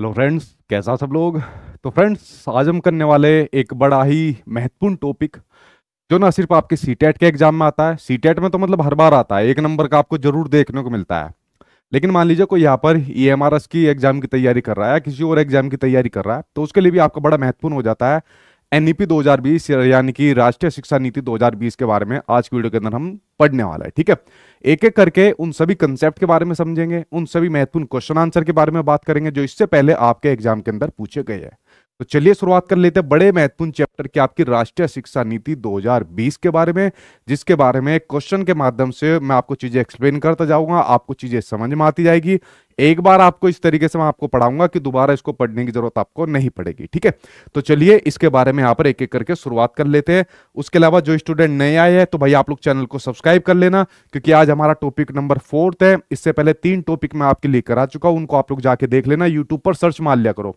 Hello friends कैसा सब लोग तो फ्रेंड्स आज हम करने वाले एक बड़ा ही महत्वपूर्ण टॉपिक जो ना सिर्फ आपके सी के एग्जाम में आता है सी में तो मतलब हर बार आता है एक नंबर का आपको जरूर देखने को मिलता है लेकिन मान लीजिए कोई यहाँ पर ई एम आर एस की एग्जाम की तैयारी कर रहा है किसी और एग्जाम की तैयारी कर रहा है तो उसके लिए भी आपका बड़ा महत्वपूर्ण हो जाता है एनईपी 2020 यानी कि राष्ट्रीय शिक्षा नीति 2020 के बारे में आज की वीडियो के अंदर हम पढ़ने वाला है ठीक है एक एक करके उन सभी कंसेप्ट के बारे में समझेंगे उन सभी महत्वपूर्ण क्वेश्चन आंसर के बारे में बात करेंगे जो इससे पहले आपके एग्जाम के अंदर पूछे गए हैं तो चलिए शुरुआत कर लेते हैं बड़े महत्वपूर्ण चैप्टर की आपकी राष्ट्रीय शिक्षा नीति 2020 के बारे में जिसके बारे में क्वेश्चन के माध्यम से मैं आपको चीजें एक्सप्लेन करता जाऊंगा आपको चीजें समझ में आती जाएगी एक बार आपको इस तरीके से मैं आपको पढ़ाऊंगा कि दोबारा इसको पढ़ने की जरूरत आपको नहीं पड़ेगी ठीक है तो चलिए इसके बारे में यहाँ पर एक एक करके शुरुआत कर लेते हैं उसके अलावा जो स्टूडेंट नए आए हैं तो भाई आप लोग चैनल को सब्सक्राइब कर लेना क्योंकि आज हमारा टॉपिक नंबर फोर्थ है इससे पहले तीन टॉपिक मैं आपके लिए करा चुका हूं उनको आप लोग जाके देख लेना यूट्यूब पर सर्च मार लिया करो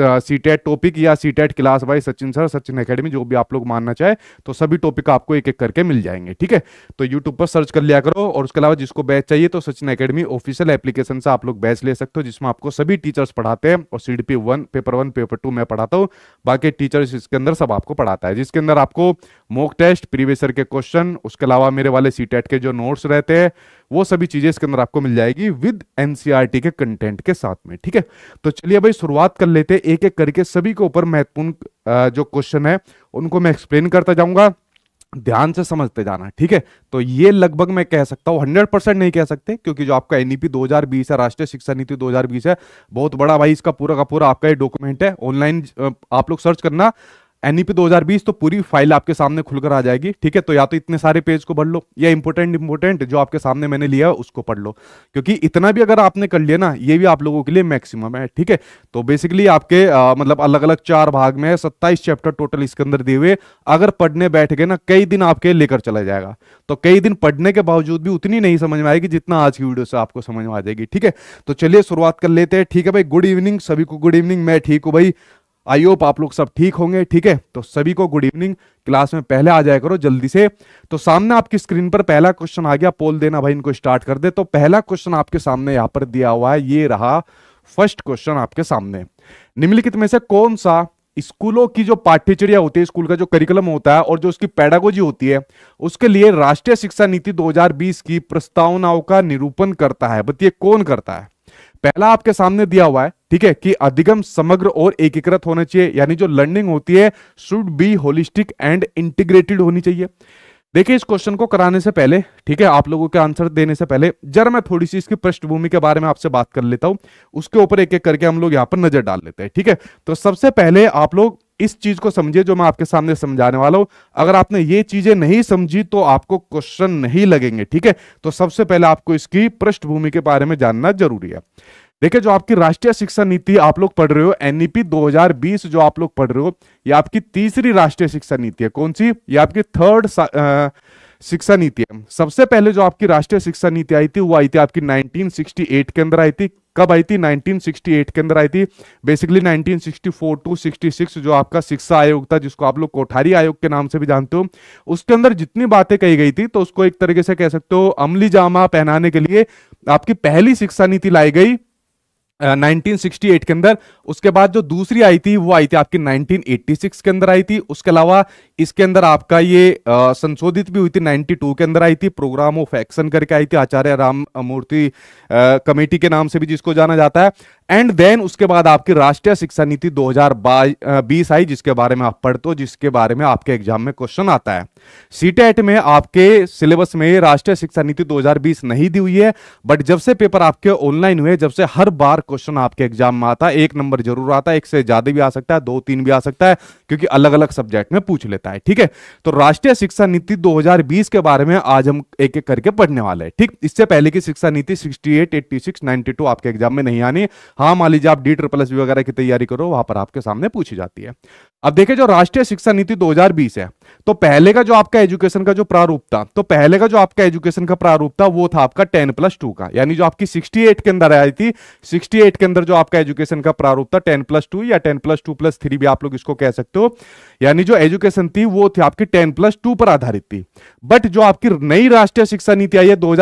सी टेट टॉपिक या C TET class wise Sachin sir Sachin academy जो भी आप लोग मानना चाहे तो सभी टॉपिक आपको एक एक करके मिल जाएंगे ठीक है तो यूट्यूब पर सर्च कर लिया करो और उसके अलावा जिसको बैच चाहिए तो सचिन अकेडमी ऑफिशियल एप्लीकेशन से आप लोग बैच ले सकते हो जिसमें आपको सभी टीचर्स पढ़ाते हैं और C P one paper one paper two मैं पढ़ाता हूँ बाकी टीचर्स इसके अंदर सब आपको पढ़ाता है जिसके अंदर आपको मॉक टेस्ट प्रीवियसर के क्वेश्चन उसके अलावा मेरे वाले सी e के जो नोट्स रहते हैं वो सभी चीजें इसके अंदर आपको मिल जाएगी विद एनसीआरटी e के कंटेंट के साथ में ठीक है तो चलिए भाई शुरुआत कर लेते हैं एक एक करके सभी के ऊपर महत्वपूर्ण जो क्वेश्चन है उनको मैं एक्सप्लेन करता जाऊंगा ध्यान से समझते जाना ठीक है तो ये लगभग मैं कह सकता हूँ 100 परसेंट नहीं कह सकते क्योंकि जो आपका एनईपी e 2020 है राष्ट्रीय शिक्षा नीति 2020 है बहुत बड़ा भाई इसका पूरा का पूरा आपका ये डॉक्यूमेंट है ऑनलाइन आप लोग सर्च करना एनईपी 2020 तो पूरी फाइल आपके सामने खुलकर आ जाएगी ठीक है तो या तो इतने सारे पेज को पढ़ लो या इंपोर्टेंट इंपोर्टेंट जो आपके सामने मैंने लिया है उसको पढ़ लो क्योंकि इतना भी अगर आपने कर लिया ना ये भी आप लोगों के लिए मैक्सिमम है ठीक है तो बेसिकली आपके आ, मतलब अलग अलग चार भाग में सत्ताईस चैप्टर टोटल इसके अंदर दिए हुए अगर पढ़ने बैठ गए ना कई दिन आपके लेकर चला जाएगा तो कई दिन पढ़ने के बावजूद भी उतनी नहीं समझ में आएगी जितना आज की वीडियो से आपको समझ में आ जाएगी ठीक है तो चलिए शुरुआत कर लेते हैं ठीक है भाई गुड इवनिंग सभी को गुड इवनिंग मैं ठीक हूँ भाई आई होप आप लोग सब ठीक होंगे ठीक है तो सभी को गुड इवनिंग क्लास में पहले आ जाया करो जल्दी से तो सामने आपकी स्क्रीन पर पहला क्वेश्चन आ गया पोल देना भाई इनको स्टार्ट कर दे तो पहला क्वेश्चन आपके सामने यहां पर दिया हुआ है ये रहा फर्स्ट क्वेश्चन आपके सामने निम्नलिखित में से कौन सा स्कूलों की जो पाठ्यचर्या होती है स्कूल का जो करिकुलम होता है और जो उसकी पैडागोजी होती है उसके लिए राष्ट्रीय शिक्षा नीति 2020 की प्रस्तावनाओं का निरूपण करता है बताइए कौन करता है पहला आपके सामने दिया हुआ है ठीक है कि अधिगम समग्र और एकीकृत होना चाहिए यानी जो लर्निंग होती है should be holistic and integrated होनी चाहिए देखिए इस क्वेश्चन को कराने से पहले ठीक है आप लोगों के आंसर देने से पहले जरा मैं थोड़ी सी इसकी पृष्ठभूमि के बारे में आपसे बात कर लेता हूं उसके ऊपर एक एक करके हम लोग यहां पर नजर डाल लेते हैं ठीक है तो सबसे पहले आप लोग इस चीज को समझिए जो मैं आपके सामने समझाने वाला हूं अगर आपने ये चीजें नहीं समझी तो आपको क्वेश्चन नहीं लगेंगे ठीक है तो सबसे पहले आपको इसकी पृष्ठभूमि के बारे में जानना जरूरी है देखिए जो आपकी राष्ट्रीय शिक्षा नीति आप लोग पढ़ रहे हो एनईपी 2020 जो आप लोग पढ़ रहे हो ये आपकी तीसरी राष्ट्रीय शिक्षा नीति है कौन सी ये आपकी थर्ड शिक्षा नीति है सबसे पहले जो आपकी राष्ट्रीय शिक्षा नीति आई थी वो आई थी आपकी 1968 के अंदर आई थी कब आई थी 1968 के अंदर आई थी बेसिकली 1964 टू 66 जो आपका शिक्षा आयोग था जिसको आप लोग कोठारी आयोग के नाम से भी जानते हो उसके अंदर जितनी बातें कही गई थी तो उसको एक तरीके से कह सकते हो अमली जामा पहनाने के लिए आपकी पहली शिक्षा नीति लाई गई 1968 के अंदर उसके बाद जो दूसरी आई थी वो आई थी आपकी 1986 के अंदर आई थी उसके अलावा इसके अंदर आपका ये संशोधित भी हुई थी 92 के अंदर आई थी प्रोग्राम ऑफ एक्शन करके आई थी आचार्य राम मूर्ति कमेटी के नाम से भी जिसको जाना जाता है एंड देन उसके बाद आपकी राष्ट्रीय शिक्षा नीति 2020 आई जिसके बारे में आप पढ़ते हो जिसके बारे में आपके एग्जाम में क्वेश्चन आता है सीटेट e में आपके सिलेबस में राष्ट्रीय शिक्षा नीति 2020 नहीं दी हुई है बट जब से पेपर आपके ऑनलाइन हुए जब से हर बार क्वेश्चन आपके एग्जाम में आता है एक नंबर जरूर आता है एक से ज्यादा भी आ सकता है दो तीन भी आ सकता है क्योंकि अलग अलग सब्जेक्ट में पूछ लेता है ठीक है तो राष्ट्रीय शिक्षा नीति दो के बारे में आज हम एक एक करके पढ़ने वाले हैं ठीक इससे पहले की शिक्षा नीति सिक्सटी एट आपके एग्जाम में नहीं आनी हाँ मान लीजिए आप डी ट्रिपल एस वगैरह की तैयारी करो वहां पर आपके सामने पूछी जाती है अब देखिए जो राष्ट्रीय शिक्षा नीति 2020 है तो पहले का जो आपका एजुकेशन का जो प्रारूप था तो पहले का जो आपका एजुकेशन का प्रारूप था वो था आपका 10 प्लस टू का यानी जो आपकी 68 के अंदर आई थी 68 के अंदर जो आपका एजुकेशन का प्रारूप था 10 प्लस टू या 10 प्लस टू प्लस थ्री भी आप लोग इसको कह सकते हो यानी जो एजुकेशन थी वो थी आपकी टेन प्लस टू पर आधारित थी बट जो आपकी नई राष्ट्रीय शिक्षा नीति आई है दो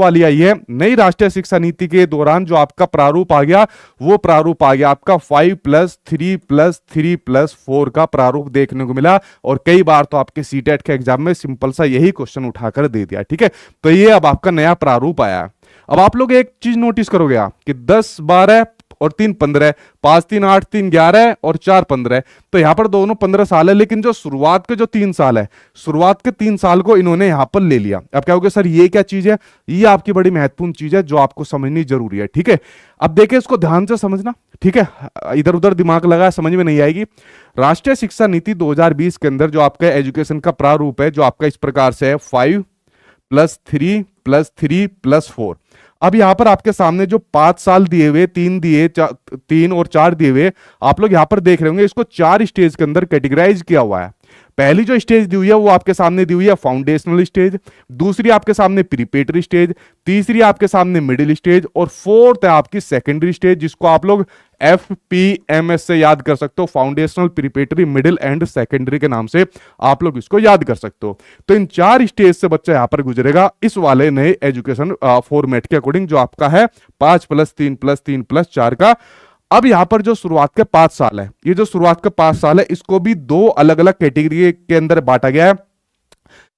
वाली आई है नई राष्ट्रीय शिक्षा नीति के दौरान जो आपका प्रारूप आ गया वो प्रारूप आ गया आपका five plus three plus three plus four four का प्रारूप देखने को मिला और कई बार तो आपके सीटेट e के एग्जाम में सिंपल सा यही क्वेश्चन उठाकर दे दिया ठीक है तो ये अब आपका नया प्रारूप आया अब आप लोग एक चीज नोटिस करोगे आप कि 10, 12, और तीन पंद्रह पांच तीन आठ तीन ग्यारह और चार पंद्रह तो यहां पर दोनों पंद्रह साल है लेकिन जो शुरुआत के जो तीन साल है शुरुआत के तीन साल को इन्होंने यहां पर ले लिया अब कहोगे सर ये क्या चीज है ये आपकी बड़ी महत्वपूर्ण चीज है जो आपको समझनी जरूरी है ठीक है अब देखिए इसको ध्यान से समझना ठीक है इधर उधर दिमाग लगा समझ में नहीं आएगी राष्ट्रीय शिक्षा नीति 2020 के अंदर जो आपका एजुकेशन का प्रारूप है जो आपका इस प्रकार से है five plus three plus three plus four अब यहाँ पर आपके सामने जो पांच साल दिए हुए तीन दिए तीन और चार दिए हुए आप लोग यहाँ पर देख रहे होंगे इसको चार स्टेज के अंदर कैटेगराइज किया हुआ है पहली जो स्टेज दी हुई है वो आपके सामने दी हुई है फाउंडेशनल स्टेज दूसरी आपके सामने प्रीपेटरी स्टेज तीसरी आपके सामने मिडिल स्टेज और फोर्थ है आपकी सेकेंडरी स्टेज जिसको आप लोग एफ पी एम एस से याद कर सकते हो foundational preparatory middle and secondary के नाम से आप लोग इसको याद कर सकते हो तो इन चार स्टेज से बच्चा यहां पर गुजरेगा इस वाले नए एजुकेशन फॉर्मेट के अकॉर्डिंग जो आपका है पांच प्लस तीन प्लस तीन प्लस चार का अब यहां पर जो शुरुआत के पांच साल है ये जो शुरुआत के पांच साल है इसको भी दो अलग अलग कैटेगरी के अंदर बांटा गया है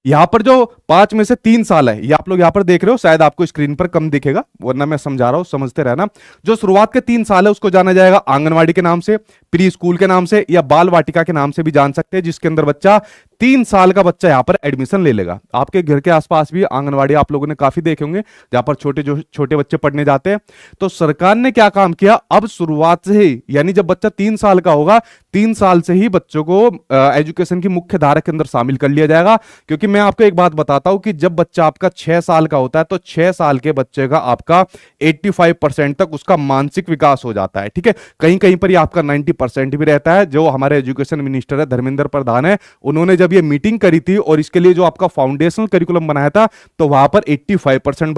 यहां पर जो पांच में से तीन साल है ये आप लोग यहां पर देख रहे हो शायद आपको स्क्रीन पर कम दिखेगा वरना मैं समझा रहा हूं समझते रहना जो शुरुआत के तीन साल है उसको जाना जाएगा आंगनवाड़ी के नाम से प्री स्कूल के नाम से या बाल वाटिका के नाम से भी जान सकते हैं जिसके अंदर बच्चा तीन साल का बच्चा यहाँ पर एडमिशन ले लेगा आपके घर के आसपास भी आंगनवाड़ी आप लोगों ने काफी देखे होंगे जहां पर छोटे जो छोटे बच्चे पढ़ने जाते हैं तो सरकार ने क्या काम किया अब शुरुआत से ही यानी जब बच्चा तीन साल का होगा तीन साल से ही बच्चों को एजुकेशन की मुख्य धारा के अंदर शामिल कर लिया जाएगा क्योंकि मैं आपको एक बात बताता हूं कि जब बच्चा आपका छह साल का होता है तो छह साल के बच्चे का आपका 85 परसेंट तक उसका मानसिक विकास हो जाता है ठीक है कहीं कहीं पर ही आपका 90 परसेंट भी रहता है जो हमारे एजुकेशन मिनिस्टर है धर्मेंद्र प्रधान है उन्होंने जब ये मीटिंग करी थी और इसके लिए जो आपका फाउंडेशनल करिकुलम बनाया था तो वहां पर एट्टी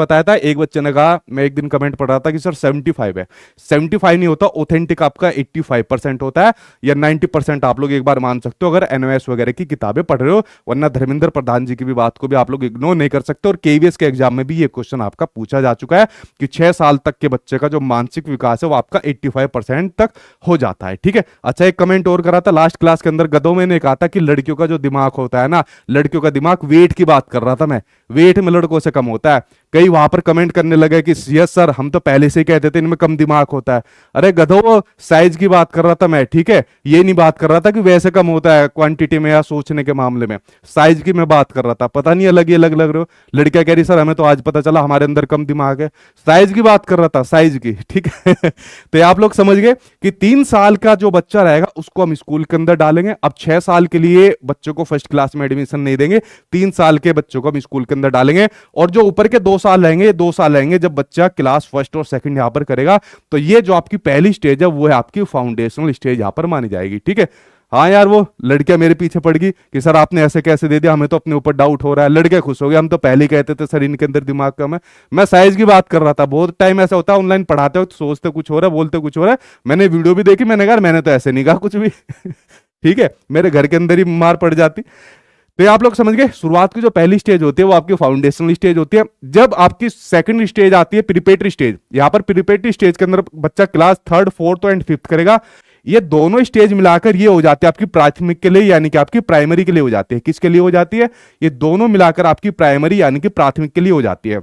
बताया था एक बच्चे ने कहा मैं एक दिन कमेंट पढ़ रहा था कि सर सेवेंटी है सेवेंटी नहीं होता ऑथेंटिक आपका एट्टी होता है या नाइनटी आप लोग एक बार मान सकते हो अगर एनओएस वगैरह की किताबें पढ़ रहे हो वरना धर्मेंद्र प्रधान पासवान जी की भी बात को भी आप लोग इग्नोर नहीं कर सकते और केवीएस के एग्जाम में भी ये क्वेश्चन आपका पूछा जा चुका है कि छह साल तक के बच्चे का जो मानसिक विकास है वो आपका 85 परसेंट तक हो जाता है ठीक है अच्छा एक कमेंट और करा था लास्ट क्लास के अंदर गदो में ने कहा था कि लड़कियों का जो दिमाग होता है ना लड़कियों का दिमाग वेट की बात कर रहा था मैं वेट में लड़कों से कम होता है कई वहां पर कमेंट करने लगे कि यस सर हम तो पहले से ही कहते थे इनमें कम दिमाग होता है अरे गधो साइज की बात कर रहा था मैं ठीक है ये नहीं बात कर रहा था कि वैसे कम होता है क्वांटिटी में या सोचने के मामले में साइज की मैं बात कर रहा था पता नहीं अलग ही अलग लग रहे हो लड़कियां कह रही सर हमें तो आज पता चला हमारे अंदर कम दिमाग है साइज की बात कर रहा था साइज की ठीक है तो आप लोग समझ गए कि तीन साल का जो बच्चा रहेगा उसको हम स्कूल के अंदर डालेंगे अब छह साल के लिए बच्चों को फर्स्ट क्लास में एडमिशन नहीं देंगे तीन साल के बच्चों को हम स्कूल के अंदर डालेंगे और जो ऊपर के दो साल लेंगे दो साल लेंगे जब बच्चा क्लास फर्स्ट और सेकंड यहां पर करेगा तो ये जो आपकी पहली स्टेज है वो है आपकी फाउंडेशनल स्टेज यहां पर मानी जाएगी ठीक है हाँ यार वो लड़कियां मेरे पीछे पड़ गई कि सर आपने ऐसे कैसे दे दिया हमें तो अपने ऊपर डाउट हो रहा है लड़के खुश हो गए हम तो पहले ही कहते थे सर इनके अंदर दिमाग कम है मैं साइज की बात कर रहा था बहुत टाइम ऐसा होता है ऑनलाइन पढ़ाते हो तो सोचते कुछ हो रहा है बोलते कुछ हो रहा है मैंने वीडियो भी देखी मैंने कहा मैंने तो ऐसे नहीं कहा कुछ भी ठीक है मेरे घर के अंदर ही मार पड़ जाती तो ये आप लोग समझ गए शुरुआत की जो पहली स्टेज होती है वो आपकी फाउंडेशनल स्टेज होती है जब आपकी सेकंड स्टेज आती है प्रिपेटरी स्टेज यहाँ पर प्रिपेटरी स्टेज के अंदर बच्चा class third fourth and fifth करेगा ये दोनों स्टेज मिलाकर ये हो जाती है आपकी प्राथमिक के लिए यानी कि आपकी प्राइमरी के लिए हो जाती है किसके लिए हो जाती है ये दोनों मिलाकर आपकी प्राइमरी यानी कि प्राथमिक के लिए हो जाती है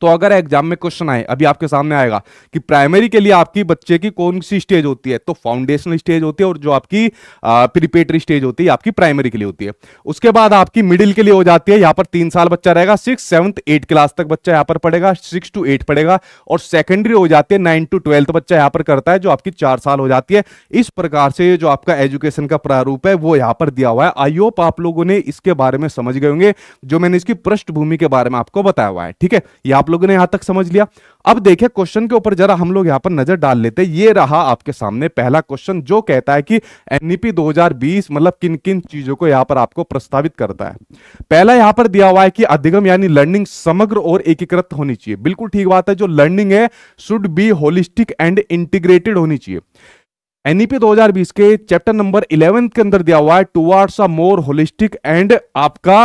तो अगर एग्जाम में क्वेश्चन आए अभी आपके सामने आएगा कि प्राइमरी के लिए आपकी बच्चे की कौन सी स्टेज होती है तो फाउंडेशनल स्टेज होती है और जो आपकी प्रिपेटरी स्टेज होती है आपकी प्राइमरी के लिए होती है उसके बाद आपकी मिडिल के लिए हो जाती है यहां पर तीन साल बच्चा रहेगा सिक्स सेवंथ एट क्लास तक बच्चा यहां पर पढ़ेगा सिक्स टू एट पढ़ेगा और सेकेंडरी हो जाती है नाइन टू ट्वेल्थ बच्चा यहां पर करता है जो आपकी चार साल हो जाती है इस प्रकार से जो आपका एजुकेशन का प्रारूप है वो यहां पर दिया हुआ है आई होप आप लोगों ने इसके बारे में समझ गए होंगे जो मैंने इसकी पृष्ठभूमि के बारे में आपको बताया हुआ है ठीक है आप लोगों ने यहां तक समझ लिया अब देखिए क्वेश्चन के ऊपर जरा हम लोग यहां पर नजर डाल लेते हैं ये रहा आपके सामने पहला क्वेश्चन जो कहता है कि एनईपी e 2020 मतलब किन किन चीजों को यहां पर आपको प्रस्तावित करता है पहला यहां पर दिया हुआ है कि अधिगम यानी लर्निंग समग्र और एकीकृत होनी चाहिए बिल्कुल ठीक बात है जो लर्निंग है should be holistic and integrated होनी चाहिए एनईपी e 2020 के चैप्टर नंबर 11 के अंदर दिया हुआ है towards a more holistic and आपका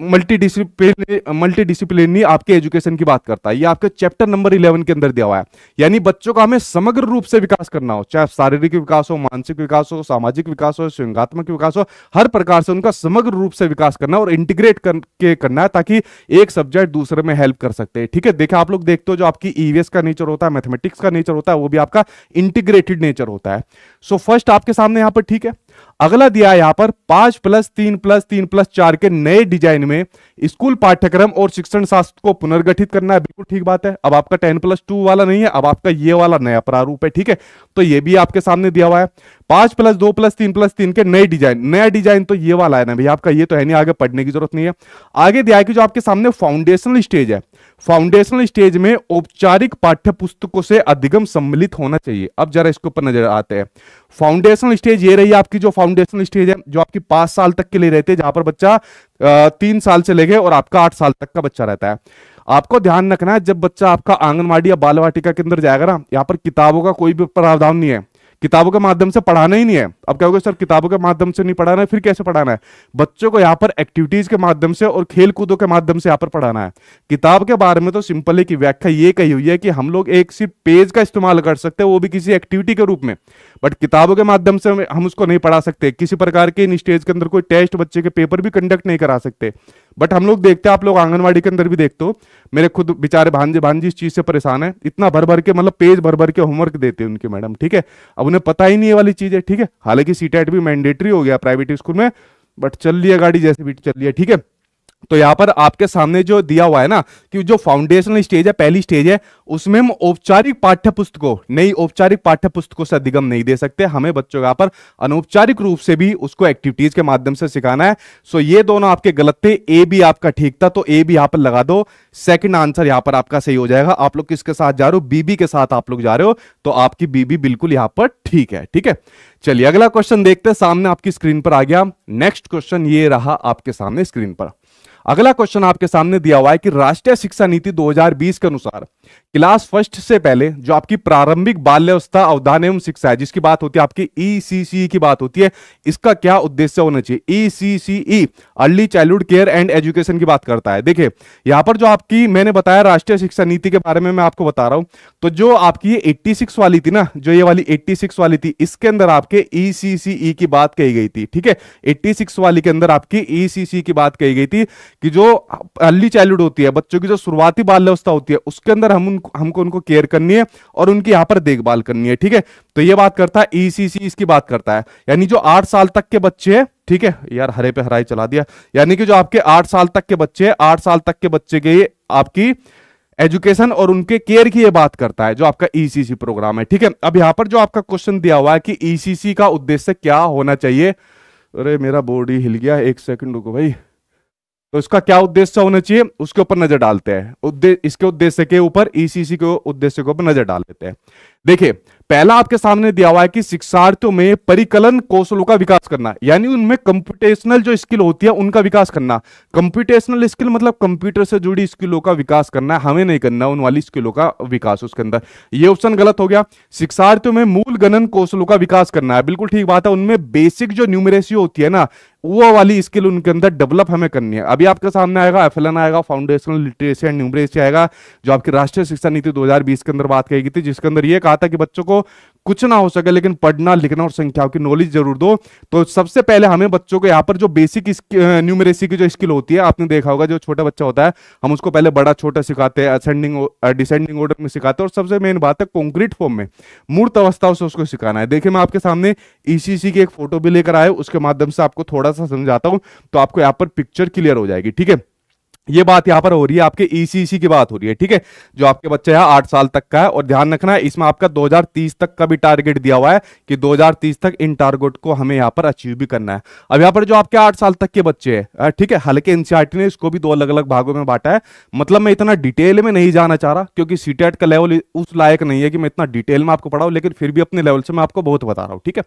मल्टी डिसिप्लिन मल्टी आपके एजुकेशन की बात करता है ये आपके चैप्टर नंबर इलेवन के अंदर दिया हुआ है यानी बच्चों का हमें समग्र रूप से विकास करना हो चाहे शारीरिक विकास हो मानसिक विकास हो सामाजिक विकास हो स्वयंगात्मक विकास हो हर प्रकार से उनका समग्र रूप से विकास करना और इंटीग्रेट कर, के करना है ताकि एक सब्जेक्ट दूसरे में हेल्प कर सकते हैं ठीक है देखिए आप लोग देखते हो जो आपकी ईवीएस e का नेचर होता है मैथमेटिक्स का नेचर होता है वो भी आपका इंटीग्रेटेड नेचर होता है सो फर्स्ट आपके सामने यहाँ पर ठीक है अगला दिया यहां पर पांच प्लस तीन प्लस तीन प्लस चार के नए डिजाइन में स्कूल पाठ्यक्रम और शिक्षण शास्त्र को पुनर्गठित करना है बिल्कुल ठीक बात है अब आपका टेन प्लस टू वाला नहीं है अब आपका ये वाला नया प्रारूप है ठीक है तो ये भी आपके सामने दिया हुआ है पांच प्लस दो प्लस तीन प्लस तीन के नए डिजाइन नया डिजाइन तो ये वाला है ना भैया आपका ये तो है नहीं आगे पढ़ने की जरूरत नहीं है आगे दिया कि जो आपके सामने फाउंडेशनल स्टेज है फाउंडेशनल स्टेज में औपचारिक पाठ्य पुस्तकों से अधिगम सम्मिलित होना चाहिए अब जरा इसके ऊपर नजर आते हैं फाउंडेशनल स्टेज ये रही आपकी जो फाउंडेशनल स्टेज है जो आपकी पांच साल तक के लिए रहते है जहां पर बच्चा तीन साल से गए और आपका आठ साल तक का बच्चा रहता है आपको ध्यान रखना है जब बच्चा आपका आंगनबाड़ी या बाल वाटिका के अंदर जाएगा ना यहाँ पर किताबों का कोई भी प्रावधान नहीं है किताबों के माध्यम से पढ़ाना ही नहीं है अब क्या होगा सर किताबों के माध्यम से नहीं पढ़ाना है फिर कैसे पढ़ाना है बच्चों को यहाँ पर एक्टिविटीज के माध्यम से और खेल कूदों के माध्यम से यहाँ पर पढ़ाना है किताब के बारे में तो सिंपल है कि व्याख्या ये कही हुई है कि हम लोग एक सिर्फ पेज का इस्तेमाल कर सकते हैं वो भी किसी एक्टिविटी के रूप में बट किताबों के माध्यम से हम उसको नहीं पढ़ा सकते किसी प्रकार के इन स्टेज के अंदर कोई टेस्ट बच्चे के पेपर भी कंडक्ट नहीं करा सकते बट हम लोग देखते हैं आप लोग आंगनवाड़ी के अंदर भी देखते हो मेरे खुद बेचारे भांजे भांजी इस चीज़ से परेशान है इतना भर भर के मतलब पेज भर भर के होमवर्क देते हैं उनके मैडम ठीक है अब उन्हें पता ही नहीं है वाली चीज़ है ठीक है हालांकि सीटेट भी मैंडेटरी हो गया प्राइवेट स्कूल में बट चल लिया गाड़ी जैसे भी चल लिया ठीक है तो यहाँ पर आपके सामने जो दिया हुआ है ना कि जो फाउंडेशनल स्टेज है पहली स्टेज है उसमें हम औपचारिक पाठ्य पुस्तकों नई औपचारिक पाठ्य पुस्तकों से अधिगम नहीं दे सकते हमें बच्चों यहाँ पर अनौपचारिक रूप से भी उसको एक्टिविटीज के माध्यम से सिखाना है सो ये दोनों आपके गलत थे ए भी आपका ठीक था तो ए भी यहाँ पर लगा दो सेकेंड आंसर यहाँ पर आपका सही हो जाएगा आप लोग किसके साथ जा रहे हो बीबी के साथ आप लोग जा रहे हो तो आपकी बीबी बिल्कुल यहाँ पर ठीक है ठीक है चलिए अगला क्वेश्चन देखते हैं सामने आपकी स्क्रीन पर आ गया नेक्स्ट क्वेश्चन ये रहा आपके सामने स्क्रीन पर अगला क्वेश्चन आपके सामने दिया हुआ है कि राष्ट्रीय शिक्षा नीति 2020 के अनुसार क्लास फर्स्ट से पहले जो आपकी प्रारंभिक बाल्यवस्था अवधान एवं शिक्षा है जिसकी बात होती है आपकी ईसीसी e e की बात होती है इसका क्या उद्देश्य होना चाहिए ECCE early childhood care and education की बात करता है देखिए यहां पर जो आपकी मैंने बताया राष्ट्रीय शिक्षा नीति के बारे में मैं आपको बता रहा हूं तो जो आपकी एट्टी सिक्स वाली थी ना जो ये वाली सिक्स वाली थी इसके अंदर आपके ईसीसीई e की बात कही गई थी ठीक है सिक्स वाली के अंदर आपकी ईसीसी की बात कही गई थी कि जो अर्ली चाइल्डहुड होती है बच्चों की जो शुरुआती बाल व्यवस्था होती है उसके अंदर हम उनको हमको उनको केयर करनी है और उनकी यहाँ पर देखभाल करनी है ठीक है तो ये बात करता है ईसीसी e इसकी बात करता है यानी जो आठ साल तक के बच्चे हैं ठीक है यार हरे पे हराई चला दिया यानी कि जो आपके आठ साल तक के बच्चे हैं आठ साल तक के बच्चे के आपकी एजुकेशन और उनके केयर की ये बात करता है जो आपका ईसीसी e प्रोग्राम है ठीक है अब यहाँ पर जो आपका क्वेश्चन दिया हुआ है कि ईसीसी e का उद्देश्य क्या होना चाहिए अरे मेरा बॉडी हिल गया एक सेकंड रुको भाई तो इसका क्या उद्देश्य होना चाहिए उसके ऊपर नजर डालते हैं उद्देश्य इसके उद्देश्य के ऊपर ईसीसी e के उद्देश्य के ऊपर नजर डाल लेते हैं देखिए पहला आपके सामने दिया हुआ है कि शिक्षार्थियों में परिकलन कौशलों का विकास करना यानी उनमें कंप्यूटेशनल जो स्किल होती है उनका विकास करना कंप्यूटेशनल स्किल मतलब कंप्यूटर से जुड़ी स्किलों का विकास करना है हमें नहीं करना उन वाली स्किलों का विकास उसके अंदर ये ऑप्शन गलत हो गया शिक्षार्थियों में मूल गणन कौशलों का विकास करना है बिल्कुल ठीक बात है उनमें बेसिक जो न्यूमरेसी होती है ना वो वाली स्किल उनके अंदर डेवलप हमें करनी है अभी आपके सामने आएगा एफ आएगा फाउंडेशनल लिटरेसी एंड न्यूमरेसी आएगा जो आपकी राष्ट्रीय शिक्षा नीति 2020 के अंदर बात कही गई थी जिसके अंदर ये कहा था कि बच्चों को कुछ ना हो सके लेकिन पढ़ना लिखना और संख्याओं की नॉलेज जरूर दो तो सबसे पहले हमें बच्चों को यहाँ पर जो बेसिक न्यूमरेसी की जो स्किल होती है आपने देखा होगा जो छोटा बच्चा होता है हम उसको पहले बड़ा छोटा सिखाते हैं असेंडिंग डिसेंडिंग ऑर्डर में सिखाते हैं और सबसे मेन बात है कॉन्क्रीट फॉर्म में मूर्त अवस्थाओं से उसको सिखाना है देखिए मैं आपके सामने ई e की एक फोटो भी लेकर आए उसके माध्यम से आपको थोड़ा सा समझाता हूं तो आपको यहां पर पिक्चर क्लियर हो जाएगी ठीक है ये बात यहां पर हो रही है आपके ईसीसी e की बात हो रही है ठीक है जो आपके बच्चे है आठ साल तक का है और ध्यान रखना है इसमें आपका 2030 तक का भी टारगेट दिया हुआ है कि 2030 तक इन टारगेट को हमें यहां पर अचीव भी करना है अब यहां पर जो आपके आठ साल तक के बच्चे हैं ठीक है हालांकि एनसीआरटी ने इसको भी दो अलग अलग भागों में बांटा है मतलब मैं इतना डिटेल में नहीं जाना चाह रहा क्योंकि सीटेट e का लेवल उस लायक नहीं है कि मैं इतना डिटेल में आपको पढ़ाऊ लेकिन फिर भी अपने लेवल से मैं आपको बहुत बता रहा हूँ ठीक है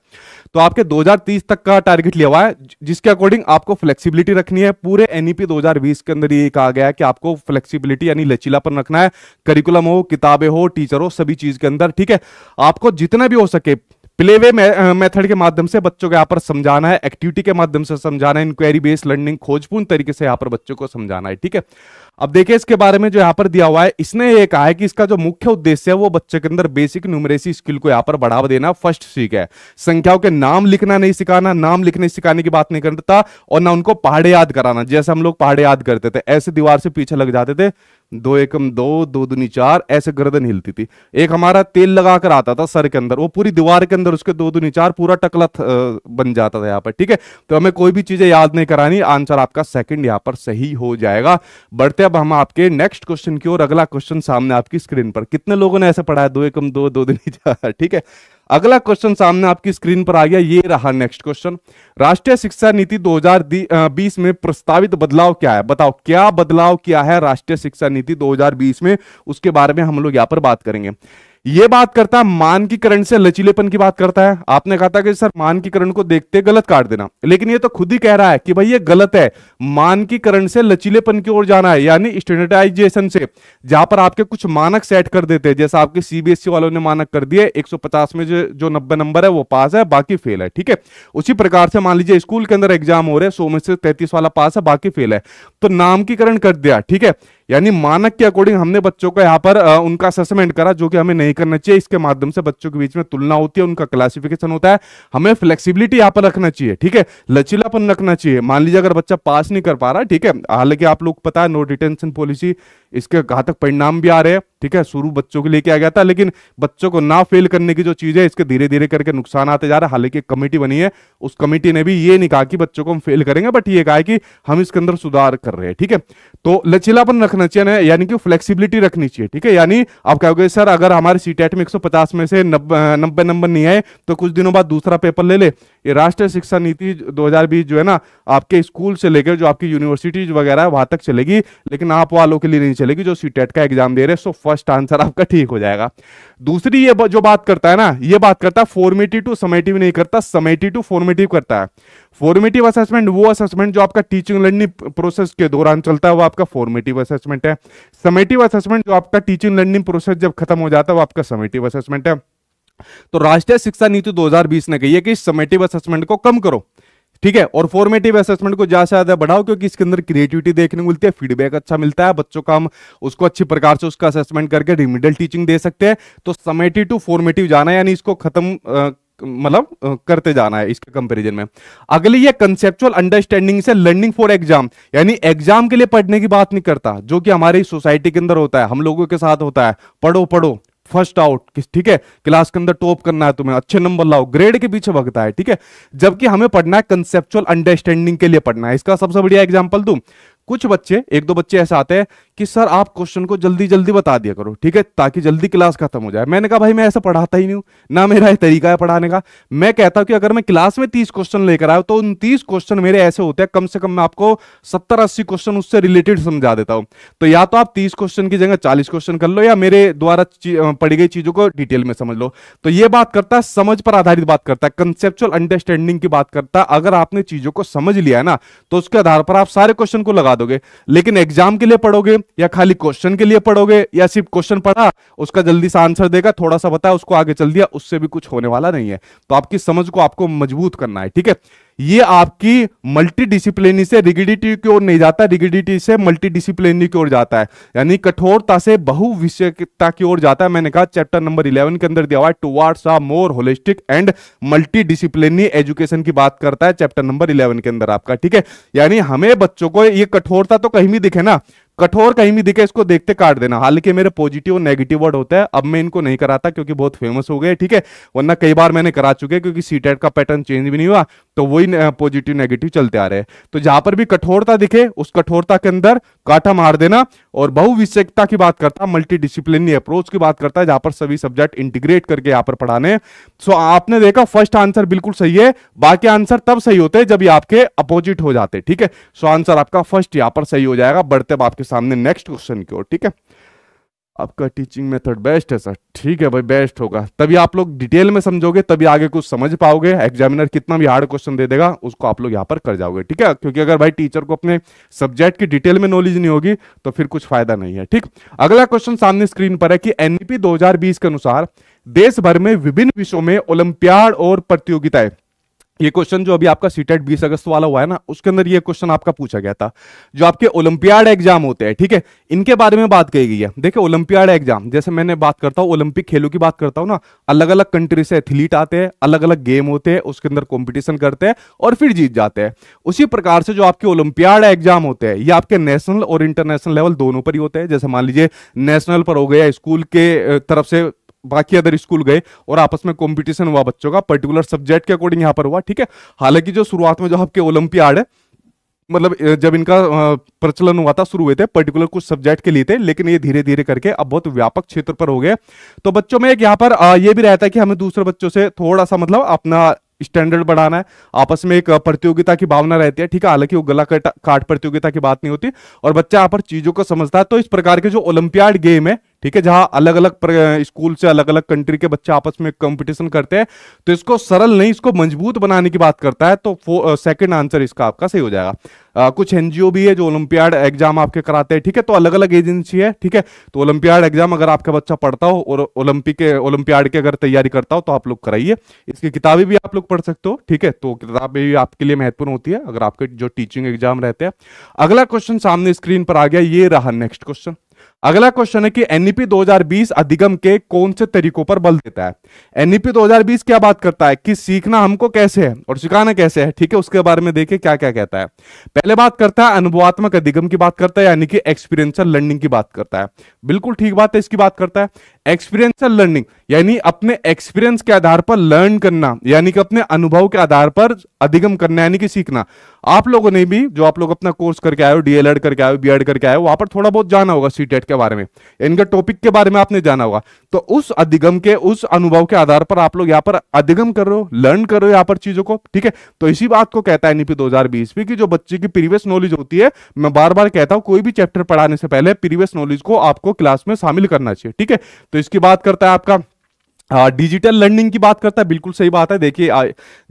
तो आपके दो तक का टारगेट लिया हुआ है जिसके अकॉर्डिंग आपको फ्लेक्सीबिलिटी रखनी है पूरे एनईपी e दो के अंदर ये लिए कहा गया है कि आपको फ्लेक्सिबिलिटी यानी लचीलापन रखना है करिकुलम हो किताबें हो टीचर हो सभी चीज के अंदर ठीक है आपको जितना भी हो सके प्लेवे मेथड के माध्यम से बच्चों को यहाँ पर समझाना है एक्टिविटी के माध्यम से समझाना है इंक्वायरी बेस्ड लर्निंग खोजपूर्ण तरीके से यहाँ पर बच्चों को समझाना है ठीक है अब देखिए इसके बारे में जो यहाँ पर दिया हुआ है इसने ये कहा है कि इसका जो मुख्य उद्देश्य है वो बच्चे के अंदर बेसिक न्यूमरेसी स्किल को यहाँ पर बढ़ावा देना फर्स्ट सीख है संख्याओं के नाम लिखना नहीं सिखाना नाम लिखने सिखाने की बात नहीं करता और ना उनको पहाड़े याद कराना जैसे हम लोग पहाड़े याद करते थे ऐसे दीवार से पीछे लग जाते थे दो एकम दो दो दुनी चार ऐसे गर्दन हिलती थी एक हमारा तेल लगा कर आता था सर के अंदर वो पूरी दीवार के अंदर उसके दो दुनी चार पूरा टकला बन जाता था यहाँ पर ठीक है तो हमें कोई भी चीजें याद नहीं करानी आंसर आपका सेकंड यहाँ पर सही हो जाएगा बढ़ते अब हम आपके नेक्स्ट क्वेश्चन की ओर अगला क्वेश्चन सामने आपकी स्क्रीन पर कितने लोगों ने ऐसा पढ़ा है दो एकम दो दो दिन ही ठीक है अगला क्वेश्चन सामने आपकी स्क्रीन पर आ गया ये रहा नेक्स्ट क्वेश्चन राष्ट्रीय शिक्षा नीति 2020 में प्रस्तावित बदलाव क्या है बताओ क्या बदलाव किया है राष्ट्रीय शिक्षा नीति 2020 में उसके बारे में हम लोग यहाँ पर बात करेंगे ये बात करता है मानकीकरण से लचीलेपन की बात करता है आपने कहा था कि सर मानकीकरण को देखते गलत काट देना लेकिन ये तो खुद ही कह रहा है कि भाई ये गलत है मानकीकरण से लचीलेपन की ओर जाना है यानी स्टैंडर्डाइजेशन से जहां पर आपके कुछ मानक सेट कर देते हैं जैसा आपके सीबीएसई e वालों ने मानक कर दिए एक में जो जो नब्बे नंबर है वो पास है बाकी फेल है ठीक है उसी प्रकार से मान लीजिए स्कूल के अंदर एग्जाम हो रहे हैं सौ में से तैतीस वाला पास है बाकी फेल है तो नाम कीकरण कर दिया ठीक है यानी मानक के अकॉर्डिंग हमने बच्चों का यहाँ पर उनका असेसमेंट करा जो कि हमें नहीं करना चाहिए इसके माध्यम से बच्चों के बीच में तुलना होती है उनका क्लासिफिकेशन होता है हमें फ्लेक्सिबिलिटी यहाँ पर रखना चाहिए ठीक है लचीलापन रखना चाहिए मान लीजिए अगर बच्चा पास नहीं कर पा रहा ठीक है हालांकि आप लोग पता है नो डिटेंशन पॉलिसी इसके घातक परिणाम भी आ रहे हैं ठीक है शुरू बच्चों के लिए किया गया था लेकिन बच्चों को ना फेल करने की जो चीज है इसके धीरे धीरे करके नुकसान आते जा रहा है हालांकि एक कमेटी बनी है उस कमेटी ने भी ये नहीं कहा कि बच्चों को हम फेल करेंगे बट ये कहा कि हम इसके अंदर सुधार कर रहे हैं ठीक है तो लचीलापन रखना चाहिए ना यानी कि फ्लेक्सिबिलिटी रखनी चाहिए ठीक है यानी आप क्या कहोगे सर अगर हमारे सी में 150 में से नब्बे नंबर नहीं आए तो कुछ दिनों बाद दूसरा पेपर ले ले ये राष्ट्रीय शिक्षा नीति 2020 जो है ना आपके स्कूल से लेकर जो आपकी यूनिवर्सिटीज वगैरह है वहाँ तक चलेगी लेकिन आप वालों के लिए नहीं चलेगी जो सी का एग्जाम दे रहे सो फर्स्ट आंसर आपका ठीक हो जाएगा दूसरी ये जो बात करता है ना ये बात करता है फॉर्मेटिव टू समेटिव नहीं करता समेटिव टू फॉर्मेटिव करता है फॉर्मेटिव असेसमेंट वो असेसमेंट जो आपका टीचिंग लर्निंग प्रोसेस के दौरान चलता है वो आपका फॉर्मेटिव असेसमेंट है समेटिव असेसमेंट जो आपका टीचिंग लर्निंग प्रोसेस जब खत्म हो जाता है वो आपका समेटिव असेसमेंट है तो राष्ट्रीय शिक्षा नीति 2020 ने कही है कि समेटिव असेसमेंट को कम करो ठीक है और फॉर्मेटिव असेसमेंट को ज्यादा से ज्यादा बढ़ाओ क्योंकि इसके अंदर क्रिएटिविटी देखने को मिलती है फीडबैक अच्छा मिलता है बच्चों का हम उसको अच्छी प्रकार से उसका असेसमेंट करके रिमिडल टीचिंग दे सकते हैं तो समेटिव टू फॉर्मेटिव जाना यानी इसको खत्म मतलब करते जाना है इसके कंपैरिजन में अगली है कंसेप्चुअल अंडरस्टैंडिंग से लर्निंग फॉर एग्जाम यानी एग्जाम के लिए पढ़ने की बात नहीं करता जो कि हमारी सोसाइटी के अंदर होता है हम लोगों के साथ होता है पढ़ो पढ़ो फर्स्ट आउट ठीक है क्लास के अंदर टॉप करना है तुम्हें अच्छे नंबर लाओ ग्रेड के पीछे भगता है ठीक है जबकि हमें पढ़ना है कंसेप्चुअल अंडरस्टैंडिंग के लिए पढ़ना है इसका सबसे बढ़िया एग्जाम्पल दू कुछ बच्चे एक दो बच्चे ऐसे आते हैं कि सर आप क्वेश्चन को जल्दी जल्दी बता दिया करो ठीक है ताकि जल्दी क्लास खत्म हो जाए मैंने कहा भाई मैं ऐसा पढ़ाता ही नहीं हूँ ना मेरा तरीका है पढ़ाने का मैं कहता हूं कि अगर मैं क्लास में तीस क्वेश्चन लेकर आया तो उन तीस क्वेश्चन मेरे ऐसे होते हैं कम से कम मैं आपको सत्तर अस्सी क्वेश्चन उससे रिलेटेड समझा देता हूँ तो या तो आप तीस क्वेश्चन की जगह चालीस क्वेश्चन कर लो या मेरे द्वारा पढ़ी गई चीजों को डिटेल में समझ लो तो ये बात करता है समझ पर आधारित बात करता है कंसेप्चुअल अंडरस्टैंडिंग की बात करता है अगर आपने चीजों को समझ लिया है ना तो उसके आधार पर आप सारे क्वेश्चन को लगा दोगे लेकिन एग्जाम के लिए पढ़ोगे या खाली क्वेश्चन के लिए पढ़ोगे या सिर्फ क्वेश्चन पढ़ा उसका जल्दी से आंसर देगा थोड़ा सा बताया उसको आगे चल दिया उससे भी कुछ होने वाला नहीं है तो आपकी समझ को आपको मजबूत करना है ठीक है ये आपकी मल्टी से रिगिडिटी की ओर नहीं जाता रिगिडिटी से मल्टी की ओर जाता है यानी कठोरता से बहुविषयता की ओर जाता है मैंने कहा चैप्टर नंबर इलेवन के अंदर दिया हुआ है towards a more holistic and multi education की बात करता है चैप्टर नंबर इलेवन के अंदर आपका ठीक है यानी हमें बच्चों को ये कठोरता तो कहीं भी दिखे ना कठोर कहीं भी दिखे इसको देखते काट देना हालांकि मेरे पॉजिटिव और नेगेटिव वर्ड होता है अब मैं इनको नहीं कराता क्योंकि बहुत फेमस हो गए ठीक है वरना कई बार मैंने करा चुके क्योंकि सी e का पैटर्न चेंज भी नहीं हुआ तो वही वही पॉजिटिव नेगेटिव चलते आ रहे हैं तो जहां पर भी कठोरता दिखे उस कठोरता के अंदर काटा मार देना और बहुविषयता की बात करता है मल्टी डिसिप्लिनरी अप्रोच की बात करता है जहां पर सभी सब्जेक्ट इंटीग्रेट करके यहां पर पढ़ाने सो आपने देखा फर्स्ट आंसर बिल्कुल सही है बाकी आंसर तब सही होते हैं जब ये आपके अपोजिट हो जाते ठीक है सो आंसर आपका फर्स्ट यहां पर सही हो जाएगा बढ़ते आपके सामने नेक्स्ट क्वेश्चन की ओर ठीक है आपका टीचिंग मेथड बेस्ट है सर ठीक है भाई बेस्ट होगा तभी आप लोग डिटेल में समझोगे तभी आगे कुछ समझ पाओगे एग्जामिनर कितना भी हार्ड क्वेश्चन दे देगा उसको आप लोग यहाँ पर कर जाओगे ठीक है क्योंकि अगर भाई टीचर को अपने सब्जेक्ट की डिटेल में नॉलेज नहीं होगी तो फिर कुछ फायदा नहीं है ठीक अगला क्वेश्चन सामने स्क्रीन पर है कि एनपी दो के अनुसार देश भर में विभिन्न विषयों में ओलंपियाड और प्रतियोगिताएं ये क्वेश्चन जो अभी आपका सीटेट 20 अगस्त वाला हुआ है ना उसके अंदर ये क्वेश्चन आपका पूछा गया था जो आपके ओलंपियाड एग्जाम होते हैं ठीक है थीके? इनके बारे में बात कही गई है देखिए ओलंपियाड एग्जाम जैसे मैंने बात करता हूँ ओलंपिक खेलों की बात करता हूँ ना अलग अलग कंट्री से एथलीट आते हैं अलग अलग गेम होते हैं उसके अंदर कॉम्पिटिशन करते हैं और फिर जीत जाते हैं उसी प्रकार से जो आपके ओलंपियाड एग्जाम होते हैं ये आपके नेशनल और इंटरनेशनल लेवल दोनों पर ही होते हैं जैसे मान लीजिए नेशनल पर हो गया स्कूल के तरफ से बाकी अदर स्कूल गए और आपस में कॉम्पिटिशन हुआ बच्चों का पर्टिकुलर सब्जेक्ट के अकॉर्डिंग यहाँ पर हुआ ठीक है हालांकि जो शुरुआत में जो आपके ओलंपियाड है मतलब जब इनका प्रचलन हुआ था शुरू हुए थे पर्टिकुलर कुछ सब्जेक्ट के लिए थे लेकिन ये धीरे धीरे करके अब बहुत व्यापक क्षेत्र पर हो गए तो बच्चों में एक यहाँ पर ये भी रहता है कि हमें दूसरे बच्चों से थोड़ा सा मतलब अपना स्टैंडर्ड बढ़ाना है आपस में एक प्रतियोगिता की भावना रहती है ठीक है हालांकि वो गला काट प्रतियोगिता की बात नहीं होती और बच्चा यहाँ पर चीजों को समझता है तो इस प्रकार के जो ओलंपियाड गेम है ठीक है जहां अलग अलग स्कूल से अलग अलग कंट्री के बच्चे आपस में कंपटीशन करते हैं तो इसको सरल नहीं इसको मजबूत बनाने की बात करता है तो सेकंड आंसर इसका आपका सही हो जाएगा आ, कुछ एनजीओ भी है जो ओलंपियाड एग्जाम आपके कराते हैं ठीक है तो अलग अलग एजेंसी है ठीक है तो ओलंपियाड एग्जाम अगर आपका बच्चा पढ़ता हो और ओलंपिक के ओलंपियाड के अगर तैयारी करता हो तो आप लोग कराइए इसकी किताबें भी आप लोग पढ़ सकते हो ठीक है तो किताबें भी आपके लिए महत्वपूर्ण होती है अगर आपके जो टीचिंग एग्जाम रहते हैं अगला क्वेश्चन सामने स्क्रीन पर आ गया ये रहा नेक्स्ट क्वेश्चन अगला क्वेश्चन है कि एनईपी e 2020 अधिगम के कौन से तरीकों पर बल देता है एनईपी e 2020 क्या बात करता है कि सीखना हमको कैसे है और सिखाना कैसे है ठीक है उसके बारे में देखिए क्या क्या कहता है पहले बात करता है अनुभवात्मक अधिगम की बात करता है यानी कि एक्सपीरियंशियल लर्निंग की बात करता है बिल्कुल ठीक बात है इसकी बात करता है एक्सपीरियंसल लर्निंग यानी अपने एक्सपीरियंस के आधार पर लर्न करना यानी कि अपने अनुभव के आधार पर अधिगम करना यानी कि सीखना आप लोगों ने भी जो आप लोग अपना कोर्स करके आए हो डीएलएड करके आए हो बीएड करके आए हो वहां पर थोड़ा बहुत जाना होगा सी e के बारे में इनके टॉपिक के बारे में आपने जाना होगा तो उस अधिगम के उस अनुभव के आधार पर आप लोग यहाँ पर अधिगम कर रहे हो लर्न कर रहे हो यहाँ पर चीजों को ठीक है तो इसी बात को कहता है एनपी दो हजार की जो बच्चे की प्रीवियस नॉलेज होती है मैं बार बार कहता हूँ कोई भी चैप्टर पढ़ाने से पहले प्रीवियस नॉलेज को आपको क्लास में शामिल करना चाहिए ठीक है तो इसकी बात करता है आपका डिजिटल हाँ, लर्निंग की बात करता है बिल्कुल सही बात है देखिए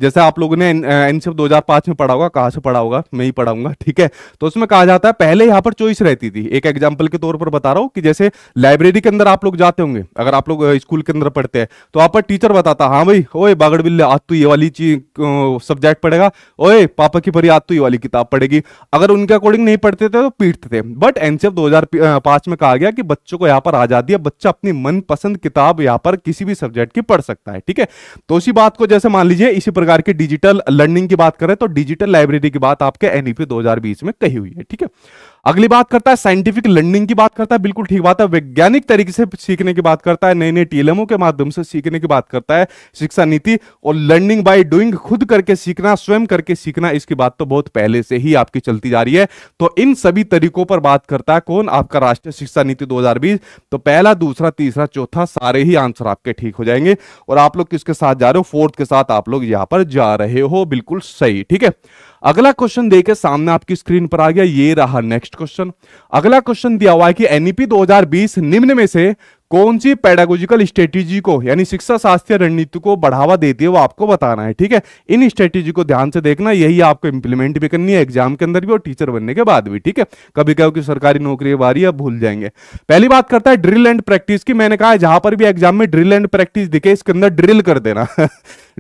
जैसे आप लोगों ने एनसीएफ 2005 में पढ़ा होगा कहाँ से पढ़ा होगा मैं ही पढ़ाऊंगा ठीक है तो उसमें कहा जाता है पहले यहाँ पर चॉइस रहती थी एक एग्जांपल के तौर पर बता रहा हूँ कि जैसे लाइब्रेरी के अंदर आप लोग जाते होंगे अगर आप लोग स्कूल के अंदर पढ़ते हैं तो आप पर टीचर बताता हाँ भाई ओ बागड़ बिल्ले आज तो ये वाली सब्जेक्ट पढ़ेगा ओए पापा की परी आज तो ये वाली किताब पढ़ेगी अगर उनके अकॉर्डिंग नहीं पढ़ते थे तो पीटते थे बट एनसीएफ दो में कहा गया कि बच्चों को यहाँ पर आजादी है बच्चा अपनी मनपसंद किताब यहाँ पर किसी भी सब्जेक्ट की पढ़ सकता है ठीक है तो उसी बात को जैसे मान लीजिए इसी प्रकार की डिजिटल लर्निंग की बात करें तो डिजिटल लाइब्रेरी की बात आपके एनईपी e 2020 में कही हुई है ठीक है अगली बात करता है साइंटिफिक लर्निंग की बात करता है बिल्कुल ठीक बात है वैज्ञानिक तरीके से सीखने की बात करता है नए नए टीएलएमओ के माध्यम से सीखने की बात करता है शिक्षा नीति और लर्निंग बाय डूइंग खुद करके सीखना स्वयं करके सीखना इसकी बात तो बहुत पहले से ही आपकी चलती जा रही है तो इन सभी तरीकों पर बात करता है कौन आपका राष्ट्रीय शिक्षा नीति दो तो पहला दूसरा तीसरा चौथा सारे ही आंसर आपके ठीक हो जाएंगे और आप लोग किसके साथ जा रहे हो फोर्थ के साथ आप लोग यहाँ पर जा रहे हो बिल्कुल सही ठीक है अगला क्वेश्चन देकर सामने आपकी स्क्रीन पर आ गया ये रहा नेक्स्ट क्वेश्चन अगला क्वेश्चन दिया हुआ है कि एनईपी 2020 निम्न में से कौन सी पेडागोजिकल स्ट्रेटेजी को यानी शिक्षा शास्त्रीय रणनीति को बढ़ावा देती है वो आपको बताना है ठीक है इन स्ट्रेटेजी को ध्यान से देखना यही आपको इंप्लीमेंट भी करनी है एग्जाम के अंदर भी और टीचर बनने के बाद भी ठीक है कभी कभी सरकारी नौकरी बारी अब भूल जाएंगे पहली बात करता है ड्रिल एंड प्रैक्टिस की मैंने कहा जहां पर भी एग्जाम में ड्रिल एंड प्रैक्टिस दिखे इसके अंदर ड्रिल कर देना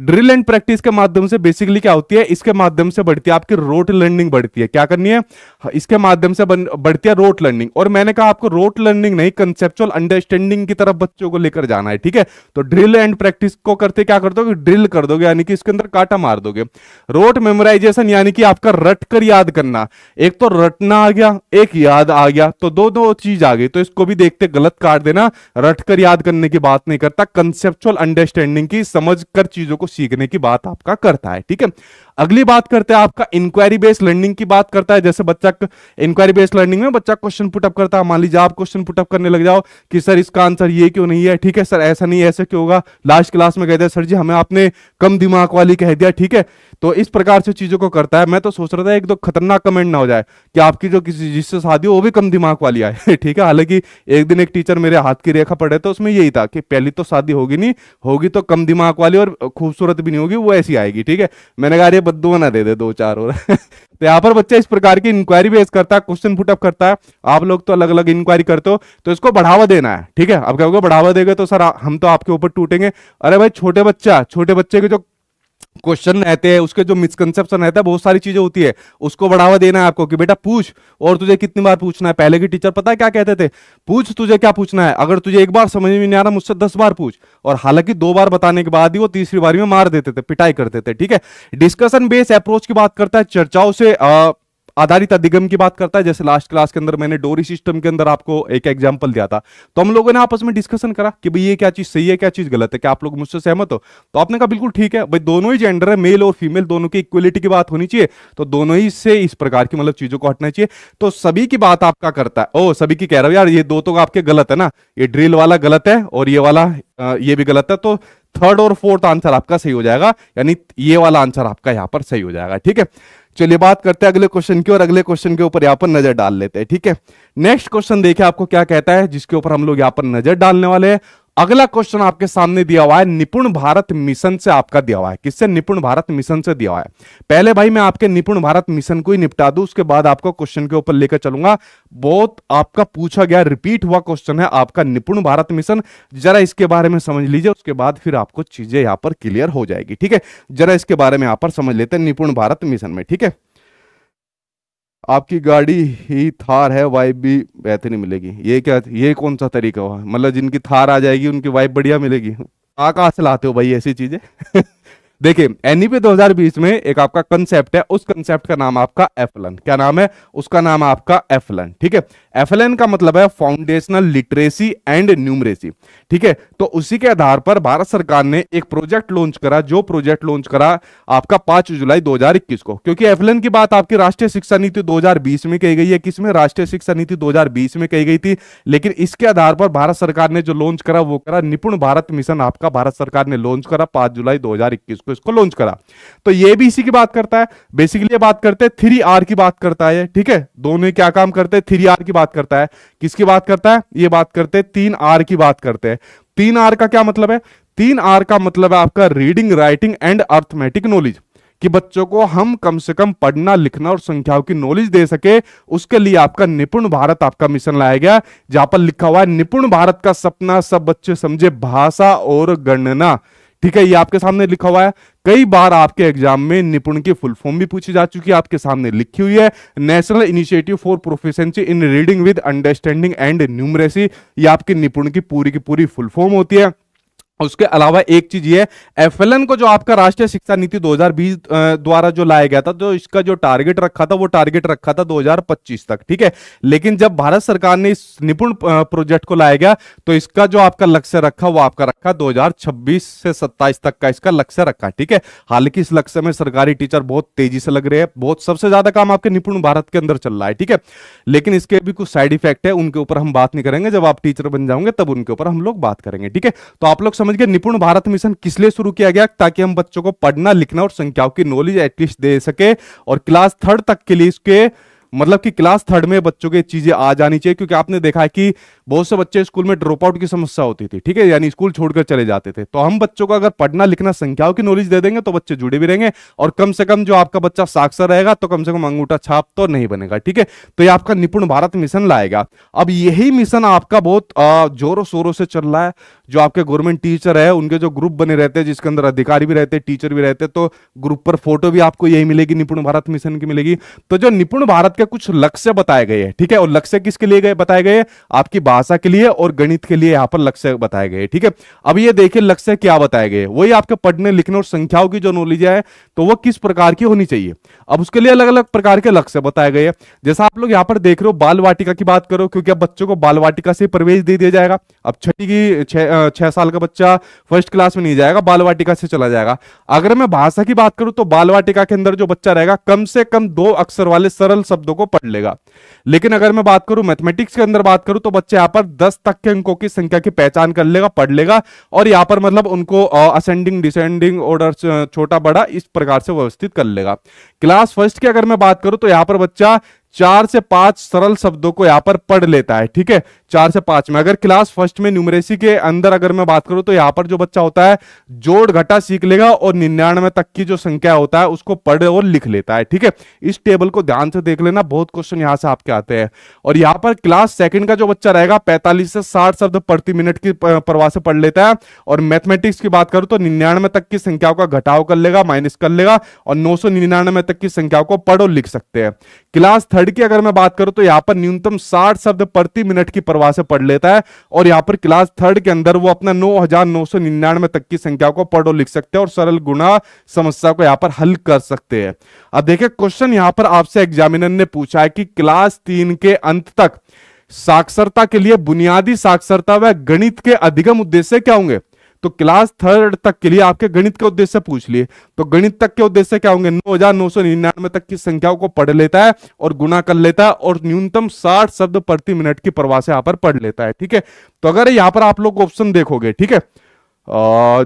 ड्रिल एंड प्रैक्टिस के माध्यम से बेसिकली क्या होती है इसके माध्यम से बढ़ती है आपकी रोट लर्निंग बढ़ती है क्या करनी है इसके माध्यम से बढ़ती है रोट लर्निंग और मैंने कहा आपको रोट लर्निंग नहीं कंसेप्चुअल अंडरस्टैंडिंग कोचिंग की तरफ बच्चों को लेकर जाना है ठीक है तो ड्रिल एंड प्रैक्टिस को करते क्या कर दोगे ड्रिल कर दोगे यानी कि इसके अंदर काटा मार दोगे रोट मेमोराइजेशन यानी कि आपका रट कर याद करना एक तो रटना आ गया एक याद आ गया तो दो दो चीज आ गई तो इसको भी देखते गलत काट देना रट कर याद करने की बात नहीं करता कंसेप्चुअल अंडरस्टैंडिंग की समझ कर चीजों को सीखने की बात आपका करता है ठीक है अगली बात करते हैं आपका इंक्वायरी बेस्ड लर्निंग की बात करता है जैसे बच्चा इंक्वायरी बेस्ड लर्निंग में बच्चा क्वेश्चन पुटअप करता है मान लीजिए आप क्वेश्चन पुटअप करने लग जाओ कि सर इसका आंसर ये क्यों नहीं है ठीक है सर ऐसा नहीं ऐसे क्यों होगा लास्ट क्लास में कहते हैं सर जी हमें आपने कम दिमाग वाली कह दिया ठीक है तो इस प्रकार से चीज़ों को करता है मैं तो सोच रहा था एक दो खतरनाक कमेंट ना हो जाए कि आपकी जो किसी जिससे शादी हो वो भी कम दिमाग वाली आए ठीक है हालांकि एक दिन एक टीचर मेरे हाथ की रेखा पड़े तो उसमें यही था कि पहली तो शादी होगी नहीं होगी तो कम दिमाग वाली और खूबसूरत भी नहीं होगी वो ऐसी आएगी ठीक है मैंने कहा अरे बद्दुआ ना दे दे दो चार और तो यहाँ पर बच्चा इस प्रकार की इंक्वायरी बेस करता है क्वेश्चन पुटअप करता है आप लोग तो अलग अलग इंक्वायरी करते हो तो इसको बढ़ावा देना है ठीक है अब क्या बढ़ावा देगा तो सर हम तो आपके ऊपर टूटेंगे अरे भाई छोटे बच्चा छोटे बच्चे के जो क्वेश्चन रहते हैं उसके जो मिसकनसेप्शन रहता है बहुत सारी चीजें होती है उसको बढ़ावा देना है आपको कि बेटा पूछ और तुझे कितनी बार पूछना है पहले की टीचर पता है क्या कहते थे पूछ तुझे क्या पूछना है अगर तुझे एक बार समझ में नहीं आ रहा मुझसे दस बार पूछ और हालांकि दो बार बताने के बाद ही वो तीसरी बार में मार देते थे पिटाई करते थे ठीक है डिस्कशन बेस्ड अप्रोच की बात करता है चर्चाओं से आ, आधारित अधिगम की बात करता है जैसे लास्ट क्लास के अंदर मैंने डोरी सिस्टम के अंदर आपको एक एग्जाम्पल दिया था तो हम लोगों ने आपस में डिस्कशन करा कि भाई ये क्या चीज सही है क्या चीज गलत है क्या आप लोग मुझसे सहमत हो तो आपने कहा बिल्कुल ठीक है भाई दोनों ही जेंडर है मेल और फीमेल दोनों की इक्वलिटी की बात होनी चाहिए तो दोनों ही से इस प्रकार की मतलब चीजों को हटना चाहिए तो सभी की बात आपका करता है ओ सभी की कह रहा हो यार ये दो तो आपके गलत है ना ये ड्रिल वाला गलत है और ये वाला ये भी गलत है तो थर्ड और फोर्थ आंसर आपका सही हो जाएगा यानी ये वाला आंसर आपका यहाँ पर सही हो जाएगा ठीक है चलिए बात करते हैं अगले क्वेश्चन की और अगले क्वेश्चन के ऊपर यहां पर नजर डाल लेते हैं ठीक है नेक्स्ट क्वेश्चन देखिए आपको क्या कहता है जिसके ऊपर हम लोग यहां पर नजर डालने वाले हैं अगला क्वेश्चन आपके सामने दिया हुआ है निपुण भारत मिशन से आपका दिया हुआ है किससे निपुण भारत मिशन से दिया हुआ है पहले भाई मैं आपके निपुण भारत मिशन को ही निपटा दू उसके बाद आपको क्वेश्चन के ऊपर लेकर चलूंगा बहुत आपका पूछा गया रिपीट हुआ क्वेश्चन है आपका निपुण भारत मिशन जरा इसके बारे में समझ लीजिए उसके बाद फिर आपको चीजें यहां पर क्लियर हो जाएगी ठीक है जरा इसके बारे में यहां पर समझ लेते हैं निपुण भारत मिशन में ठीक है आपकी गाड़ी ही थार है वाइब भी बेहतरीन मिलेगी ये क्या ये कौन सा तरीका हुआ मतलब जिनकी थार आ जाएगी उनकी वाइब बढ़िया मिलेगी कहाँ से लाते हो भाई ऐसी चीज़ें देखिए एनईपी 2020 में एक आपका कंसेप्ट है उस कंसेप्ट का नाम आपका एफलन क्या नाम है उसका नाम आपका एफलन ठीक है एफलन का मतलब है फाउंडेशनल लिटरेसी एंड न्यूमरेसी ठीक है तो उसी के आधार पर भारत सरकार ने एक प्रोजेक्ट लॉन्च करा जो प्रोजेक्ट लॉन्च करा आपका पांच जुलाई 2021 को क्योंकि एफलन की बात आपकी राष्ट्रीय शिक्षा नीति दो में कही गई है किसमें राष्ट्रीय शिक्षा नीति दो में कही गई थी लेकिन इसके आधार पर भारत सरकार ने जो लॉन्च करा वो करा निपुण भारत मिशन आपका भारत सरकार ने लॉन्च करा पांच जुलाई दो को पे उसको लॉन्च करा तो ये भी इसी की बात करता है बेसिकली ये बात करते हैं थ्री आर की बात करता है ठीक है दोनों क्या काम करते हैं थ्री आर की बात करता है किसकी बात करता है ये बात करते हैं तीन आर की बात करते हैं तीन आर का क्या मतलब है तीन आर का मतलब है आपका reading writing and arithmetic knowledge कि बच्चों को हम कम से कम पढ़ना लिखना और संख्याओं की नॉलेज दे सके उसके लिए आपका निपुण भारत आपका मिशन लाया गया जहां पर लिखा हुआ है निपुण भारत का सपना सब बच्चे समझे भाषा और गणना ठीक है ये आपके सामने लिखा हुआ है कई बार आपके एग्जाम में निपुण की फुल फॉर्म भी पूछी जा चुकी है आपके सामने लिखी हुई है national initiative for proficiency in reading with understanding and numeracy ये आपके निपुण की पूरी की पूरी फुल फॉर्म होती है उसके अलावा एक चीज ये एफ को जो आपका राष्ट्रीय शिक्षा नीति 2020 द्वारा जो लाया गया था तो इसका जो टारगेट रखा था वो टारगेट रखा था 2025 तक ठीक है लेकिन जब भारत सरकार ने इस निपुण प्रोजेक्ट को लाया गया तो इसका जो आपका लक्ष्य रखा वो आपका रखा 2026 से 27 तक का इसका लक्ष्य रखा ठीक है हालांकि इस लक्ष्य में सरकारी टीचर बहुत तेजी से लग रहे हैं बहुत सबसे ज्यादा काम आपके निपुण भारत के अंदर चल रहा है ठीक है लेकिन इसके भी कुछ साइड इफेक्ट है उनके ऊपर हम बात नहीं करेंगे जब आप टीचर बन जाओगे तब उनके ऊपर हम लोग बात करेंगे ठीक है तो आप लोग समझ गए निपुण भारत मिशन किस लिए शुरू किया गया ताकि हम बच्चों को पढ़ना लिखना और संख्याओं की नॉलेज एटलीस्ट दे सके और क्लास थर्ड तक के लिए इसके मतलब कि क्लास थर्ड में बच्चों के चीजें आ जानी चाहिए क्योंकि आपने देखा है कि बहुत से बच्चे स्कूल में ड्रॉप आउट की समस्या होती थी ठीक है यानी स्कूल छोड़कर चले जाते थे तो हम बच्चों को अगर पढ़ना लिखना संख्याओं की नॉलेज दे देंगे तो बच्चे जुड़े भी रहेंगे और कम से कम जो आपका बच्चा साक्षर रहेगा तो कम से कम अंगूठा छाप तो नहीं बनेगा ठीक है तो ये आपका निपुण भारत मिशन लाएगा अब यही मिशन आपका बहुत जोरों शोरों से चल रहा है जो आपके गवर्नमेंट टीचर है उनके जो ग्रुप बने रहते हैं जिसके अंदर अधिकारी भी रहते हैं टीचर भी रहते हैं तो ग्रुप पर फोटो भी आपको यही मिलेगी निपुण भारत मिशन की मिलेगी तो जो निपुण भारत के के कुछ लक्ष्य बताए गए हैं ठीक है और लक्ष्य किसके लिए गए बताए गए आपकी भाषा के लिए और गणित के लिए यहाँ पर लक्ष्य बताए गए ठीक है अब ये देखिए लक्ष्य क्या बताए गए वही आपके पढ़ने लिखने और संख्याओं की जो नॉलेज है तो वो किस प्रकार की होनी चाहिए अब उसके लिए अलग अलग प्रकार के लक्ष्य बताए गए जैसा आप लोग यहाँ पर देख रहे हो बाल वाटिका की बात करो क्योंकि अब बच्चों को बाल वाटिका से प्रवेश दे दिया जाएगा अब छठी की छह साल का बच्चा फर्स्ट क्लास में नहीं जाएगा बाल वाटिका से चला जाएगा अगर मैं भाषा की बात करूं तो बाल वाटिका के अंदर जो बच्चा रहेगा कम से कम दो अक्षर वाले सरल शब्दों बातों को पढ़ लेगा लेकिन अगर मैं बात करूं मैथमेटिक्स के अंदर बात करूं तो बच्चे यहाँ पर दस तक के अंकों की संख्या की पहचान कर लेगा पढ़ लेगा और यहाँ पर मतलब उनको असेंडिंग डिसेंडिंग ऑर्डर छोटा बड़ा इस प्रकार से व्यवस्थित कर लेगा क्लास फर्स्ट की अगर मैं बात करूं तो यहाँ पर बच्चा चार से पांच सरल शब्दों को यहाँ पर पढ़ लेता है ठीक है चार से पांच में अगर क्लास फर्स्ट में न्यूमरेसी के अंदर अगर मैं बात करूं तो यहां पर जो बच्चा होता है जोड़ घटा सीख लेगा और निन्यानवे तक की जो संख्या होता है उसको पढ़ और लिख लेता है ठीक है इस टेबल को ध्यान से देख लेना बहुत क्वेश्चन यहाँ से आपके आते हैं और यहाँ पर क्लास सेकेंड का जो बच्चा रहेगा पैंतालीस से साठ शब्द प्रति मिनट की प्रवाह से पढ़ लेता है और मैथमेटिक्स की बात करूं तो निन्यानवे तक की संख्याओं का घटाव कर लेगा माइनस कर लेगा और नौ तक की संख्याओं को पढ़ और लिख सकते हैं क्लास थर्ड वर्ड की अगर मैं बात करूं तो यहां पर न्यूनतम साठ शब्द प्रति मिनट की प्रवाह से पढ़ लेता है और यहां पर क्लास थर्ड के अंदर वो अपना नौ हजार नौ सौ निन्यानवे तक की संख्या को पढ़ और लिख सकते हैं और सरल गुणा समस्या को यहां पर हल कर सकते हैं अब देखिए क्वेश्चन यहां पर आपसे एग्जामिनर ने पूछा है कि क्लास तीन के अंत तक साक्षरता के लिए बुनियादी साक्षरता व गणित के अधिगम उद्देश्य क्या होंगे तो क्लास थर्ड तक के लिए आपके गणित के उद्देश्य पूछ लिए तो गणित तक के उद्देश्य क्या होंगे नौ हजार नौ सौ निन्यानवे तक की संख्याओं को पढ़ लेता है और गुना कर लेता है और न्यूनतम साठ शब्द प्रति मिनट की प्रवाह से यहां पर पढ़ लेता है ठीक है तो अगर यहां पर आप लोग ऑप्शन देखोगे ठीक है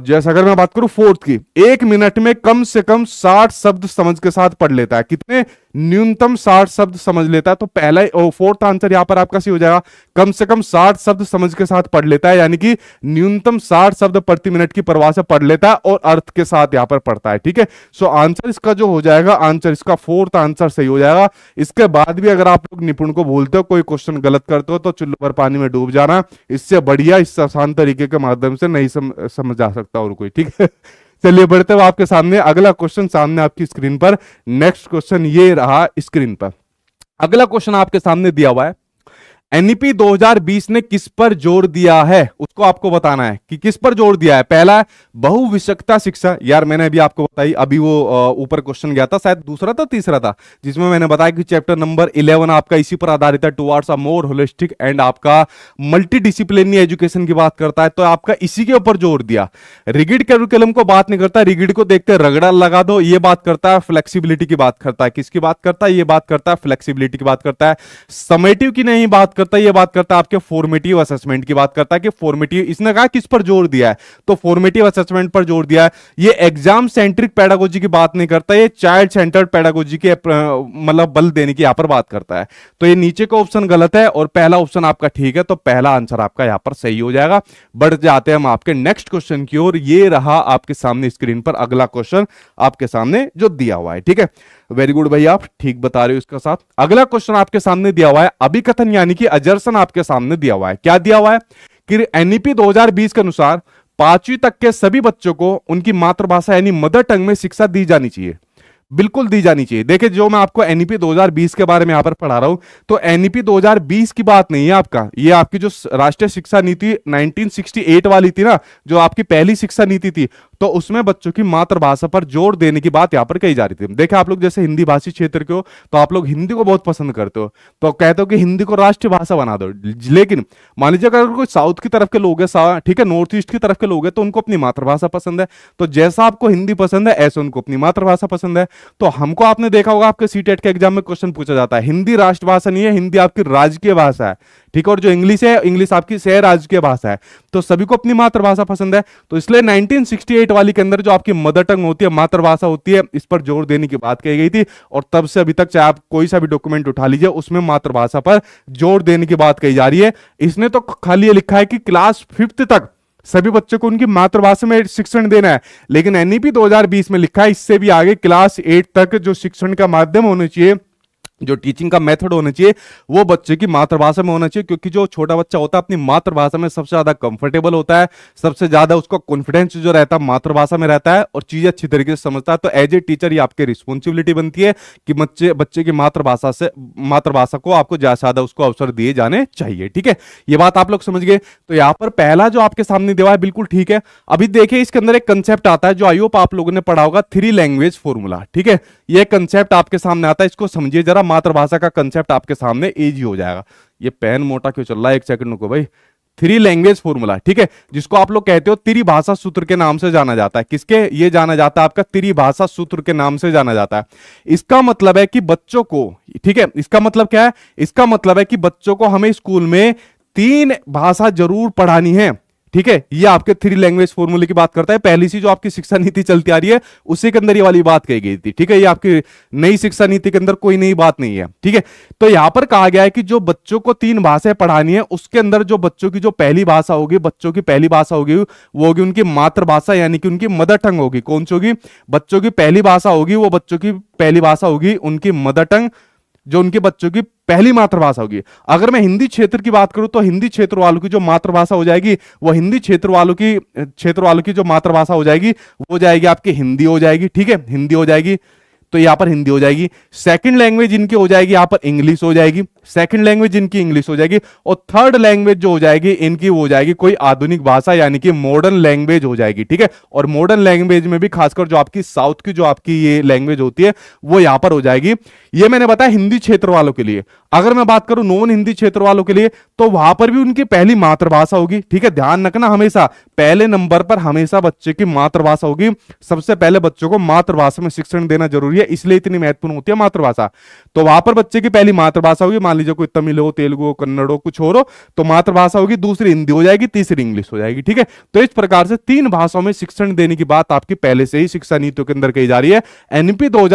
जैसे अगर मैं बात करूं फोर्थ की एक मिनट में कम से कम साठ शब्द समझ के साथ पढ़ लेता है कितने न्यूनतम साठ शब्द समझ लेता है तो पहला फोर्थ आंसर यहां पर आपका सी हो जाएगा कम से कम साठ शब्द समझ के साथ पढ़ लेता है यानी कि न्यूनतम साठ शब्द प्रति मिनट की परवाह से पढ़ लेता है और अर्थ के साथ यहां पर पढ़ता है ठीक है सो आंसर इसका जो हो जाएगा आंसर इसका फोर्थ आंसर सही हो जाएगा इसके बाद भी अगर आप लोग निपुण को भूलते हो कोई क्वेश्चन गलत करते हो तो चुल्लू पर पानी में डूब जाना इससे बढ़िया इससे आसान तरीके के माध्यम से नहीं समझ जा सकता और कोई ठीक है चलिए बढ़ते हुए आपके सामने अगला क्वेश्चन सामने आपकी स्क्रीन पर नेक्स्ट क्वेश्चन ये रहा स्क्रीन पर अगला क्वेश्चन आपके सामने दिया हुआ है एनईपी e 2020 ने किस पर जोर दिया है को आपको बताना है कि किस पर जोर दिया है पहला बहुविषकता शिक्षा यार मैंने अभी आपको बताई अभी वो ऊपर क्वेश्चन गया था शायद दूसरा था तीसरा था जिसमें मैंने बताया कि चैप्टर नंबर इलेवन आपका इसी पर आधारित है towards a more holistic and आपका मल्टी एजुकेशन की बात करता है तो आपका इसी के ऊपर जोर दिया रिगिड कैरिकुलम को बात नहीं करता रिगिड को देखते रगड़ा लगा दो ये बात करता है फ्लेक्सीबिलिटी की बात करता है किसकी बात करता है ये बात करता है फ्लेक्सीबिलिटी की बात करता है समेटिव की नहीं बात करता ये बात करता है आपके फॉर्मेटिव असेसमेंट की बात करता है कि फॉर्मेटिव फॉर्मेटिव इसने कहा किस पर जोर दिया है तो फॉर्मेटिव असेसमेंट पर जोर दिया है ये एग्जाम सेंट्रिक पैडागोजी की बात नहीं करता ये चाइल्ड सेंटर्ड पैडागोजी के मतलब बल देने की यहां पर बात करता है तो ये नीचे का ऑप्शन गलत है और पहला ऑप्शन आपका ठीक है तो पहला आंसर आपका यहां पर सही हो जाएगा बढ़ जाते हैं हम आपके नेक्स्ट क्वेश्चन की ओर ये रहा आपके सामने स्क्रीन पर अगला क्वेश्चन आपके सामने जो दिया हुआ है ठीक है वेरी गुड भाई आप ठीक बता रहे हो इसका साथ अगला क्वेश्चन आपके सामने दिया हुआ है अभिकथन यानी कि अजर्सन आपके सामने दिया हुआ है क्या दिया हुआ है कि एनईपी e 2020 के अनुसार पांचवी तक के सभी बच्चों को उनकी मातृभाषा यानी मदर टंग में शिक्षा दी जानी चाहिए बिल्कुल दी जानी चाहिए देखिए जो मैं आपको एनईपी e 2020 के बारे में यहाँ पर पढ़ा रहा हूं तो एनईपी e 2020 की बात नहीं है आपका ये आपकी जो राष्ट्रीय शिक्षा नीति 1968 वाली थी ना जो आपकी पहली शिक्षा नीति थी तो उसमें बच्चों की मातृभाषा पर जोर देने की बात यहाँ पर कही जा रही थी देखिए आप लोग जैसे हिंदी भाषी क्षेत्र के हो तो आप लोग हिंदी को बहुत पसंद करते हो तो कहते हो कि हिंदी को राष्ट्रीय भाषा बना दो लेकिन मान लीजिए अगर कोई साउथ की तरफ के लोग है ठीक है नॉर्थ ईस्ट की तरफ के लोग है तो उनको अपनी मातृभाषा पसंद है तो जैसा आपको हिंदी पसंद है ऐसे उनको अपनी मातृभाषा पसंद है तो हमको आपने देखा होगा आपके सी e के एग्जाम में क्वेश्चन पूछा जाता है हिंदी राष्ट्रभाषा नहीं है हिंदी आपकी राजकीय भाषा है ठीक है और जो इंग्लिश है इंग्लिश आपकी सह राजकीय भाषा है तो सभी को अपनी मातृभाषा पसंद है तो इसलिए 1968 वाली के अंदर जो आपकी मदर टंग होती है मातृभाषा होती है इस पर जोर देने की बात कही गई थी और तब से अभी तक चाहे आप कोई सा भी डॉक्यूमेंट उठा लीजिए उसमें मातृभाषा पर जोर देने की बात कही जा रही है इसने तो खाली लिखा है कि क्लास फिफ्थ तक सभी बच्चों को उनकी मातृभाषा में शिक्षण देना है लेकिन एनईपी 2020 में लिखा है इससे भी आगे क्लास एट तक जो शिक्षण का माध्यम होना चाहिए जो टीचिंग का मेथड होना चाहिए वो बच्चे की मातृभाषा में होना चाहिए क्योंकि जो छोटा बच्चा होता है अपनी मातृभाषा में सबसे ज्यादा कंफर्टेबल होता है सबसे ज्यादा उसका कॉन्फिडेंस जो रहता है मातृभाषा में रहता है और चीजें अच्छी तरीके से समझता है तो एज ए टीचर ये आपकी रिस्पॉन्सिबिलिटी बनती है कि बच्चे बच्चे की मातृभाषा से मातृभाषा को आपको ज्यादा ज्यादा उसको अवसर दिए जाने चाहिए ठीक है ये बात आप लोग समझ गए तो यहाँ पर पहला जो आपके सामने दिवा है बिल्कुल ठीक है अभी देखिए इसके अंदर एक कंसेप्ट आता है जो आई होप आप लोगों ने पढ़ा होगा थ्री लैंग्वेज फॉर्मूला ठीक है ये कंसेप्ट आपके सामने आता है इसको समझिए जरा मातृभाषा का कंसेप्ट आपके सामने ईजी हो जाएगा ये पेन मोटा क्यों चल रहा है एक सेकंड को भाई थ्री लैंग्वेज फॉर्मूला ठीक है जिसको आप लोग कहते हो त्रिभाषा सूत्र के नाम से जाना जाता है किसके ये जाना जाता है आपका त्रिभाषा सूत्र के नाम से जाना जाता है इसका मतलब है कि बच्चों को ठीक है इसका मतलब क्या है इसका मतलब है कि बच्चों को हमें स्कूल में तीन भाषा जरूर पढ़ानी है ठीक है ये आपके थ्री लैंग्वेज फॉर्मूले की बात करता है पहली सी जो आपकी शिक्षा नीति चलती आ रही है उसी के अंदर ये वाली बात कही गई थी ठीक है ये आपकी नई शिक्षा नीति के अंदर कोई नई बात नहीं है ठीक है तो यहां पर कहा गया है कि जो बच्चों को तीन भाषाएं पढ़ानी है उसके अंदर जो बच्चों की जो पहली भाषा होगी बच्चों की पहली भाषा होगी वो होगी उनकी मातृभाषा यानी कि उनकी मदर टंग होगी कौन सी होगी बच्चों की पहली भाषा होगी वो बच्चों की पहली भाषा होगी उनकी मदर टंग जो उनके बच्चों की पहली मातृभाषा होगी अगर मैं हिंदी क्षेत्र की बात करूं तो हिंदी क्षेत्र वालों की जो मातृभाषा हो जाएगी वो हिंदी क्षेत्र वालों की क्षेत्र वालों की जो मातृभाषा हो जाएगी वो जाएगी आपकी हिंदी हो जाएगी ठीक है हिंदी हो जाएगी तो यहां पर हिंदी हो जाएगी सेकंड लैंग्वेज इनकी हो जाएगी यहां पर इंग्लिश हो जाएगी सेकंड लैंग्वेज इनकी इंग्लिश हो जाएगी और थर्ड लैंग्वेज जो हो जाएगी इनकी वो हो जाएगी कोई आधुनिक भाषा यानी कि मॉडर्न लैंग्वेज हो जाएगी ठीक है और मॉडर्न लैंग्वेज में भी खासकर जो आपकी साउथ की जो आपकी ये लैंग्वेज होती है वो यहां पर हो जाएगी ये मैंने बताया हिंदी क्षेत्र वालों के लिए अगर मैं बात करूं नॉन हिंदी क्षेत्र वालों के लिए तो वहां पर भी उनकी पहली मातृभाषा होगी ठीक है ध्यान रखना हमेशा पहले नंबर पर हमेशा बच्चे की मातृभाषा होगी सबसे पहले बच्चों को मातृभाषा में शिक्षण देना जरूरी हुई है इसलिए इतनी महत्वपूर्ण होती है मातृभाषा तो वहां पर बच्चे की पहली मातृभाषा होगी मान लीजिए कोई तमिल हो तेलुगु हो कन्नड़ हो कुछ और हो तो मातृभाषा होगी दूसरी हिंदी हो जाएगी तीसरी इंग्लिश हो जाएगी ठीक है तो इस प्रकार से तीन भाषाओं में शिक्षण देने की बात आपकी पहले से ही शिक्षा नीतियों के अंदर कही जा रही है एनपी दो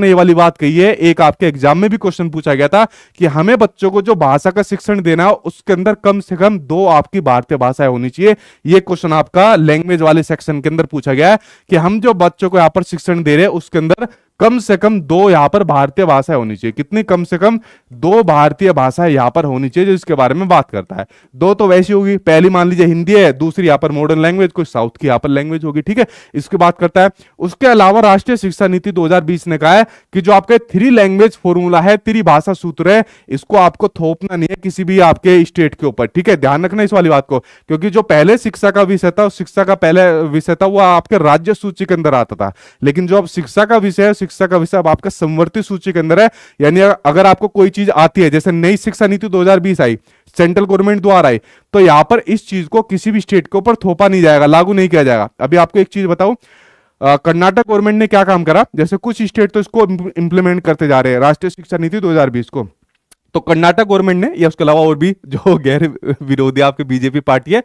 ने ये वाली बात कही है एक आपके एग्जाम में भी क्वेश्चन पूछा गया था कि हमें बच्चों को जो भाषा का शिक्षण देना है उसके अंदर कम से कम दो आपकी भारतीय भाषाएं होनी चाहिए यह क्वेश्चन आपका लैंग्वेज वाले सेक्शन के अंदर पूछा गया है कि हम जो बच्चों को यहां पर शिक्षण दे रहे हैं उसके अंदर कम से कम दो यहां पर भारतीय भाषाएं होनी चाहिए कितनी कम से कम दो भारतीय भाषाएं यहां पर होनी चाहिए इसके बारे में बात करता है दो तो वैसी होगी पहली मान लीजिए हिंदी है दूसरी यहाँ पर मॉडर्न लैंग्वेज कुछ साउथ की यहां पर लैंग्वेज होगी ठीक है इसकी बात करता है उसके अलावा राष्ट्रीय शिक्षा नीति दो ने कहा है कि जो आपके थ्री लैंग्वेज फॉर्मूला है थ्री भाषा सूत्र है इसको आपको थोपना नहीं है किसी भी आपके स्टेट के ऊपर ठीक है ध्यान रखना इस वाली बात को क्योंकि जो पहले शिक्षा का विषय था शिक्षा का पहले विषय था वो आपके राज्य सूची के अंदर आता था लेकिन जो अब शिक्षा का विषय है शिक्षा का विषय अब आपका संवर्ती सूची के अंदर है यानी अगर आपको कोई चीज आती है जैसे नई शिक्षा नीति 2020 आई सेंट्रल गवर्नमेंट द्वारा आई तो यहां पर इस चीज को किसी भी स्टेट के ऊपर थोपा नहीं जाएगा लागू नहीं किया जाएगा अभी आपको एक चीज बताऊ कर्नाटक गवर्नमेंट ने क्या काम करा जैसे कुछ स्टेट तो इसको इंप्लीमेंट करते जा रहे हैं राष्ट्रीय शिक्षा नीति 2020 को तो कर्नाटक गवर्नमेंट ने या उसके अलावा और भी जो गैर विरोधी आपके बीजेपी पार्टी है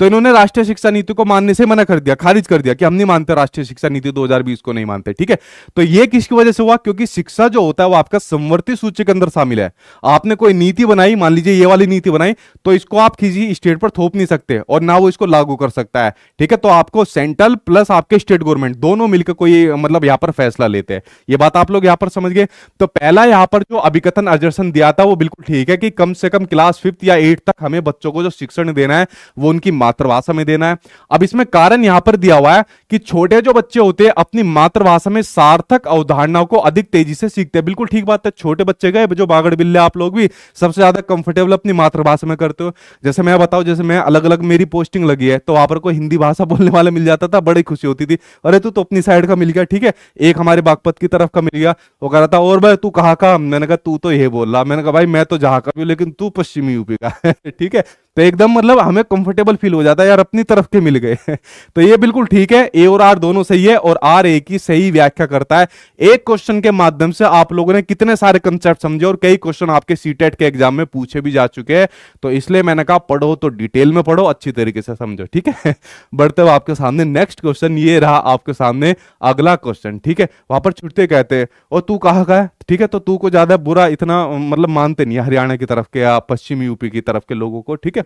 तो इन्होंने राष्ट्रीय शिक्षा नीति को मानने से मना कर दिया खारिज कर दिया कि हम नहीं मानते राष्ट्रीय शिक्षा नीति 2020 को नहीं मानते ठीक है तो ये किसकी वजह से हुआ क्योंकि शिक्षा जो होता है वो आपका संवर्ती सूची के अंदर शामिल है आपने कोई नीति बनाई मान लीजिए ये वाली नीति बनाई तो इसको आप किसी स्टेट पर थोप नहीं सकते और ना वो इसको लागू कर सकता है ठीक है तो आपको सेंट्रल प्लस आपके स्टेट गवर्नमेंट दोनों मिलकर कोई मतलब यहां पर फैसला लेते हैं ये बात आप लोग यहां पर समझ गए तो पहला यहां पर जो अभिकथन अजर्सन दिया था वो बिल्कुल ठीक है कि कम से कम क्लास फिफ्थ या एट तक हमें बच्चों को जो शिक्षण देना है वो उनकी मातृभाषा में देना है अब इसमें कारण यहां पर दिया हुआ है कि छोटे जो बच्चे होते हैं अपनी मातृभाषा में सार्थक अवधारणाओं को अधिक तेजी से सीखते हैं बिल्कुल ठीक बात है छोटे बच्चे गए जो बागड़ बिल्ले आप लोग भी सबसे ज्यादा कंफर्टेबल अपनी मातृभाषा में करते हो जैसे मैं बताऊं जैसे मैं अलग अलग मेरी पोस्टिंग लगी है तो वहां पर कोई हिंदी भाषा बोलने वाला मिल जाता था बड़ी खुशी होती थी अरे तू तो अपनी साइड का मिल गया ठीक है एक हमारे बागपत की तरफ का मिल गया वो कह रहा था और भाई तू कहा का मैंने कहा तू तो ये बोल रहा मैंने कहा भाई मैं तो जहां का भी लेकिन तू पश्चिमी यूपी का ठीक है तो एकदम मतलब हमें कंफर्टेबल फील हो जाता है यार अपनी तरफ के मिल गए तो ये बिल्कुल ठीक है ए और आर दोनों सही है और आर ए की सही व्याख्या करता है एक क्वेश्चन के माध्यम से आप लोगों ने कितने सारे कंसेप्ट समझे और कई क्वेश्चन आपके सीटेट e के एग्जाम में पूछे भी जा चुके हैं तो इसलिए मैंने कहा पढ़ो तो डिटेल में पढ़ो अच्छी तरीके से समझो ठीक है बढ़ते हुए आपके सामने नेक्स्ट क्वेश्चन ये रहा आपके सामने अगला क्वेश्चन ठीक है वहां पर छुटते कहते हैं और तू कहा का है ठीक है तो तू को ज्यादा बुरा इतना मतलब मानते नहीं हरियाणा की तरफ के या पश्चिमी यूपी की तरफ के लोगों को ठीक है है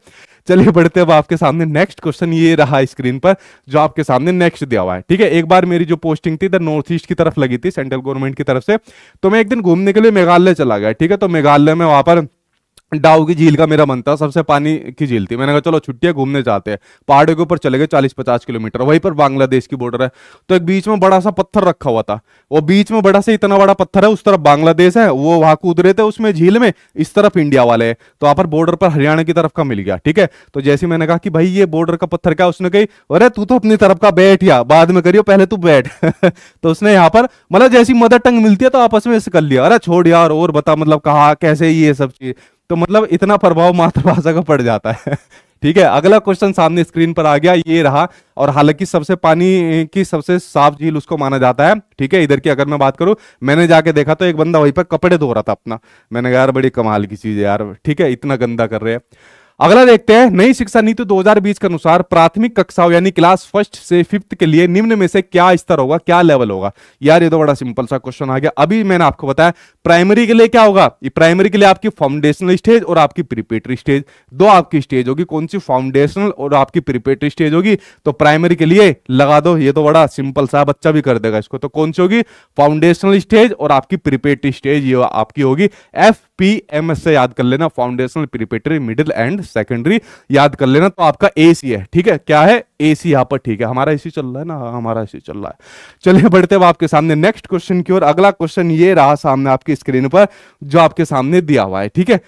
चलिए बढ़ते अब आपके सामने नेक्स्ट क्वेश्चन ये रहा स्क्रीन पर जो आपके सामने नेक्स्ट दिया हुआ है ठीक है एक बार मेरी जो पोस्टिंग थी इधर नॉर्थ ईस्ट की तरफ लगी थी सेंट्रल गवर्नमेंट की तरफ से तो मैं एक दिन घूमने के लिए मेघालय चला गया ठीक है तो मेघालय में वहां पर डाऊ की झील का मेरा मन था सबसे पानी की झील थी मैंने कहा चलो छुट्टियां घूमने जाते हैं पहाड़ों के ऊपर चले गए चालीस पचास किलोमीटर वहीं पर बांग्लादेश की बॉर्डर है तो एक बीच में बड़ा सा पत्थर रखा हुआ था वो बीच में बड़ा सा इतना बड़ा पत्थर है उस तरफ बांग्लादेश है वो वहां कूद रहे थे उसमें झील में इस तरफ इंडिया वाले है तो वहां पर बॉर्डर पर हरियाणा की तरफ का मिल गया ठीक है तो जैसे मैंने कहा कि भाई ये बॉर्डर का पत्थर क्या उसने कही अरे तू तो अपनी तरफ का बैठ या बाद में करियो पहले तू बैठ तो उसने यहाँ पर मतलब जैसी मदर टंग मिलती है तो आपस में इसे कर लिया अरे छोड़ यार और बता मतलब कहा कैसे ये सब चीज तो मतलब इतना प्रभाव मातृभाषा का पड़ जाता है ठीक है अगला क्वेश्चन सामने स्क्रीन पर आ गया ये रहा और हालांकि सबसे पानी की सबसे साफ झील उसको माना जाता है ठीक है इधर की अगर मैं बात करूं मैंने जाके देखा तो एक बंदा वहीं पर कपड़े धो रहा था अपना मैंने कहा यार बड़ी कमाल की चीज़ है यार ठीक है इतना गंदा कर रहे हैं अगला देखते हैं नई शिक्षा नीति 2020 के अनुसार प्राथमिक कक्षाओं यानी क्लास फर्स्ट से फिफ्थ के लिए निम्न में से क्या स्तर होगा क्या लेवल होगा यार ये तो बड़ा सिंपल सा क्वेश्चन आ गया अभी मैंने आपको बताया प्राइमरी के लिए क्या होगा ये प्राइमरी के लिए आपकी फाउंडेशनल स्टेज और आपकी प्रिपेटरी स्टेज दो आपकी स्टेज होगी कौन सी फाउंडेशनल और आपकी प्रिपेटरी स्टेज होगी तो प्राइमरी के लिए लगा दो ये तो बड़ा सिंपल सा बच्चा भी कर देगा इसको तो कौन सी होगी फाउंडेशनल स्टेज और आपकी प्रिपेटरी स्टेज ये आपकी होगी एफ पी एम एस से याद कर लेना foundational preparatory middle and secondary याद कर लेना तो आपका ए सी है ठीक है क्या है ए सी यहाँ पर ठीक है हमारा ए सी चल रहा है ना हाँ, हमारा इसी चल रहा है चलिए बढ़ते हुए आपके सामने नेक्स्ट क्वेश्चन की ओर अगला क्वेश्चन ये रहा सामने आपकी स्क्रीन पर जो आपके सामने दिया हुआ है ठीक है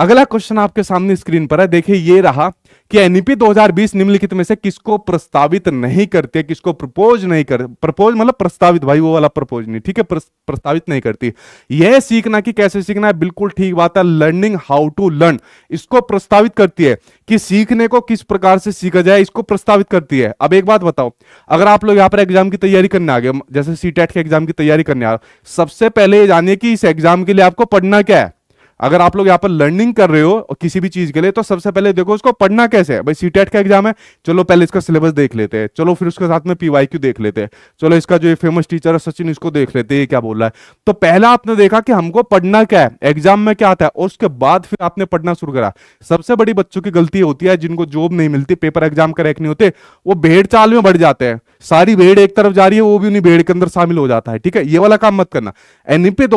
अगला क्वेश्चन आपके सामने स्क्रीन पर है देखिए ये रहा कि एनईपी e 2020 निम्नलिखित में से किसको प्रस्तावित नहीं करती है किसको प्रपोज नहीं कर प्रपोज मतलब प्रस्तावित भाई वो वाला प्रपोज नहीं ठीक है प्रस्तावित नहीं करती यह सीखना कि कैसे सीखना है बिल्कुल ठीक बात है लर्निंग हाउ टू लर्न इसको प्रस्तावित करती है कि सीखने को किस प्रकार से सीखा जाए इसको प्रस्तावित करती है अब एक बात बताओ अगर आप लोग यहाँ पर एग्जाम की तैयारी करने आ गए जैसे सी के एग्जाम की तैयारी करने आ सबसे पहले ये जानिए कि इस एग्जाम के लिए आपको पढ़ना क्या है अगर आप लोग यहाँ पर लर्निंग कर रहे हो किसी भी चीज के लिए तो सबसे पहले देखो उसको पढ़ना कैसे है भाई सी e का एग्जाम है चलो पहले इसका सिलेबस देख लेते हैं चलो फिर उसके साथ में पीवाई देख लेते हैं चलो इसका जो फेमस टीचर है सचिन इसको देख लेते हैं क्या बोल रहा है तो पहला आपने देखा कि हमको पढ़ना क्या है एग्जाम में क्या आता है और उसके बाद फिर आपने पढ़ना शुरू करा सबसे बड़ी बच्चों की गलती होती है जिनको जॉब नहीं मिलती पेपर एग्जाम करेक्ट नहीं होते वो भेड़ चाल में बढ़ जाते हैं सारी भेड़ एक तरफ जा रही है वो भी उन्हीं भीड़ के अंदर शामिल हो जाता है ठीक है ये वाला काम मत करना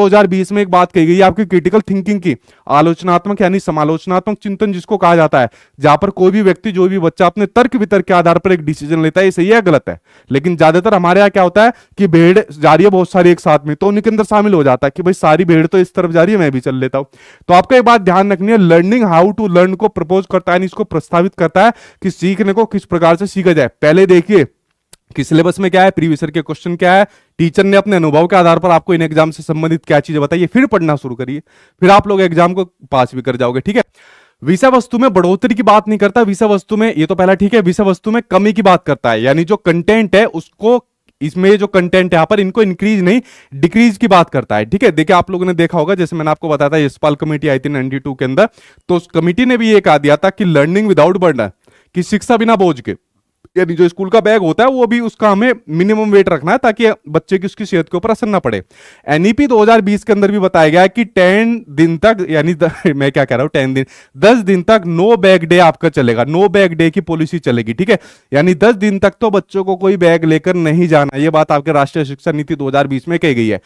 हजार बीस में एक बात कही गई आपकी क्रिटिकल थिंकिंग की आलोचनात्मक यानी समालोचनात्मक चिंतन जिसको कहा जाता है जहां पर कोई भी व्यक्ति जो भी बच्चा अपने तर्क वितर्क के आधार पर एक डिसीजन लेता है ये सही है गलत है लेकिन ज्यादातर हमारे यहाँ क्या होता है कि भेड़ जा रही है बहुत सारी एक साथ में तो उनके अंदर शामिल हो जाता है कि भाई सारी भेड़ तो इस तरफ जा रही है मैं भी चल लेता हूँ तो आपका एक बात ध्यान रखनी है लर्निंग हाउ टू लर्न को प्रपोज करता है इसको प्रस्तावित करता है कि सीखने को किस प्रकार से सीखा जाए पहले देखिए कि सिलेबस में क्या है प्रीवियस के क्वेश्चन क्या है टीचर ने अपने अनुभव के आधार पर आपको इन एग्जाम से संबंधित क्या चीजें बताइए फिर पढ़ना शुरू करिए फिर आप लोग एग्जाम को पास भी कर जाओगे ठीक है विषय वस्तु में बढ़ोतरी की बात नहीं करता विषय वस्तु में ये तो पहला ठीक है विषय वस्तु में कमी की बात करता है यानी जो कंटेंट है उसको इसमें जो कंटेंट है पर इनको इंक्रीज नहीं डिक्रीज की बात करता है ठीक है देखिए आप लोगों ने देखा होगा जैसे मैंने आपको बताया था यशपाल कमेटी आई थी नाइनटी के अंदर तो उस कमेटी ने भी ये कहा दिया था कि लर्निंग विदाउट बर्डन कि शिक्षा बिना बोझ के यानी जो स्कूल का बैग होता है वो भी उसका हमें मिनिमम वेट रखना है ताकि बच्चे की उसकी सेहत के ऊपर असर ना पड़े एनईपी e 2020 के अंदर भी बताया गया है कि टेन दिन तक यानी मैं क्या कह रहा हूँ टेन दिन दस दिन तक नो बैग डे आपका चलेगा नो बैग डे की पॉलिसी चलेगी ठीक है यानी दस दिन तक तो बच्चों को कोई बैग लेकर नहीं जाना ये बात आपके राष्ट्रीय शिक्षा नीति दो में कही गई है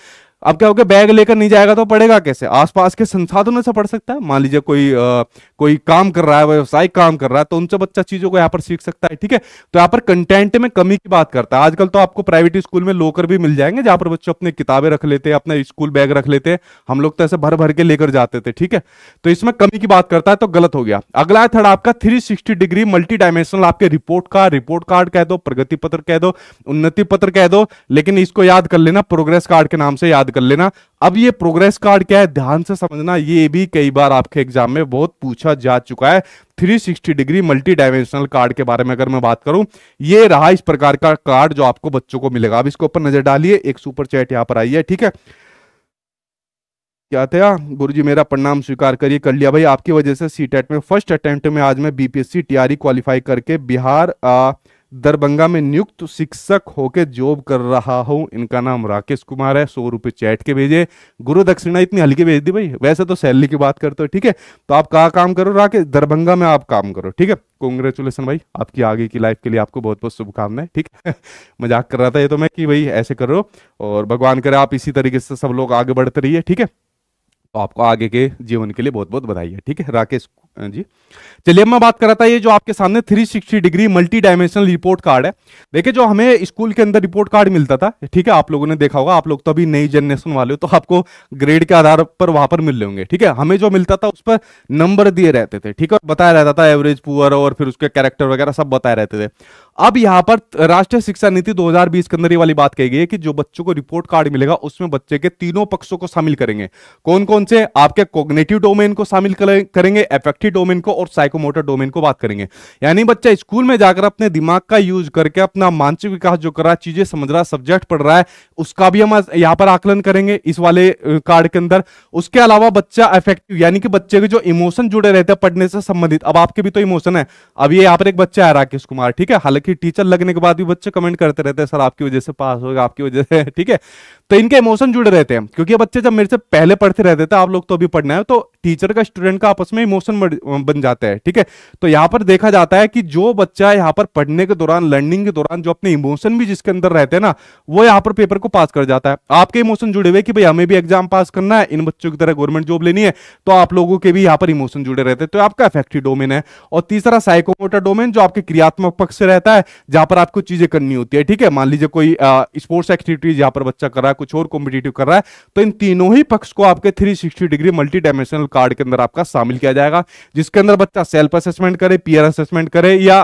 अब क्या हो गया बैग लेकर नहीं जाएगा तो पढ़ेगा कैसे आसपास के संसाधनों से पढ़ सकता है मान लीजिए कोई आ, कोई काम कर रहा है व्यवसायिक काम कर रहा है तो उनसे बच्चा चीजों को यहाँ पर सीख सकता है ठीक है तो यहाँ पर कंटेंट में कमी की बात करता है आजकल तो आपको प्राइवेट स्कूल में लोकर भी मिल जाएंगे जहां पर बच्चे अपने किताबें रख लेते हैं अपना स्कूल बैग रख लेते हैं हम लोग तो ऐसे भर भर के लेकर जाते थे ठीक है तो इसमें कमी की बात करता है तो गलत हो गया अगला है थर्ड आपका थ्री डिग्री मल्टी डायमेंशनल आपके रिपोर्ट कार्ड रिपोर्ट कार्ड कह दो प्रगति पत्र कह दो उन्नति पत्र कह दो लेकिन इसको याद कर लेना प्रोग्रेस कार्ड के नाम से याद याद कर लेना अब ये प्रोग्रेस कार्ड क्या है ध्यान से समझना ये भी कई बार आपके एग्जाम में बहुत पूछा जा चुका है 360 डिग्री मल्टी डायमेंशनल कार्ड के बारे में अगर मैं बात करूं ये रहा इस प्रकार का कार्ड जो आपको बच्चों को मिलेगा अब इसके ऊपर नजर डालिए एक सुपर चैट यहाँ पर आई है ठीक है क्या था गुरु जी मेरा प्रणाम स्वीकार करिए कर लिया भाई आपकी वजह से सी e में फर्स्ट अटेम्प्ट में आज मैं बीपीएससी टीआरई क्वालिफाई करके बिहार आ, दरभंगा में नियुक्त शिक्षक होके जॉब कर रहा हूं इनका नाम राकेश कुमार है सौ रुपए चैट के भेजे गुरु दक्षिणा इतनी हल्की भेज दी भाई वैसे तो सैलरी की बात करते हो ठीक है तो आप कहा काम करो राकेश दरभंगा में आप काम करो ठीक है कॉन्ग्रेचुलेसन भाई आपकी आगे की लाइफ के लिए आपको बहुत बहुत शुभकामनाएं ठीक है मजाक कर रहा था ये तो मैं कि भाई ऐसे करो और भगवान करे आप इसी तरीके से सब लोग आगे बढ़ते रहिए ठीक है तो आपको आगे के जीवन के लिए बहुत बहुत बधाई है ठीक है राकेश हाँ जी चलिए मैं बात कर रहा था ये जो आपके सामने 360 degree multi dimensional report card है देखिए जो हमें स्कूल के अंदर रिपोर्ट कार्ड मिलता था ठीक है आप लोगों ने देखा होगा आप लोग तो अभी नई जनरेशन वाले हो तो आपको ग्रेड के आधार पर वहां पर मिल होंगे ठीक है हमें जो मिलता था उस पर नंबर दिए रहते थे ठीक है बताया रहता था एवरेज पुअर और फिर उसके कैरेक्टर वगैरह सब बताए रहते थे अब यहां पर राष्ट्रीय शिक्षा नीति 2020 के अंदर ये वाली बात कही गई है कि जो बच्चों को रिपोर्ट कार्ड मिलेगा उसमें बच्चे के तीनों पक्षों को शामिल करेंगे कौन कौन से आपके कोग्नेटिव डोमेन को शामिल करेंगे एफेक्टिव डोमेन को और साइकोमोटर डोमेन को बात करेंगे यानी बच्चा स्कूल में जाकर अपने दिमाग का यूज करके अपना मानसिक विकास जो कर रहा है चीजें समझ रहा है सब्जेक्ट पढ़ रहा है उसका भी हम यहाँ पर आकलन करेंगे इस वाले कार्ड के अंदर उसके अलावा बच्चा एफेक्टिव यानी कि बच्चे के जो इमोशन जुड़े रहते हैं पढ़ने से संबंधित अब आपके भी तो इमोशन है अब ये यहाँ पर एक बच्चा है राकेश कुमार ठीक है हालांकि कि टीचर लगने के बाद भी बच्चे कमेंट करते रहते हैं सर आपकी वजह से पास हो गए आपकी वजह से ठीक है तो इनके इमोशन जुड़े रहते हैं क्योंकि बच्चे जब मेरे से पहले पढ़ते रहते थे आप लोग तो अभी पढ़ना है तो टीचर का स्टूडेंट का आपस में इमोशन बन जाता है ठीक है तो यहाँ पर देखा जाता है कि जो बच्चा यहाँ पर पढ़ने के दौरान लर्निंग के दौरान जो अपने इमोशन भी जिसके अंदर रहते हैं ना वो यहाँ पर पेपर को पास कर जाता है आपके इमोशन जुड़े हुए कि भाई हमें भी एग्जाम पास करना है इन बच्चों की तरह गवर्नमेंट जॉब लेनी है तो आप लोगों के भी यहाँ पर इमोशन जुड़े रहते हैं तो आपका इफेक्टिव डोमेन है और तीसरा साइकोमोटर डोमेन जो आपके क्रियात्मक पक्ष से रहता है जहां पर आपको चीजें करनी होती है ठीक है मान लीजिए कोई स्पोर्ट्स एक्टिविटीज यहाँ पर बच्चा कर रहा है कुछ और कॉम्पिटेटिव कर रहा है तो इन तीनों ही पक्ष को आपके three degree multi dimensional card के अंदर आपका शामिल किया जाएगा जिसके अंदर बच्चा सेल्फ असेसमेंट करे पीयर असेसमेंट करे या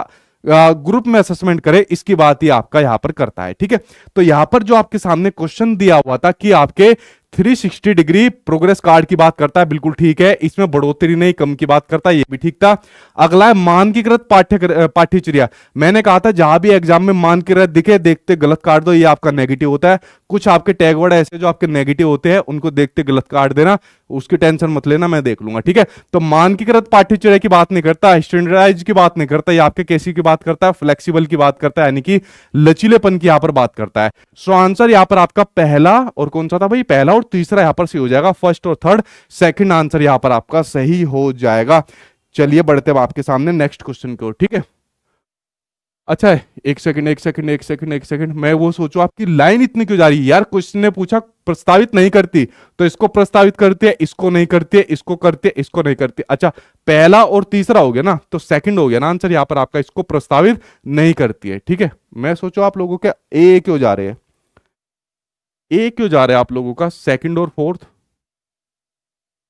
ग्रुप में असेसमेंट करे इसकी बात ही आपका यहाँ पर करता है ठीक है तो यहाँ पर जो आपके सामने क्वेश्चन दिया हुआ था कि आपके 360 डिग्री प्रोग्रेस कार्ड की बात करता है बिल्कुल ठीक है इसमें बढ़ोतरी नहीं कम की बात करता है ये भी ठीक था अगला है मानकीकृत पाठ्य पाठ्यचर्या मैंने कहा था जहां भी एग्जाम में मानकीकृत दिखे देखते गलत कार्ड दो ये आपका नेगेटिव होता है कुछ आपके टैगवर्ड ऐसे जो आपके नेगेटिव होते हैं उनको देखते गलत कार्ड देना उसकी टेंशन मत लेना मैं देख लूंगा ठीक है तो मानकीकृत पाठ्यचर्या की बात नहीं करता स्टैंडर्डाइज की बात नहीं करता या आपके केसी की बात करता है फ्लेक्सिबल की बात करता है यानी कि लचीलेपन की यहां पर बात करता है सो आंसर यहां पर आपका पहला और कौन सा था भाई पहला और तीसरा यहां पर सही हो जाएगा फर्स्ट और थर्ड सेकेंड आंसर यहां पर आपका सही हो जाएगा चलिए बढ़ते हैं आपके सामने नेक्स्ट क्वेश्चन की ओर ठीक है अच्छा है एक सेकंड एक सेकंड एक सेकंड एक सेकंड मैं वो सोचू आपकी लाइन इतनी क्यों जा रही है यार क्वेश्चन ने पूछा प्रस्तावित नहीं करती तो इसको प्रस्तावित करते हैं इसको नहीं करते इसको करते इसको नहीं करते अच्छा पहला और तीसरा हो गया ना तो सेकंड हो गया ना आंसर यहां पर आपका इसको प्रस्तावित नहीं करती है ठीक है मैं सोचो आप लोगों के ए क्यों जा रहे हैं ए क्यों जा रहे हैं आप लोगों का सेकेंड और फोर्थ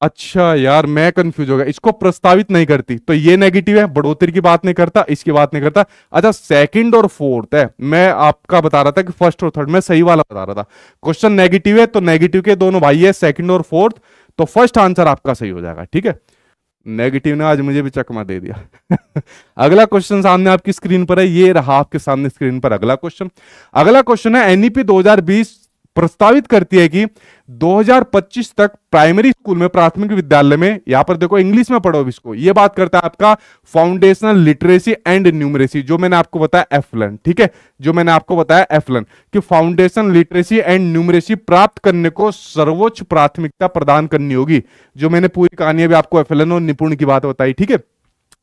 अच्छा यार मैं कंफ्यूज हो गया इसको प्रस्तावित नहीं करती तो ये नेगेटिव है बढ़ोतरी की बात नहीं करता इसकी बात नहीं करता अच्छा सेकंड और फोर्थ है मैं आपका बता रहा था कि फर्स्ट और थर्ड में सही वाला बता रहा था क्वेश्चन नेगेटिव है तो नेगेटिव के दोनों भाई है सेकंड और फोर्थ तो फर्स्ट आंसर आपका सही हो जाएगा ठीक है नेगेटिव ने आज मुझे भी चकमा दे दिया अगला क्वेश्चन सामने आपकी स्क्रीन पर है ये रहा आपके सामने स्क्रीन पर अगला क्वेश्चन अगला क्वेश्चन है एनईपी e 2020 प्रस्तावित करती है कि 2025 तक प्राइमरी स्कूल में प्राथमिक विद्यालय में यहां पर देखो इंग्लिश में पढ़ो इसको ये बात करता है आपका फाउंडेशनल लिटरेसी एंड न्यूमरेसी जो मैंने आपको बताया एफलन ठीक है जो मैंने आपको बताया एफलन कि फाउंडेशन लिटरेसी एंड न्यूमरेसी प्राप्त करने को सर्वोच्च प्राथमिकता प्रदान करनी होगी जो मैंने पूरी कहानी अभी आपको एफलन और निपुण की बात बताई ठीक है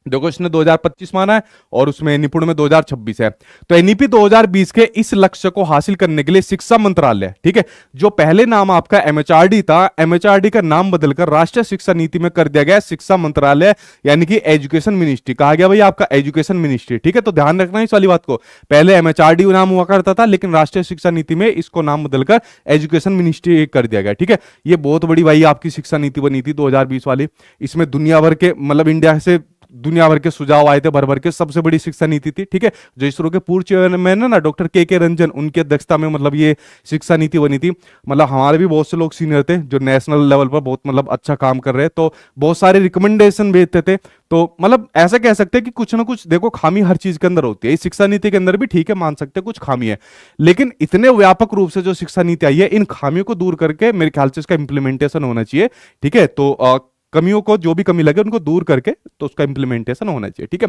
दो हजार 2025 माना है और उसमें निपुण में 2026 है तो एनईपी 2020 के इस लक्ष्य को हासिल करने के लिए शिक्षा मंत्रालय ठीक है जो पहले नाम आपका एमएचआरडी था एमएचआरडी का नाम बदलकर राष्ट्रीय शिक्षा नीति में कर दिया गया शिक्षा मंत्रालय यानी कि एजुकेशन मिनिस्ट्री कहा गया भाई आपका एजुकेशन मिनिस्ट्री ठीक है तो ध्यान रखना इस वाली बात को पहले एमएचआरडी नाम हुआ करता था लेकिन राष्ट्रीय शिक्षा नीति में इसको नाम बदलकर एजुकेशन मिनिस्ट्री कर दिया गया ठीक है ये बहुत बड़ी भाई आपकी शिक्षा नीति बनी थी दो वाली इसमें दुनिया भर के मतलब इंडिया से दुनिया भर के सुझाव आए थे भर भर के सबसे बड़ी शिक्षा नीति थी ठीक है जो इसरो के पूर्व चेयरमैन है ना डॉक्टर के के रंजन उनके अध्यक्षता में मतलब ये शिक्षा नीति बनी थी मतलब हमारे भी बहुत से लोग सीनियर थे जो नेशनल लेवल पर बहुत मतलब अच्छा काम कर रहे हैं तो बहुत सारे रिकमेंडेशन भेजते थे तो मतलब ऐसा कह सकते हैं कि कुछ ना कुछ देखो खामी हर चीज के अंदर होती है शिक्षा नीति के अंदर भी ठीक है मान सकते हैं कुछ खामी है लेकिन इतने व्यापक रूप से जो शिक्षा नीति आई है इन खामियों को दूर करके मेरे ख्याल से इसका इंप्लीमेंटेशन होना चाहिए ठीक है तो कमियों को जो भी कमी लगे उनको दूर करके तो उसका इंप्लीमेंटेशन होना चाहिए ठीक है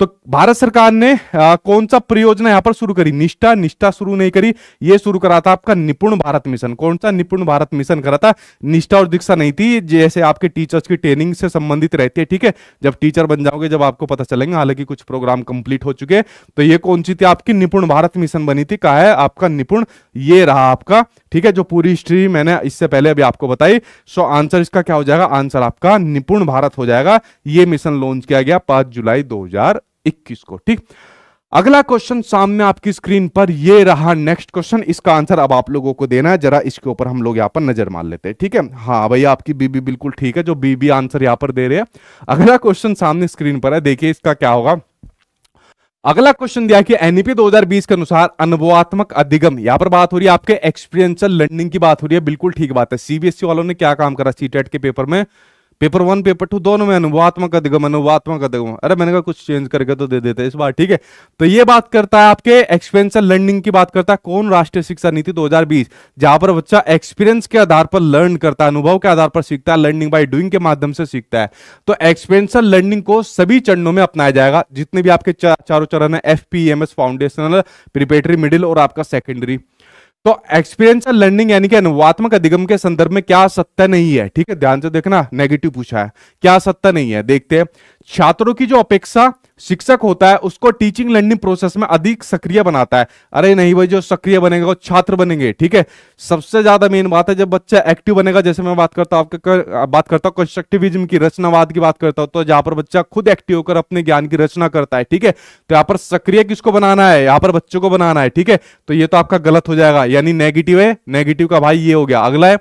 तो भारत सरकार ने आ, कौन सा परियोजना यहाँ पर शुरू करी निष्ठा निष्ठा शुरू नहीं करी ये शुरू करा था आपका निपुण भारत मिशन कौन सा निपुण भारत मिशन करा था निष्ठा और दीक्षा नहीं थी जैसे आपके टीचर्स की ट्रेनिंग से संबंधित रहती है ठीक है जब टीचर बन जाओगे जब आपको पता चलेंगे हालांकि कुछ प्रोग्राम कंप्लीट हो चुके तो ये कौन सी थी आपकी निपुण भारत मिशन बनी थी कहा है आपका निपुण ये रहा आपका ठीक है जो पूरी हिस्ट्री मैंने इससे पहले अभी आपको बताई सो आंसर इसका क्या हो जाएगा आंसर आपका निपुण भारत हो जाएगा ये मिशन लॉन्च किया गया पांच जुलाई दो को ठीक अगला क्वेश्चन सामने आपकी स्क्रीन पर ये रहा नेक्स्ट क्वेश्चन इसका आंसर अब आप लोगों को देना है जरा इसके ऊपर हम लोग यहां पर नजर मार लेते हैं ठीक है हाँ भैया आपकी बीबी बिल्कुल ठीक है जो बीबी आंसर यहां पर दे रहे हैं अगला क्वेश्चन सामने स्क्रीन पर है देखिए इसका क्या होगा अगला क्वेश्चन दिया कि एनईपी e 2020 के अनुसार अनुभवात्मक अधिगम यहां पर बात हो रही है आपके एक्सपीरियंशियल लर्निंग की बात हो रही है बिल्कुल ठीक बात है सीबीएसई e वालों ने क्या काम करा सीटेट e के पेपर में पेपर वन पेपर टू दोनों में अनुवात्मक अधिगम अनुवात्मक अधिगम अरे मैंने कहा कुछ चेंज करके तो दे देते हैं इस बार ठीक है तो ये बात करता है आपके एक्सपेंशन लर्निंग की बात करता है कौन राष्ट्रीय शिक्षा नीति 2020 जहां पर बच्चा एक्सपीरियंस के आधार पर लर्न करता है अनुभव के आधार पर सीखता है लर्निंग बाई डूइंग के माध्यम से सीखता है तो एक्सपेंशन लर्निंग को सभी चरणों में अपनाया जाएगा जितने भी आपके चारों चरण है एफ फाउंडेशनल प्रिपेटरी मिडिल और आपका सेकेंडरी तो एक्सपीरियंस लर्निंग यानी कि अनुवात्मक अधिगम के संदर्भ में क्या सत्य नहीं है ठीक है ध्यान से देखना नेगेटिव पूछा है क्या सत्य नहीं है देखते हैं छात्रों की जो अपेक्षा शिक्षक होता है उसको टीचिंग लर्निंग प्रोसेस में अधिक सक्रिय बनाता है अरे नहीं भाई जो सक्रिय बनेगा वो छात्र बनेंगे ठीक है सबसे ज्यादा मेन बात है जब बच्चा एक्टिव बनेगा जैसे मैं बात करता हूँ आपके कर, बात करता हूँ कंस्ट्रक्टिविज्म की रचनावाद की बात करता हूँ तो जहां पर बच्चा खुद एक्टिव होकर अपने ज्ञान की रचना करता है ठीक है तो यहाँ पर सक्रिय किसको बनाना है यहाँ पर बच्चों को बनाना है ठीक है तो ये तो आपका गलत हो जाएगा यानी नेगेटिव है नेगेटिव का भाई ये हो गया अगला है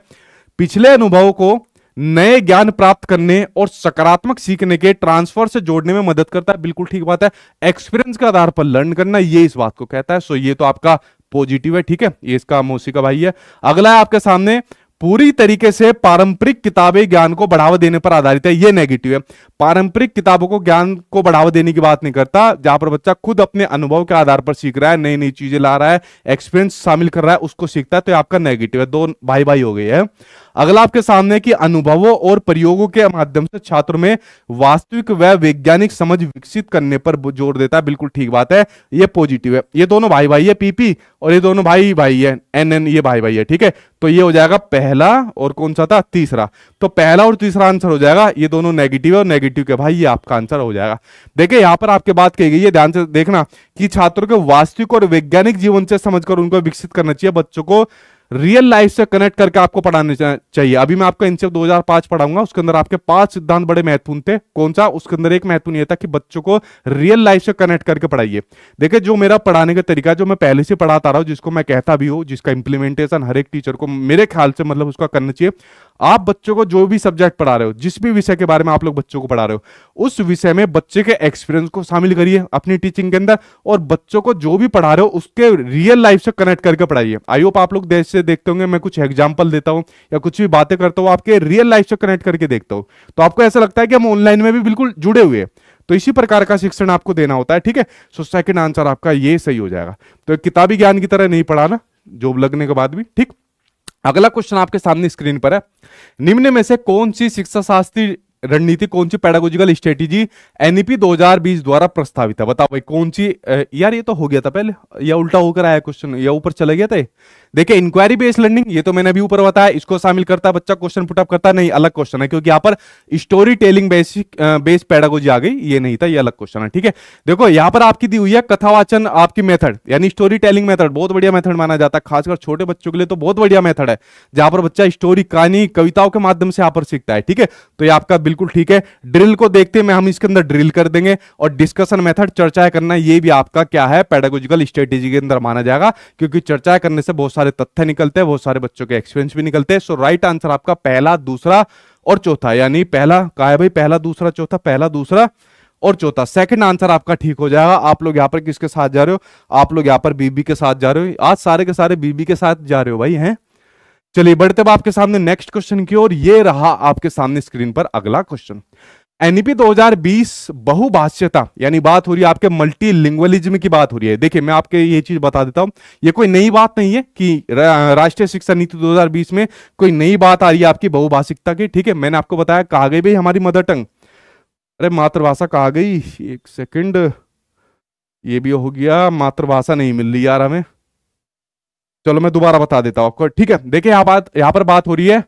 पिछले अनुभव को नए ज्ञान प्राप्त करने और सकारात्मक सीखने के ट्रांसफर से जोड़ने में मदद करता है बिल्कुल ठीक बात है एक्सपीरियंस के आधार पर लर्न करना ये इस बात को कहता है सो ये तो आपका पॉजिटिव है ठीक है ये इसका मोसी का भाई है अगला है आपके सामने पूरी तरीके से पारंपरिक किताबें ज्ञान को बढ़ावा देने पर आधारित है ये नेगेटिव है पारंपरिक किताबों को ज्ञान को बढ़ावा देने की बात नहीं करता जहां पर बच्चा खुद अपने अनुभव के आधार पर सीख रहा है नई नई चीजें ला रहा है एक्सपीरियंस शामिल कर रहा है उसको सीखता है तो आपका नेगेटिव है दो भाई भाई हो गई है अगला आपके सामने की अनुभवों और प्रयोगों के माध्यम से छात्रों में वास्तविक व वैज्ञानिक समझ विकसित करने पर जोर देता है बिल्कुल ठीक बात है ये पॉजिटिव है ये दोनों भाई भाई है पीपी और ये दोनों भाई भाई है एन एन ये भाई भाई है ठीक है तो ये हो जाएगा पहला और कौन सा था तीसरा तो पहला और तीसरा आंसर हो जाएगा ये दोनों नेगेटिव है और नेगेटिव के भाई ये आपका आंसर हो जाएगा देखिए यहाँ पर आपके बात कही गई है ध्यान से देखना कि छात्रों के वास्तविक और वैज्ञानिक जीवन से समझकर उनको विकसित करना चाहिए बच्चों को रियल लाइफ से कनेक्ट करके आपको पढ़ाने चाहिए अभी मैं आपको एनसीएफ 2005 पढ़ाऊंगा उसके अंदर आपके पांच सिद्धांत बड़े महत्वपूर्ण थे कौन सा उसके अंदर एक महत्वपूर्ण यह था कि बच्चों को रियल लाइफ से कनेक्ट करके पढ़ाइए देखिए जो मेरा पढ़ाने का तरीका जो मैं पहले से पढ़ाता रहा हूं जिसको मैं कहता भी हूं जिसका इंप्लीमेंटेशन हर एक टीचर को मेरे ख्याल से मतलब उसका करना चाहिए आप बच्चों को जो भी सब्जेक्ट पढ़ा रहे हो जिस भी विषय के बारे में आप लोग बच्चों को पढ़ा रहे हो उस विषय में बच्चे के एक्सपीरियंस को शामिल करिए अपनी टीचिंग के अंदर और बच्चों को जो भी पढ़ा रहे हो उसके रियल लाइफ से कनेक्ट करके पढ़ाइए आई होप आप लोग देश से देखते होंगे मैं कुछ एग्जाम्पल देता हूँ या कुछ भी बातें करता हूँ आपके रियल लाइफ से कनेक्ट करके देखता हूँ तो आपको ऐसा लगता है कि हम ऑनलाइन में भी बिल्कुल जुड़े हुए हैं तो इसी प्रकार का शिक्षण आपको देना होता है ठीक है सो सेकंड आंसर आपका ये सही हो जाएगा तो किताबी ज्ञान की तरह नहीं पढ़ाना जॉब लगने के बाद भी ठीक अगला क्वेश्चन आपके सामने स्क्रीन पर है निम्न में से कौन सी शिक्षा शास्त्री रणनीति कौन सी पेडागोजिकल स्ट्रेटेजी एनईपी 2020 द्वारा प्रस्तावित है बताओ भाई कौन सी यार ये तो हो गया था पहले या उल्टा होकर आया क्वेश्चन या ऊपर चले गया था देखिए इंक्वायरी बेस्ड लर्निंग ये तो मैंने अभी ऊपर बताया इसको शामिल करता बच्चा क्वेश्चन पुटअप करता नहीं अलग क्वेश्चन है क्योंकि यहाँ पर story telling basic based pedagogy आ गई ये नहीं था ये अलग क्वेश्चन है ठीक है देखो यहाँ पर आपकी दी हुई है कथावाचन आपकी मेथड यानी स्टोरी टेलिंग मेथड बहुत बढ़िया मेथड माना जाता है खासकर छोटे बच्चों के लिए तो बहुत बढ़िया मेथड है जहां पर बच्चा स्टोरी कहानी कविताओं के माध्यम से यहाँ पर सीखता है ठीक है तो ये आपका बिल्कुल ठीक है ड्रिल को देखते हैं हम इसके अंदर ड्रिल कर देंगे और डिस्कशन मेथड चर्चा करना ये भी आपका क्या है पैडागोजिकल स्ट्रेटेजी के अंदर माना जाएगा क्योंकि चर्चा करने से बहुत सारे सारे तथ्य निकलते हैं बहुत सारे बच्चों के एक्सपीरियंस भी निकलते हैं सो राइट आंसर आपका पहला दूसरा और चौथा यानी पहला कहा है भाई पहला दूसरा चौथा पहला दूसरा और चौथा सेकंड आंसर आपका ठीक हो जाएगा आप लोग यहाँ पर किसके साथ जा रहे हो आप लोग यहाँ पर बीबी के साथ जा रहे हो आज सारे के सारे बीबी के साथ जा रहे हो भाई हैं चलिए बढ़ते अब आपके सामने नेक्स्ट क्वेश्चन की ओर ये रहा आपके सामने स्क्रीन पर अगला क्वेश्चन एनईपी 2020 बहुभाष्यता यानी बात हो रही है आपके मल्टी लिंग्वलिज्म की बात हो रही है देखिए मैं आपके ये चीज बता देता हूं ये कोई नई बात नहीं है कि राष्ट्रीय शिक्षा नीति 2020 में कोई नई बात आ रही है आपकी बहुभाषिकता की ठीक है मैंने आपको बताया कहा गई भाई हमारी मदर टंग अरे मातृभाषा कहा गई एक सेकेंड ये भी हो गया मातृभाषा नहीं मिल रही यार हमें चलो मैं दोबारा बता देता हूं आपको ठीक है देखिये यहाँ बात यहाँ पर बात हो रही है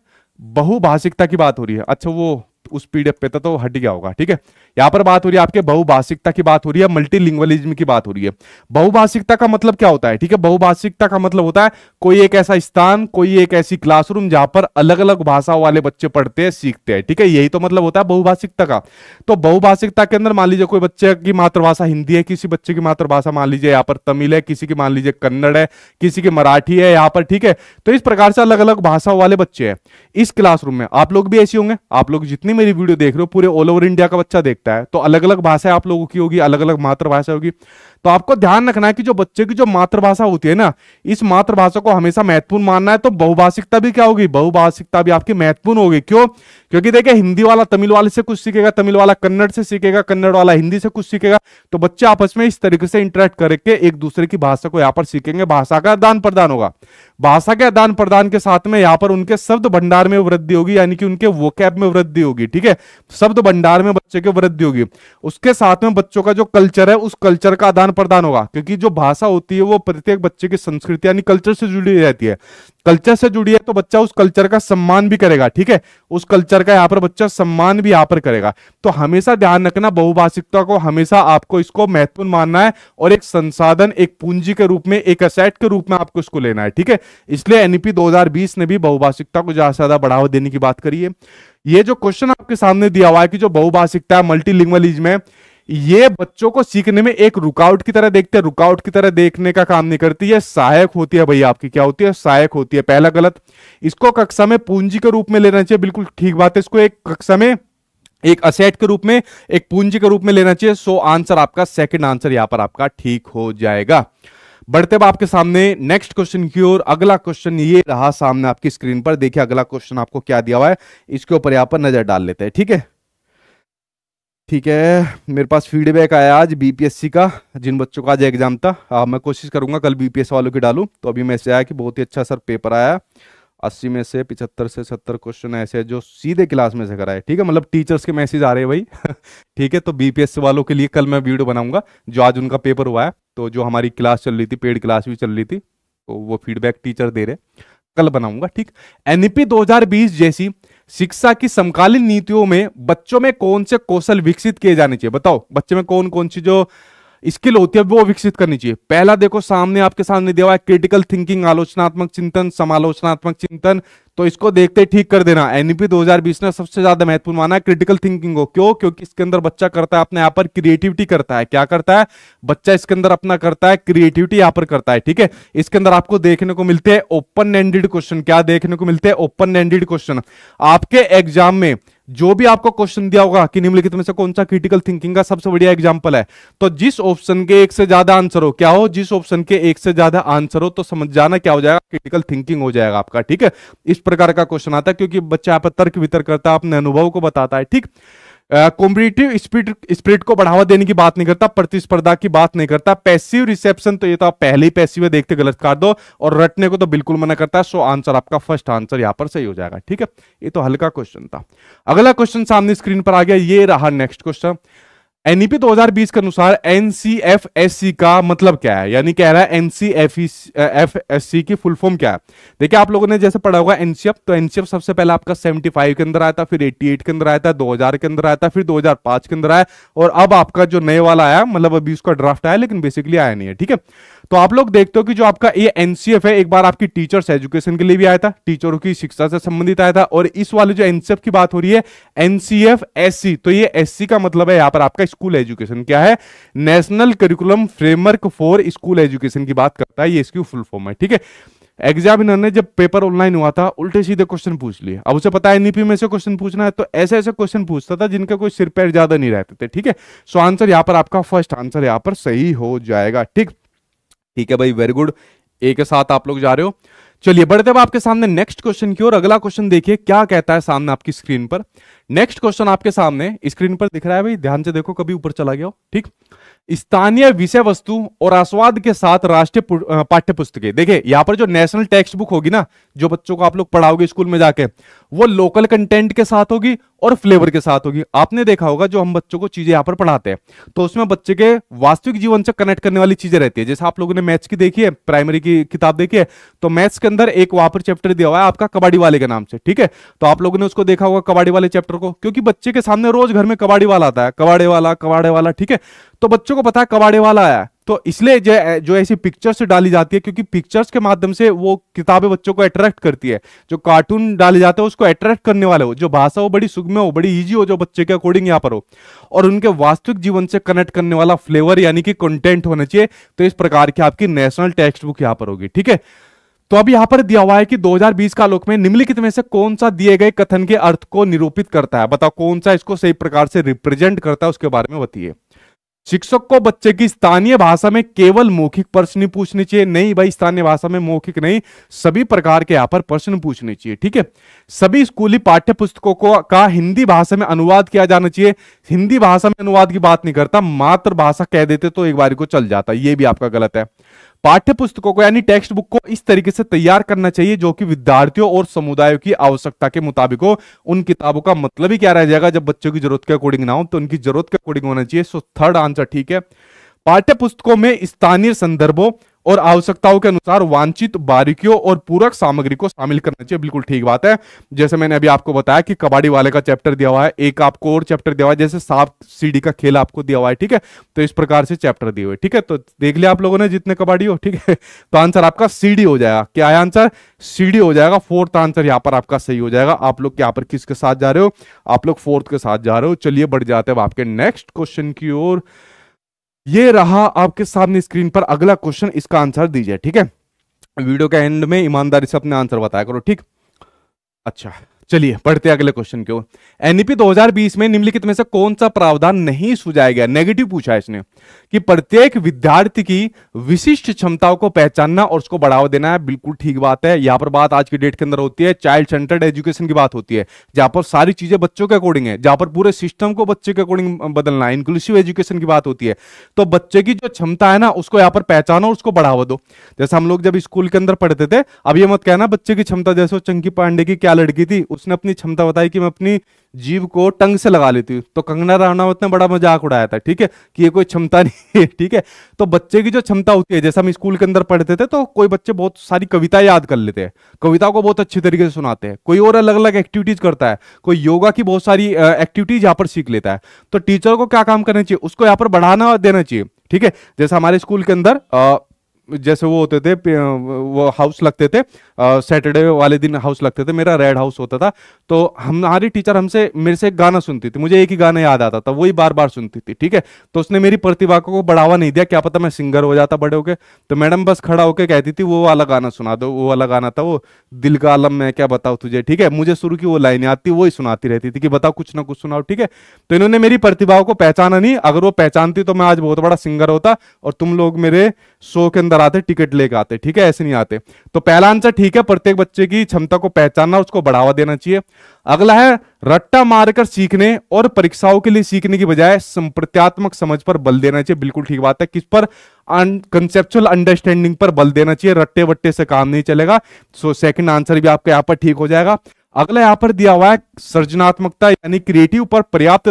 बहुभाषिकता की बात हो रही है अच्छा वो उस पीडीएफ पे था तो हट गया होगा ठीक है यहां पर बात हो रही है आपके बहुभाषिकता की बात हो रही है मल्टीलिंग्वलिज्म की बात हो रही है बहुभाषिकता का मतलब क्या होता है ठीक है बहुभाषिकता का मतलब होता है कोई एक ऐसा स्थान कोई एक ऐसी क्लासरूम जहां पर अलग अलग भाषा वाले बच्चे पढ़ते हैं सीखते हैं ठीक है यही तो मतलब होता है बहुभाषिकता का तो बहुभाषिकता के अंदर मान लीजिए कोई बच्चे की मातृभाषा हिंदी है किसी बच्चे की मातृभाषा मान लीजिए यहाँ पर तमिल है किसी की मान लीजिए कन्नड़ है किसी की मराठी है यहाँ पर ठीक है तो इस प्रकार से अलग अलग भाषा वाले बच्चे हैं इस क्लासरूम में आप लोग भी ऐसे होंगे आप लोग जितनी मेरी वीडियो देख रहे हो पूरे ऑल ओवर इंडिया का बच्चा देखता है तो अलग अलग भाषा आप लोगों की होगी अलग अलग मातृभाषा होगी तो आपको ध्यान रखना है कि जो बच्चे की जो मातृभाषा होती है ना इस मातृभाषा को हमेशा महत्वपूर्ण मानना है तो बहुभाषिकता भी क्या होगी बहुभाषिकता भी आपकी महत्वपूर्ण होगी क्यों क्योंकि देखिए हिंदी वाला तमिल वाले से कुछ सीखेगा तमिल वाला कन्नड़ से सीखेगा कन्नड़ वाला हिंदी से कुछ सीखेगा तो बच्चे आपस में इस तरीके से इंटरेक्ट करके एक दूसरे की भाषा को यहाँ पर सीखेंगे भाषा का आदान प्रदान होगा भाषा के आदान प्रदान के साथ में यहाँ पर उनके शब्द भंडार में वृद्धि होगी यानी कि उनके वो में वृद्धि होगी होगी ठीक है शब्द भंडार में बच्चे की वृद्धि होगी उसके साथ में बच्चों का जो कल्चर है उस कल्चर का आदान प्रदान होगा क्योंकि जो भाषा होती है वो प्रत्येक बच्चे की संस्कृति यानी कल्चर से जुड़ी रहती है कल्चर से जुड़ी है तो बच्चा उस कल्चर का सम्मान भी करेगा ठीक है उस कल्चर का यहाँ पर बच्चा सम्मान भी यहाँ पर करेगा तो हमेशा ध्यान रखना बहुभाषिकता को हमेशा आपको इसको महत्वपूर्ण मानना है और एक संसाधन एक पूंजी के रूप में एक असेट के रूप में आपको इसको लेना है ठीक है इसलिए एनपी e 2020 ने भी बहुभाषिकता को ज्यादा से ज्यादा बढ़ावा देने की बात करी है ये जो क्वेश्चन आपके सामने दिया हुआ है कि जो बहुभाषिकता है मल्टीलिंग्वलिज में ये बच्चों को सीखने में एक रुकावट की तरह देखते हैं रुकावट की तरह देखने का काम नहीं करती है सहायक होती है भैया आपकी क्या होती है सहायक होती है पहला गलत इसको कक्षा में पूंजी के रूप में लेना चाहिए बिल्कुल ठीक बात है इसको एक कक्षा में एक असेट के रूप में एक पूंजी के रूप में लेना चाहिए सो आंसर आपका सेकेंड आंसर यहां पर आपका ठीक हो जाएगा बढ़ते आपके सामने नेक्स्ट क्वेश्चन की ओर अगला क्वेश्चन ये रहा सामने आपकी स्क्रीन पर देखिए अगला क्वेश्चन आपको क्या दिया हुआ है इसके ऊपर यहां पर नजर डाल लेते हैं ठीक है ठीक है मेरे पास फीडबैक आया आज बीपीएससी का जिन बच्चों का आज एग्जाम था आ, हाँ, मैं कोशिश करूंगा कल बीपीएस वालों की डालू तो अभी मैसेज आया कि बहुत ही अच्छा सर पेपर आया अस्सी में से पिछहत्तर से सत्तर क्वेश्चन ऐसे जो सीधे क्लास में से कराए ठीक है मतलब टीचर्स के मैसेज आ रहे हैं भाई ठीक है तो बीपीएससी वालों के लिए कल मैं वीडियो बनाऊंगा जो आज उनका पेपर हुआ है तो जो हमारी क्लास चल रही थी पेड क्लास भी चल रही थी तो वो फीडबैक टीचर दे रहे कल बनाऊंगा ठीक एनईपी e 2020 जैसी शिक्षा की समकालीन नीतियों में बच्चों में कौन से कौशल विकसित किए जाने चाहिए बताओ बच्चे में कौन कौन सी जो स्किल होती है वो विकसित करनी चाहिए पहला देखो सामने आपके सामने दिया हुआ है क्रिटिकल थिंकिंग आलोचनात्मक चिंतन समालोचनात्मक चिंतन तो इसको देखते ठीक कर देना एनपी 2020 ने सबसे ज्यादा महत्वपूर्ण माना है क्रिटिकल थिंकिंग को क्यों क्योंकि इसके अंदर बच्चा करता है अपने यहाँ पर क्रिएटिविटी करता है क्या करता है बच्चा इसके अंदर अपना करता है क्रिएटिविटी यहाँ पर करता है ठीक है इसके अंदर आपको देखने को मिलते हैं ओपन एंडेड क्वेश्चन क्या देखने को मिलते हैं ओपन एंडेड क्वेश्चन आपके एग्जाम में जो भी आपको क्वेश्चन दिया होगा कि निम्नलिखित में से कौन सा क्रिटिकल थिंकिंग का सबसे बढ़िया एग्जाम्पल है तो जिस ऑप्शन के एक से ज्यादा आंसर हो क्या हो जिस ऑप्शन के एक से ज्यादा आंसर हो तो समझ जाना क्या हो जाएगा क्रिटिकल थिंकिंग हो जाएगा आपका ठीक है इस प्रकार का क्वेश्चन आता है क्योंकि बच्चा यहाँ पर तर्क वितर्क करता है अपने अनुभव को बताता है ठीक कॉम्पिटेटिव स्पीड स्प्रिट को बढ़ावा देने की बात नहीं करता प्रतिस्पर्धा की बात नहीं करता पैसिव रिसेप्शन तो ये तो आप पहले ही पैसिव है देखते गलत कर दो और रटने को तो बिल्कुल मना करता है सो आंसर आपका फर्स्ट आंसर यहां पर सही हो जाएगा ठीक है ये तो हल्का क्वेश्चन था अगला क्वेश्चन सामने स्क्रीन पर आ गया ये रहा नेक्स्ट क्वेश्चन एनईपी 2020 के अनुसार एनसीएफएससी का मतलब क्या है यानी कह रहा है एनसीएफएससी की फुल फॉर्म क्या है देखिए आप लोगों ने जैसे पढ़ा होगा एनसीएफ तो एनसीएफ सबसे पहले आपका 75 के अंदर आया था फिर 88 के अंदर आया था 2000 के अंदर आया था फिर 2005 के अंदर आया और अब आपका जो नए वाला आया मतलब अभी उसका ड्राफ्ट आया लेकिन बेसिकली आया नहीं है ठीक है तो आप लोग देखते हो कि जो आपका ये एनसीएफ है एक बार आपकी टीचर्स एजुकेशन के लिए भी आया था टीचरों की शिक्षा से संबंधित आया था और इस वाले जो एनसीएफ की बात हो रही है एनसीएफ एससी तो ये एससी का मतलब है यहाँ पर आपका स्कूल एजुकेशन क्या है national curriculum framework for school education की बात करता है ये इसकी फुल फॉर्म है ठीक है एग्जामिनर ने जब पेपर ऑनलाइन हुआ था उल्टे सीधे क्वेश्चन पूछ लिए अब उसे पता है एनईपी में से क्वेश्चन पूछना है तो ऐसे ऐसे क्वेश्चन पूछता था जिनका कोई सिर पैर ज्यादा नहीं रहते थे ठीक है सो आंसर यहाँ पर आपका फर्स्ट आंसर यहाँ पर सही हो जाएगा ठीक ठीक है भाई वेरी गुड ए के साथ आप लोग जा रहे हो चलिए बढ़ते हैं आपके सामने नेक्स्ट क्वेश्चन की ओर अगला क्वेश्चन देखिए क्या कहता है सामने आपकी स्क्रीन पर नेक्स्ट क्वेश्चन आपके सामने स्क्रीन पर दिख रहा है भाई ध्यान से देखो कभी ऊपर चला गया ठीक स्थानीय विषय वस्तु और आस्वाद के साथ राष्ट्रीय पाठ्य पुस्तकें देखिये यहाँ पर जो नेशनल टेक्स्ट बुक होगी ना जो बच्चों को आप लोग पढ़ाओगे स्कूल में जाके वो लोकल कंटेंट के साथ होगी और फ्लेवर के साथ होगी आपने देखा होगा जो हम बच्चों को चीजें यहां पर पढ़ाते हैं तो उसमें बच्चे के वास्तविक जीवन से कनेक्ट करने वाली चीजें रहती है जैसे आप लोगों ने मैथ्स की देखी है प्राइमरी की किताब देखी है तो मैथ्स के अंदर एक वहां पर चैप्टर दिया हुआ है आपका कबाड़ी वाले के नाम से ठीक है तो आप लोगों ने उसको देखा होगा कबाड़ी वाले चैप्टर को क्योंकि बच्चे के सामने रोज घर में कबाड़ी वाला आता है कबाड़े वाला कबाड़े वाला ठीक है तो बच्चों को पता है कबाड़े वाला आया तो इसलिए जो जो ऐसी पिक्चर्स डाली जाती है क्योंकि पिक्चर्स के माध्यम से वो किताबें बच्चों को अट्रैक्ट करती है जो कार्टून डाले जाते हैं उसको अट्रैक्ट करने वाले हो जो भाषा हो बड़ी सुगम हो बड़ी ईजी हो जो बच्चे के अकॉर्डिंग यहाँ पर हो और उनके वास्तविक जीवन से कनेक्ट करने वाला फ्लेवर यानी कि कंटेंट होना चाहिए तो इस प्रकार की आपकी नेशनल टेक्स्ट बुक यहाँ पर होगी ठीक है तो अब यहां पर दिया हुआ है कि 2020 का आलोक में निम्नलिखित में से कौन सा दिए गए कथन के अर्थ को निरूपित करता है बताओ कौन सा इसको सही प्रकार से रिप्रेजेंट करता है उसके बारे में बताइए शिक्षक को बच्चे की स्थानीय भाषा में केवल मौखिक प्रश्न पूछने चाहिए नहीं भाई स्थानीय भाषा में मौखिक नहीं सभी प्रकार के यहाँ पर प्रश्न पूछने चाहिए ठीक है सभी स्कूली पाठ्य पुस्तकों को का हिंदी भाषा में अनुवाद किया जाना चाहिए हिंदी भाषा में अनुवाद की बात नहीं करता मातृभाषा कह देते तो एक बार को चल जाता ये भी आपका गलत है पाठ्य पुस्तकों को यानी टेक्स्ट बुक को इस तरीके से तैयार करना चाहिए जो कि विद्यार्थियों और समुदायों की आवश्यकता के मुताबिक हो उन किताबों का मतलब ही क्या रह जाएगा जब बच्चों की जरूरत के अकॉर्डिंग ना हो तो उनकी जरूरत के अकॉर्डिंग होना चाहिए सो थर्ड आंसर ठीक है पाठ्य पुस्तकों में स्थानीय संदर्भों और आवश्यकताओं के अनुसार वांछित बारीकियों और पूरक सामग्री को शामिल करना चाहिए बिल्कुल ठीक बात है जैसे मैंने अभी आपको बताया कि कबाड़ी वाले का चैप्टर दिया हुआ है एक आपको और चैप्टर दिया हुआ है जैसे साफ सीढ़ी का खेल आपको दिया हुआ है ठीक है तो इस प्रकार से चैप्टर दिए हुए ठीक है तो देख लिया आप लोगों ने जितने कबाड़ी हो ठीक है तो आंसर आपका सीढ़ी हो जाएगा क्या है आंसर सीढ़ी हो जाएगा फोर्थ आंसर यहाँ पर आपका सही हो जाएगा आप लोग यहाँ पर किसके साथ जा रहे हो आप लोग फोर्थ के साथ जा रहे हो चलिए बढ़ जाते हैं आपके नेक्स्ट क्वेश्चन की ओर ये रहा आपके सामने स्क्रीन पर अगला क्वेश्चन इसका आंसर दीजिए ठीक है वीडियो के एंड में ईमानदारी से अपने आंसर बताया करो ठीक अच्छा चलिए पढ़ते अगले क्वेश्चन को एनईपी 2020 में निम्नलिखित में से कौन सा प्रावधान नहीं सुझाया गया नेगेटिव पूछा है इसने कि प्रत्येक विद्यार्थी की विशिष्ट क्षमताओं को पहचानना और उसको बढ़ावा देना है बिल्कुल ठीक बात है यहां पर बात आज की डेट के अंदर होती है चाइल्ड सेंटर्ड एजुकेशन की बात होती है जहां पर सारी चीजें बच्चों के अकॉर्डिंग है जहां पर पूरे सिस्टम को बच्चे के अकॉर्डिंग बदलना है इंक्लूसिव एजुकेशन की बात होती है तो बच्चे की जो क्षमता है ना उसको यहाँ पर पहचानो और उसको बढ़ावा दो जैसे हम लोग जब स्कूल के अंदर पढ़ते थे अब ये मत कहना बच्चे की क्षमता जैसे चंकी पांडे की क्या लड़की थी उसने अपनी क्षमता बताई कि मैं अपनी जीव को टंग से लगा लेती हूँ तो कंगना रनावत ने बड़ा मजाक उड़ाया था ठीक है कि ये कोई क्षमता नहीं है ठीक है तो बच्चे की जो क्षमता होती है जैसे हम स्कूल के अंदर पढ़ते थे तो कोई बच्चे बहुत सारी कविता याद कर लेते हैं कविता को बहुत अच्छी तरीके से सुनाते हैं कोई और अलग अलग एक्टिविटीज करता है कोई योगा की बहुत सारी एक्टिविटीज यहाँ पर सीख लेता है तो टीचर को क्या काम करना चाहिए उसको यहाँ पर बढ़ाना देना चाहिए ठीक है जैसे हमारे स्कूल के अंदर जैसे वो होते थे वो हाउस लगते थे सैटरडे वाले दिन हाउस लगते थे मेरा रेड हाउस होता था तो हमारी टीचर हमसे मेरे से एक गाना सुनती थी मुझे एक ही गाना याद आता था वही बार बार सुनती थी ठीक है तो उसने मेरी प्रतिभा को बढ़ावा नहीं दिया क्या पता मैं सिंगर हो जाता बड़े होके तो मैडम बस खड़ा होकर कहती थी वो वाला गाना सुना दो वो वाला गाना था वो दिल का आलम मैं क्या बताऊँ तुझे ठीक है मुझे शुरू की वो लाइन आती वही सुनाती रहती थी कि बताओ कुछ ना कुछ सुनाओ ठीक है तो इन्होंने मेरी प्रतिभाओं को पहचाना नहीं अगर वो पहचानती तो मैं आज बहुत बड़ा सिंगर होता और तुम लोग मेरे शो के अंदर आते टिकट लेके आते ठीक है ऐसे नहीं आते तो पहला आंसर ठीक है प्रत्येक बच्चे की क्षमता को पहचानना उसको बढ़ावा देना चाहिए अगला है रट्टा मारकर सीखने और परीक्षाओं के लिए सीखने की बजाय संप्रत्यात्मक समझ पर बल देना चाहिए बिल्कुल ठीक बात है किस पर कंसेप्चुअल अंडरस्टैंडिंग पर बल देना चाहिए रट्टे वट्टे से काम नहीं चलेगा सो सेकंड आंसर भी आपका यहाँ पर ठीक हो जाएगा अगला यहाँ पर दिया हुआ है सृजनात्मकता यानी क्रिएटिव पर पर्याप्त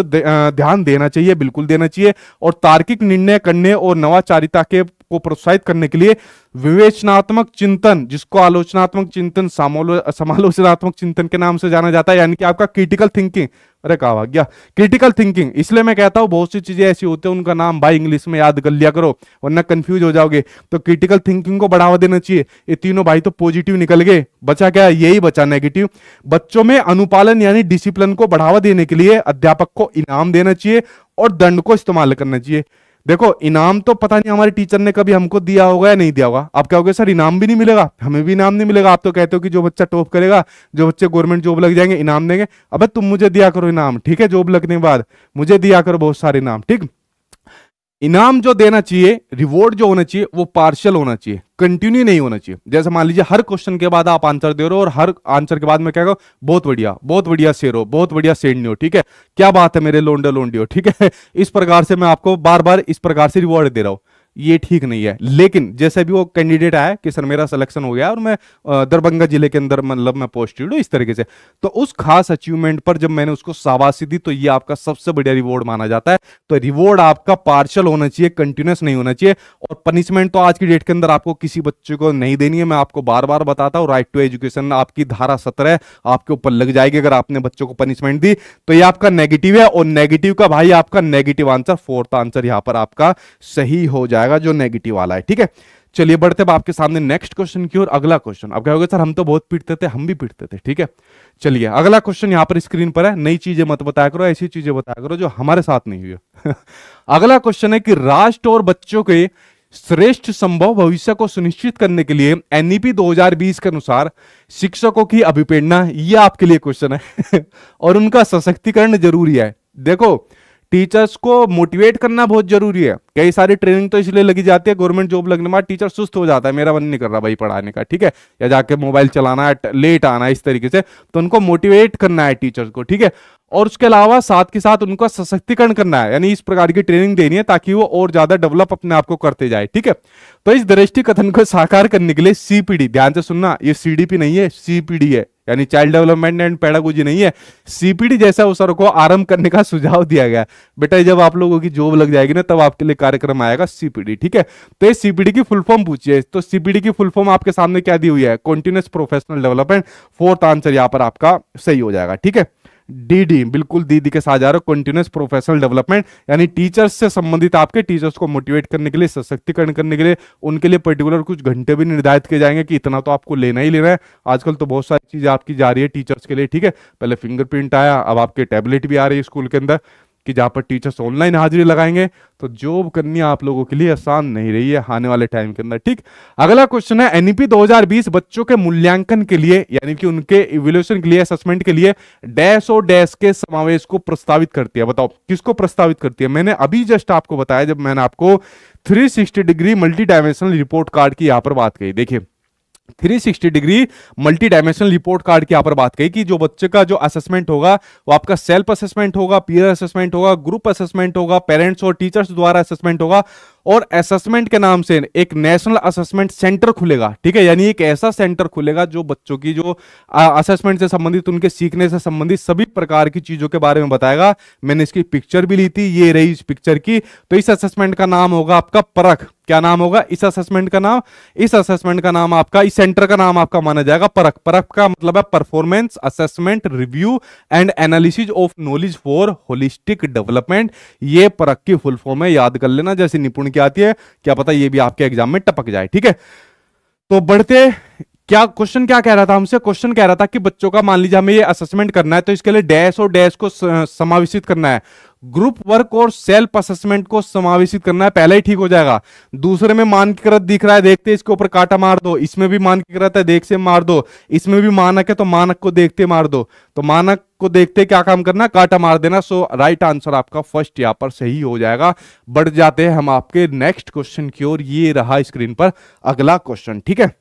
ध्यान देना चाहिए बिल्कुल देना चाहिए और तार्किक निर्णय करने और नवाचारिता के को प्रोत्साहित करने के लिए विवेचनात्मक चिंतन जिसको आलोचनात्मक चिंतन समालोचनात्मक चिंतन के नाम से जाना जाता है यानी कि आपका क्रिटिकल थिंकिंग अरे कहा गया क्रिटिकल थिंकिंग इसलिए मैं कहता हूं बहुत सी चीजें ऐसी होती है उनका नाम भाई इंग्लिश में याद कर लिया करो वरना कंफ्यूज हो जाओगे तो क्रिटिकल थिंकिंग को बढ़ावा देना चाहिए ये तीनों भाई तो पॉजिटिव निकल गए बचा क्या यही बचा नेगेटिव बच्चों में अनुपालन यानी डिसिप्लिन को बढ़ावा देने के लिए अध्यापक को इनाम देना चाहिए और दंड को इस्तेमाल करना चाहिए देखो इनाम तो पता नहीं हमारे टीचर ने कभी हमको दिया होगा या नहीं दिया होगा आप क्या हो सर इनाम भी नहीं मिलेगा हमें भी इनाम नहीं मिलेगा आप तो कहते हो कि जो बच्चा टॉप करेगा जो बच्चे गवर्नमेंट जॉब लग जाएंगे इनाम देंगे अबे तुम मुझे दिया करो इनाम ठीक है जॉब लगने के बाद मुझे दिया करो बहुत सारे इनाम ठीक इनाम जो देना चाहिए रिवॉर्ड जो होना चाहिए वो पार्शियल होना चाहिए कंटिन्यू नहीं होना चाहिए जैसे मान लीजिए हर क्वेश्चन के बाद आप आंसर दे रहे हो और हर आंसर के बाद मैं कहूँ बहुत बढ़िया बहुत बढ़िया शेर हो बहुत बढ़िया नहीं हो ठीक है क्या बात है मेरे लोंडे लोंडियो ठीक है इस प्रकार से मैं आपको बार बार इस प्रकार से रिवॉर्ड दे रहा हूँ ये ठीक नहीं है लेकिन जैसे भी वो कैंडिडेट आया कि सर मेरा सिलेक्शन हो गया और मैं दरभंगा जिले के अंदर मतलब मैं पोस्टेड हूँ इस तरीके से तो उस खास अचीवमेंट पर जब मैंने उसको शाबाशी दी तो ये आपका सबसे बढ़िया रिवॉर्ड माना जाता है तो रिवॉर्ड आपका पार्शल होना चाहिए कंटिन्यूस नहीं होना चाहिए और पनिशमेंट तो आज की डेट के अंदर आपको किसी बच्चे को नहीं देनी है मैं आपको बार बार बताता हूँ राइट टू एजुकेशन आपकी धारा सत्रह आपके ऊपर लग जाएगी अगर आपने बच्चों को पनिशमेंट दी तो ये आपका नेगेटिव है और नेगेटिव का भाई आपका नेगेटिव आंसर फोर्थ आंसर यहाँ पर आपका सही हो जाएगा आएगा जो नेगेटिव वाला है ठीक है चलिए बढ़ते अब आपके सामने नेक्स्ट क्वेश्चन की ओर अगला क्वेश्चन अब कहोगे सर हम तो बहुत पीटते थे हम भी पीटते थे ठीक है चलिए अगला क्वेश्चन यहाँ पर स्क्रीन पर है नई चीजें मत बताया करो ऐसी चीजें बताया करो जो हमारे साथ नहीं हुई अगला क्वेश्चन है कि राष्ट्र और बच्चों के श्रेष्ठ संभव भविष्य को सुनिश्चित करने के लिए एनईपी e 2020 के अनुसार शिक्षकों की अभिप्रेरणा यह आपके लिए क्वेश्चन है और उनका सशक्तिकरण जरूरी है देखो टीचर्स को मोटिवेट करना बहुत जरूरी है कई सारी ट्रेनिंग तो इसलिए लगी जाती है गवर्नमेंट जॉब लगने के बाद टीचर सुस्त हो जाता है मेरा मन नहीं कर रहा भाई पढ़ाने का ठीक है या जाके मोबाइल चलाना है लेट आना है इस तरीके से तो उनको मोटिवेट करना है टीचर्स को ठीक है और उसके अलावा साथ के साथ उनका सशक्तिकरण करना है यानी इस प्रकार की ट्रेनिंग देनी है ताकि वो और ज्यादा डेवलप अपने आप को करते जाए ठीक है तो इस दृष्टि कथन को साकार करने के लिए सीपीडी ध्यान से सुनना ये सीडीपी नहीं है सीपीडी है यानी चाइल्ड डेवलपमेंट एंड पैडागोजी नहीं है सीपीडी जैसा अवसर को आरंभ करने का सुझाव दिया गया बेटा जब आप लोगों की जॉब लग जाएगी ना तब आपके लिए कार्यक्रम आएगा सीपीडी ठीक है तो ये सीपीडी की फुल फॉर्म पूछिए तो सीपीडी की फुल फॉर्म आपके सामने क्या दी हुई है continuous professional development fourth answer यहाँ पर आपका सही हो जाएगा ठीक है डीडी बिल्कुल दीदी के साथ जा रहे हो कंटिन्यूस प्रोफेशनल डेवलपमेंट यानी टीचर्स से संबंधित आपके टीचर्स को मोटिवेट करने के लिए सशक्तिकरण करने के लिए उनके लिए पर्टिकुलर कुछ घंटे भी निर्धारित किए जाएंगे कि इतना तो आपको लेना ही लेना है आजकल तो बहुत सारी चीज़ आपकी जा रही है टीचर्स के लिए ठीक है पहले फिंगरप्रिंट आया अब आपके टैबलेट भी आ रही है स्कूल के अंदर कि जहाँ पर टीचर्स ऑनलाइन हाजिरी लगाएंगे तो जॉब करनी आप लोगों के लिए आसान नहीं रही है आने वाले टाइम के अंदर ठीक अगला क्वेश्चन है एनईपी e 2020 बच्चों के मूल्यांकन के लिए यानी कि उनके इवोल्यूशन के लिए असेसमेंट के लिए डैश और डैश के समावेश को प्रस्तावित करती है बताओ किसको प्रस्तावित करती है मैंने अभी जस्ट आपको बताया जब मैंने आपको three degree multi dimensional report card की यहाँ पर बात कही देखिए 360 degree multi dimensional report card की यहाँ पर बात कही कि जो बच्चे का जो असेसमेंट होगा वो आपका सेल्फ असेसमेंट होगा पीयर असेसमेंट होगा ग्रुप असेसमेंट होगा पेरेंट्स और टीचर्स द्वारा असेसमेंट होगा और असेसमेंट के नाम से एक नेशनल असेसमेंट सेंटर खुलेगा ठीक है यानी एक ऐसा सेंटर खुलेगा जो बच्चों की जो असेसमेंट से संबंधित उनके सीखने से संबंधित सभी प्रकार की चीजों के बारे में बताएगा मैंने इसकी पिक्चर भी ली थी ये रही इस पिक्चर की तो इस असेसमेंट का नाम होगा आपका परख क्या नाम होगा इस असेसमेंट का नाम इस असेसमेंट का नाम आपका इस सेंटर का नाम आपका माना जाएगा परख परख का मतलब है performance assessment review and analysis of knowledge for holistic development ये परख की फुल फॉर्म है याद कर लेना जैसे निपुण क्या आती है क्या पता ये भी आपके एग्जाम में टपक जाए ठीक है तो बढ़ते क्या क्वेश्चन क्या कह रहा था हमसे क्वेश्चन कह रहा था कि बच्चों का मान लीजिए हमें ये असेसमेंट करना है तो इसके लिए डैश और डैश को समावेशित करना है ग्रुप वर्क और सेल्फ असेसमेंट को समावेशित करना है पहले ही ठीक हो जाएगा दूसरे में मान की करत दिख रहा है देखते इसके ऊपर काटा मार दो इसमें भी मान की करत है देख से मार दो इसमें भी मानक है तो मानक को देखते मार दो तो मानक को देखते क्या काम करना काटा मार देना सो राइट आंसर आपका फर्स्ट यहाँ पर सही हो जाएगा बढ़ जाते हैं हम आपके नेक्स्ट क्वेश्चन की ओर ये रहा स्क्रीन पर अगला क्वेश्चन ठीक है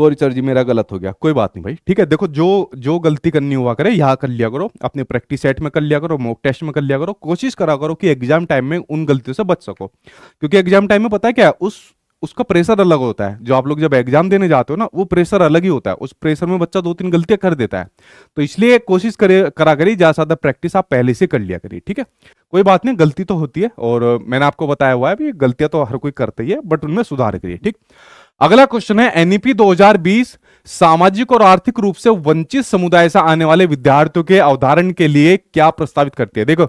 सॉरी सर जी मेरा गलत हो गया कोई बात नहीं भाई ठीक है देखो जो जो गलती करनी हुआ करे यहाँ कर लिया करो अपने प्रैक्टिस सेट में कर लिया करो मॉक टेस्ट में कर लिया करो कोशिश करा करो कि एग्जाम टाइम में उन गलतियों से बच सको क्योंकि एग्जाम टाइम में पता है क्या उस उसका प्रेशर अलग होता है जो आप लोग जब एग्जाम देने जाते हो ना वो प्रेशर अलग ही होता है उस प्रेशर में बच्चा दो तीन गलतियां कर देता है तो इसलिए कोशिश करे करा करिए ज्यादा ज्यादा प्रैक्टिस आप पहले से कर लिया करिए ठीक है कोई बात नहीं गलती तो होती है और मैंने आपको बताया हुआ है भी गलतियां तो हर कोई करते ही है बट उनमें सुधार करिए ठीक अगला क्वेश्चन है एनईपी e 2020 सामाजिक और आर्थिक रूप से वंचित समुदाय से आने वाले विद्यार्थियों के अवधारण के लिए क्या प्रस्तावित करती है देखो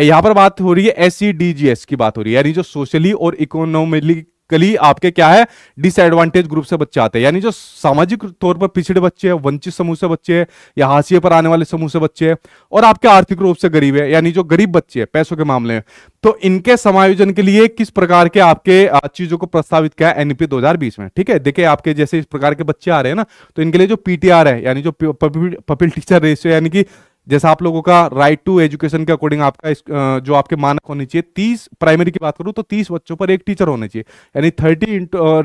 यहां पर बात हो रही है एस e की बात हो रही है यानी जो सोशली और इकोनॉमिकली बेसिकली आपके क्या है डिसएडवांटेज ग्रुप से बच्चे आते हैं यानी जो सामाजिक तौर पर पिछड़े बच्चे हैं वंचित समूह से बच्चे हैं या हाशिए पर आने वाले समूह से बच्चे हैं और आपके आर्थिक रूप से गरीब है यानी जो गरीब बच्चे हैं पैसों के मामले में तो इनके समायोजन के लिए किस प्रकार के आपके चीजों को प्रस्तावित किया है एनपी दो में ठीक है देखिए आपके जैसे इस प्रकार के बच्चे आ रहे हैं ना तो इनके लिए जो पीटीआर है यानी जो पपिल टीचर रेशियो यानी कि जैसा आप लोगों का राइट टू एजुकेशन के अकॉर्डिंग आपका इस, जो आपके मानक होने चाहिए तीस प्राइमरी की बात करूं तो तीस बच्चों पर एक टीचर होना चाहिए यानी थर्टी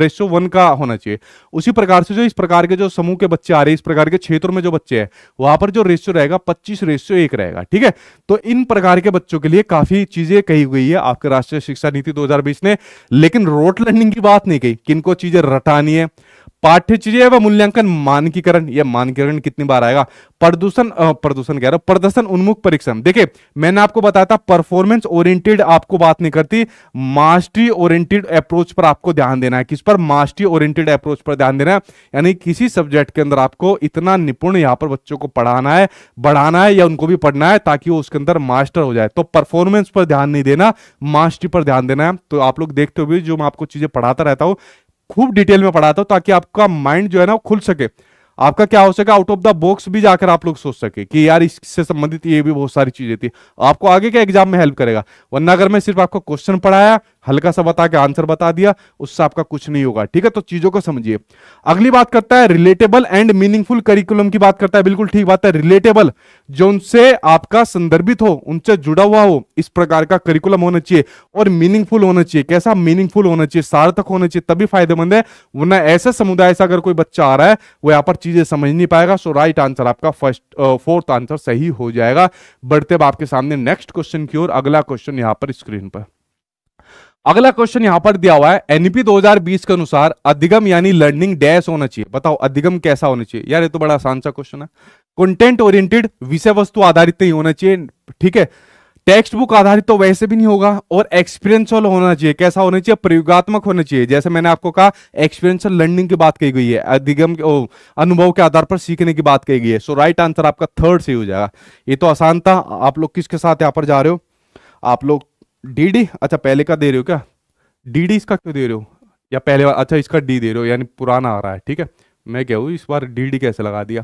रेशो वन का होना चाहिए उसी प्रकार से जो इस प्रकार के जो समूह के बच्चे आ रहे हैं इस प्रकार के क्षेत्रों में जो बच्चे हैं वहां पर जो रेशियो रहेगा पच्चीस रेशियो एक रहेगा ठीक है तो इन प्रकार के बच्चों के लिए काफी चीजें कही हुई है आपके राष्ट्रीय शिक्षा नीति दो ने लेकिन रोट लर्निंग की बात नहीं कही किनको चीजें रटानी है पाठ्यचर्या व मूल्यांकन मानकीकरण यह मानकीकरण कितनी बार आएगा प्रदूषण प्रदूषण कह रहा हूं प्रदर्शन उन्मुख परीक्षण देखिए मैंने आपको बताया था परफॉर्मेंस ओरिएंटेड आपको बात नहीं करती मास्टरी ओरिएंटेड अप्रोच पर आपको ध्यान देना है किस पर मास्टरी ओरिएंटेड अप्रोच पर ध्यान देना है यानी किसी सब्जेक्ट के अंदर आपको इतना निपुण यहां पर बच्चों को पढ़ाना है बढ़ाना है या उनको भी पढ़ना है ताकि वो उसके अंदर मास्टर हो जाए तो परफॉर्मेंस पर ध्यान नहीं देना मास्टरी पर ध्यान देना है तो आप लोग देखते हुए जो मैं आपको चीजें पढ़ाता रहता हूं खूब डिटेल में पढ़ाता हूँ ताकि आपका माइंड जो है ना खुल सके आपका क्या हो सके आउट ऑफ द बॉक्स भी जाकर आप लोग सोच सके कि यार इससे संबंधित ये भी बहुत सारी चीजें थी आपको आगे क्या एग्जाम में हेल्प करेगा वरना अगर मैं सिर्फ आपको क्वेश्चन पढ़ाया हल्का सा बता के आंसर बता दिया उससे आपका कुछ नहीं होगा ठीक है तो चीजों को समझिए अगली बात करता है रिलेटेबल एंड मीनिंगफुल करिकुलम की बात करता है बिल्कुल ठीक बात है रिलेटेबल जो उनसे आपका संदर्भित हो उनसे जुड़ा हुआ हो इस प्रकार का करिकुलम होना चाहिए और मीनिंगफुल होना चाहिए कैसा मीनिंगफुल होना चाहिए सार्थक होना चाहिए तभी फायदेमंद है वरना ऐसे समुदाय से अगर कोई बच्चा आ रहा है वो यहाँ पर चीजें समझ नहीं पाएगा सो राइट आंसर आपका फर्स्ट फोर्थ आंसर सही हो जाएगा बढ़ते आपके सामने नेक्स्ट क्वेश्चन की ओर अगला क्वेश्चन यहाँ पर स्क्रीन पर अगला क्वेश्चन यहां पर दिया हुआ है एनपी 2020 के अनुसार अधिगम यानी लर्निंग डैश होना चाहिए बताओ अधिगम कैसा होना चाहिए यार ये तो बड़ा आसान सा क्वेश्चन है कंटेंट ओरिएंटेड विषय वस्तु आधारित नहीं तो होना चाहिए ठीक है टेक्स्ट बुक आधारित तो वैसे भी नहीं होगा और एक्सपीरियंसल होना चाहिए कैसा होना चाहिए प्रयोगात्मक होना चाहिए जैसे मैंने आपको कहा एक्सपीरियंसल लर्निंग की बात कही गई है अधिगम अनुभव के आधार पर सीखने की बात कही गई है सो राइट आंसर आपका थर्ड से हो जाएगा ये तो आसान था आप लोग किसके साथ यहाँ पर जा रहे हो आप लोग डी अच्छा पहले का दे रहे हो क्या डी डी इसका क्यों दे रहे हो या पहले अच्छा इसका डी दे रहे हो यानी पुराना आ रहा है ठीक है मैं क्या हूँ इस बार डी डी कैसे लगा दिया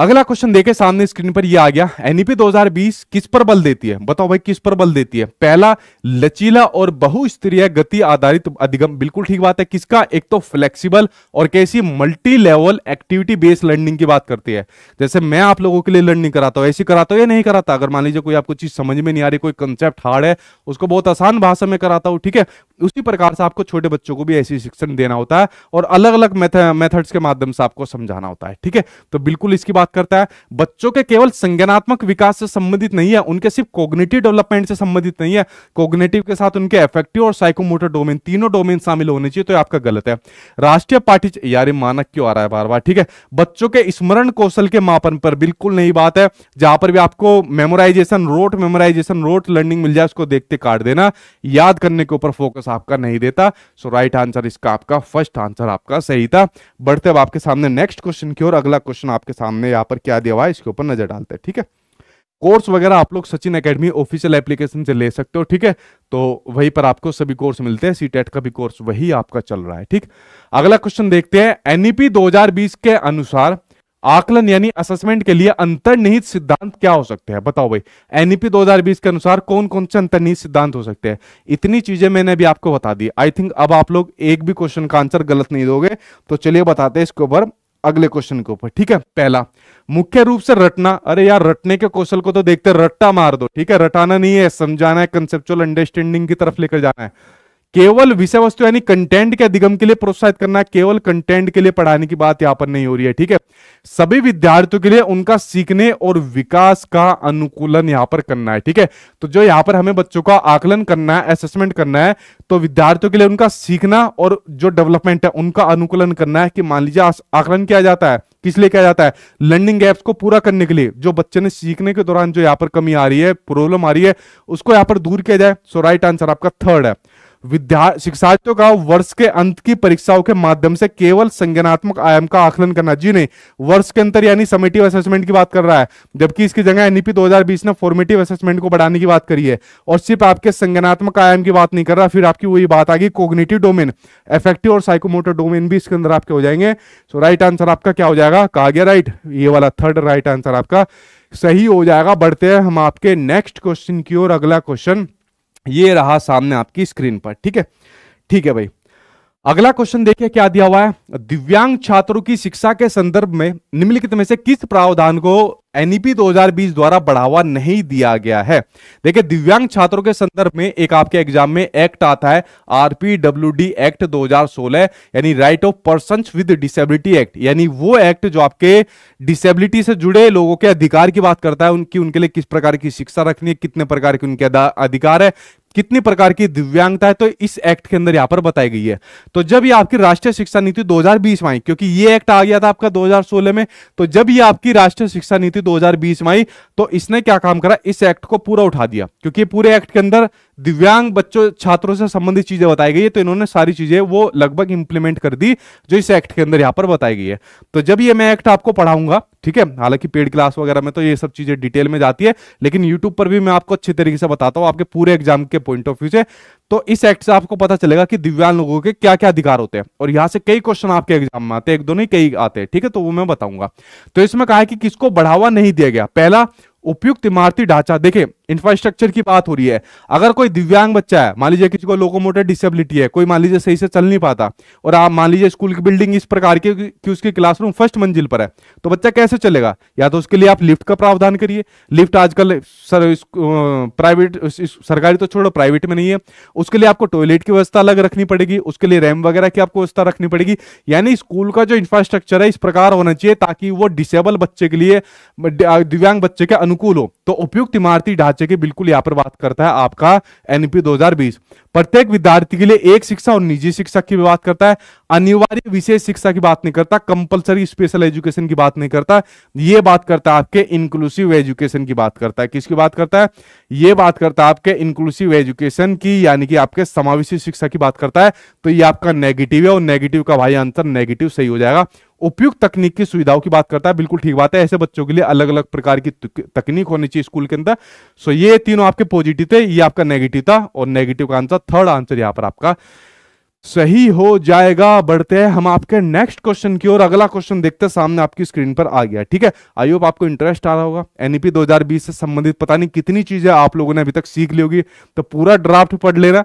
अगला क्वेश्चन देखे सामने स्क्रीन पर ये आ गया एनईपी 2020 किस पर बल देती है बताओ भाई किस पर बल देती है पहला लचीला और बहुस्तरीय गति आधारित अधिगम बिल्कुल ठीक बात है किसका एक तो फ्लेक्सिबल और कैसी multi level activity based learning की बात करती है जैसे मैं आप लोगों के लिए लर्निंग कराता हूँ ऐसी कराता हूँ या नहीं कराता अगर मान लीजिए कोई आपको चीज समझ में नहीं आ रही कोई कंसेप्ट हार्ड है उसको बहुत आसान भाषा में कराता हूँ ठीक है उसी प्रकार से आपको छोटे बच्चों को भी ऐसी शिक्षण देना होता है और अलग अलग मेथड्स के माध्यम से आपको समझाना होता है ठीक है तो बिल्कुल इसकी बात करता है बच्चों के केवल संज्ञानात्मक विकास से संबंधित नहीं है उनके सिर्फ कोग्नेटिव डेवलपमेंट से संबंधित नहीं है कोग्नेटिव के साथ उनके इफेक्टिव और साइकोमोटर डोमेन तीनों डोमेन शामिल होने चाहिए तो आपका गलत है राष्ट्रीय पाठ्य यार मानक क्यों आ रहा है बार बार ठीक है बच्चों के स्मरण कौशल के मापन पर बिल्कुल नहीं बात है जहां पर भी आपको memorisation rote memorisation rote learning मिल जाए उसको देखते काट देना याद करने के ऊपर फोकस आपका नहीं देता सो राइट आंसर इसका आपका फर्स्ट आंसर आपका सही था बढ़ते अब आपके सामने नेक्स्ट क्वेश्चन की और अगला क्वेश्चन आपके सामने यहाँ पर क्या दिया हुआ है इसके ऊपर नजर डालते हैं ठीक है कोर्स वगैरह आप लोग सचिन एकेडमी ऑफिशियल एप्लीकेशन से ले सकते हो ठीक है तो वहीं पर आपको सभी कोर्स मिलते हैं सीटेट e का भी कोर्स वही आपका चल रहा है ठीक अगला क्वेश्चन देखते हैं एनईपी e 2020 के अनुसार आकलन यानी असेसमेंट के लिए अंतर्निहित सिद्धांत क्या हो सकते हैं बताओ भाई एनईपी e 2020 के अनुसार कौन कौन से अंतर्निहित सिद्धांत हो सकते हैं इतनी चीजें मैंने अभी आपको बता दी आई थिंक अब आप लोग एक भी क्वेश्चन का आंसर गलत नहीं दोगे तो चलिए बताते हैं इसके ऊपर अगले क्वेश्चन के ऊपर ठीक है पहला मुख्य रूप से रटना अरे यार रटने के कौशल को तो देखते रट्टा मार दो ठीक है रटाना नहीं है समझाना है कंसेप्चुअल अंडरस्टैंडिंग की तरफ लेकर जाना है केवल विषय वस्तु यानी कंटेंट के अधिगम के लिए प्रोत्साहित करना केवल कंटेंट के लिए पढ़ाने की बात यहां पर नहीं हो रही है ठीक है सभी विद्यार्थियों के लिए उनका सीखने और विकास का अनुकूलन यहाँ पर करना है ठीक है तो जो यहाँ पर हमें बच्चों का आकलन करना है असेसमेंट करना है तो विद्यार्थियों के लिए उनका सीखना और जो डेवलपमेंट है उनका अनुकूलन करना है कि मान लीजिए आकलन किया जाता है किस लिए किया जाता है लर्निंग गैप्स को पूरा करने के लिए जो बच्चे ने सीखने के दौरान जो यहाँ पर कमी आ रही है प्रॉब्लम आ रही है उसको यहाँ पर दूर किया जाए सो राइट आंसर आपका थर्ड है विद्या शिक्षार्थियों का वर्ष के अंत की परीक्षाओं के माध्यम से केवल संज्ञानात्मक आयाम का आकलन करना जी नहीं वर्ष के अंतर यानी समेटिव असेसमेंट की बात कर रहा है जबकि इसकी जगह एनईपी 2020 ने फॉर्मेटिव असेसमेंट को बढ़ाने की बात करी है और सिर्फ आपके संज्ञानात्मक आयाम की बात नहीं कर रहा फिर आपकी वही बात आ गई कोग्नेटिव डोमेन इफेक्टिव और साइकोमोटर डोमेन भी इसके अंदर आपके हो जाएंगे सो राइट आंसर आपका क्या हो जाएगा कहा गया राइट ये वाला थर्ड राइट आंसर आपका सही हो जाएगा बढ़ते हैं हम आपके नेक्स्ट क्वेश्चन की ओर अगला क्वेश्चन ये रहा सामने आपकी स्क्रीन पर ठीक है ठीक है भाई अगला क्वेश्चन देखिए क्या दिया हुआ है दिव्यांग छात्रों की शिक्षा के संदर्भ में निम्नलिखित में से किस प्रावधान को एनईपी e 2020 द्वारा बढ़ावा नहीं दिया गया है देखिए दिव्यांग छात्रों के संदर्भ में एक आपके एग्जाम में एक्ट आता है आरपीडब्ल्यूडी एक्ट 2016 यानी right of person with disability act यानी वो एक्ट जो आपके डिसेबिलिटी से जुड़े लोगों के अधिकार की बात करता है उनकी उनके लिए किस प्रकार की शिक्षा रखनी है कितने प्रकार के उनके अधिकार है कितनी प्रकार की दिव्यांगता है तो इस एक्ट के अंदर यहां पर बताई गई है तो जब ये आपकी राष्ट्रीय शिक्षा नीति 2020 में आई क्योंकि ये एक्ट आ गया था आपका 2016 में तो जब ये आपकी राष्ट्रीय शिक्षा नीति 2020 में आई तो इसने क्या काम करा इस एक्ट को पूरा उठा दिया क्योंकि पूरे एक्ट के अंदर दिव्यांग बच्चों छात्रों से संबंधित चीजें बताई गई है तो इन्होंने सारी चीजें वो लगभग इंप्लीमेंट कर दी जो इस एक्ट के अंदर यहां पर बताई गई है तो जब ये मैं एक्ट आपको पढ़ाऊंगा ठीक है हालांकि पेड क्लास वगैरह में तो ये सब चीजें डिटेल में जाती है लेकिन यूट्यूब पर भी मैं आपको अच्छे तरीके से बताता हूँ आपके पूरे एग्जाम के पॉइंट ऑफ व्यू से तो इस एक्ट से आपको पता चलेगा कि दिव्यांग लोगों के क्या क्या अधिकार होते हैं और यहाँ से कई क्वेश्चन आपके एग्जाम में आते हैं एक दो नहीं कई आते हैं ठीक है तो वो मैं बताऊंगा तो इसमें कहा है कि किसको बढ़ावा नहीं दिया गया पहला उपयुक्त इमारती ढांचा देखिए इंफ्रास्ट्रक्चर की बात हो रही है अगर कोई दिव्यांग बच्चा है मान लीजिए किसी को लोकोमोटर डिसेबिलिटी है कोई मान लीजिए सही से चल नहीं पाता और आप मान लीजिए स्कूल की बिल्डिंग इस प्रकार की कि उसकी क्लासरूम फर्स्ट मंजिल पर है तो बच्चा कैसे चलेगा या तो उसके लिए आप लिफ्ट का प्रावधान करिए लिफ्ट आजकल सर प्राइवेट सरकारी तो छोड़ो प्राइवेट में नहीं है उसके लिए आपको टॉयलेट की व्यवस्था अलग रखनी पड़ेगी उसके लिए रैम वगैरह की आपको व्यवस्था रखनी पड़ेगी यानी स्कूल का जो इंफ्रास्ट्रक्चर है इस प्रकार होना चाहिए ताकि वो डिसेबल बच्चे के लिए दिव्यांग बच्चे के अनुकूल हो तो उपयुक्त इमारती ढांचे बच्चे की बिल्कुल यहाँ पर बात करता है आपका एनपी 2020 प्रत्येक विद्यार्थी के लिए एक शिक्षा और निजी शिक्षा की बात करता है अनिवार्य विशेष शिक्षा की बात नहीं करता कंपलसरी स्पेशल एजुकेशन की बात नहीं करता ये बात करता है आपके इंक्लूसिव एजुकेशन की बात करता है किसकी बात करता है ये बात करता है आपके इंक्लूसिव एजुकेशन की यानी कि आपके समावेशी शिक्षा की बात करता है तो ये आपका नेगेटिव है और नेगेटिव का भाई आंसर नेगेटिव सही हो जाएगा उपयुक्त तकनीकी सुविधाओं की बात करता है बिल्कुल ठीक बात है ऐसे बच्चों के लिए अलग अलग प्रकार की तकनीक होनी चाहिए स्कूल के अंदर सो ये तीनों आपके पॉजिटिव थे ये आपका नेगेटिव था और नेगेटिव का आंसर थर्ड आंसर यहाँ पर आपका सही हो जाएगा बढ़ते हैं हम आपके नेक्स्ट क्वेश्चन की ओर अगला क्वेश्चन देखते हैं सामने आपकी स्क्रीन पर आ गया ठीक है आई होप आपको इंटरेस्ट आ रहा होगा एनईपी e 2020 से संबंधित पता नहीं कितनी चीजें आप लोगों ने अभी तक सीख ली होगी तो पूरा ड्राफ्ट पढ़ लेना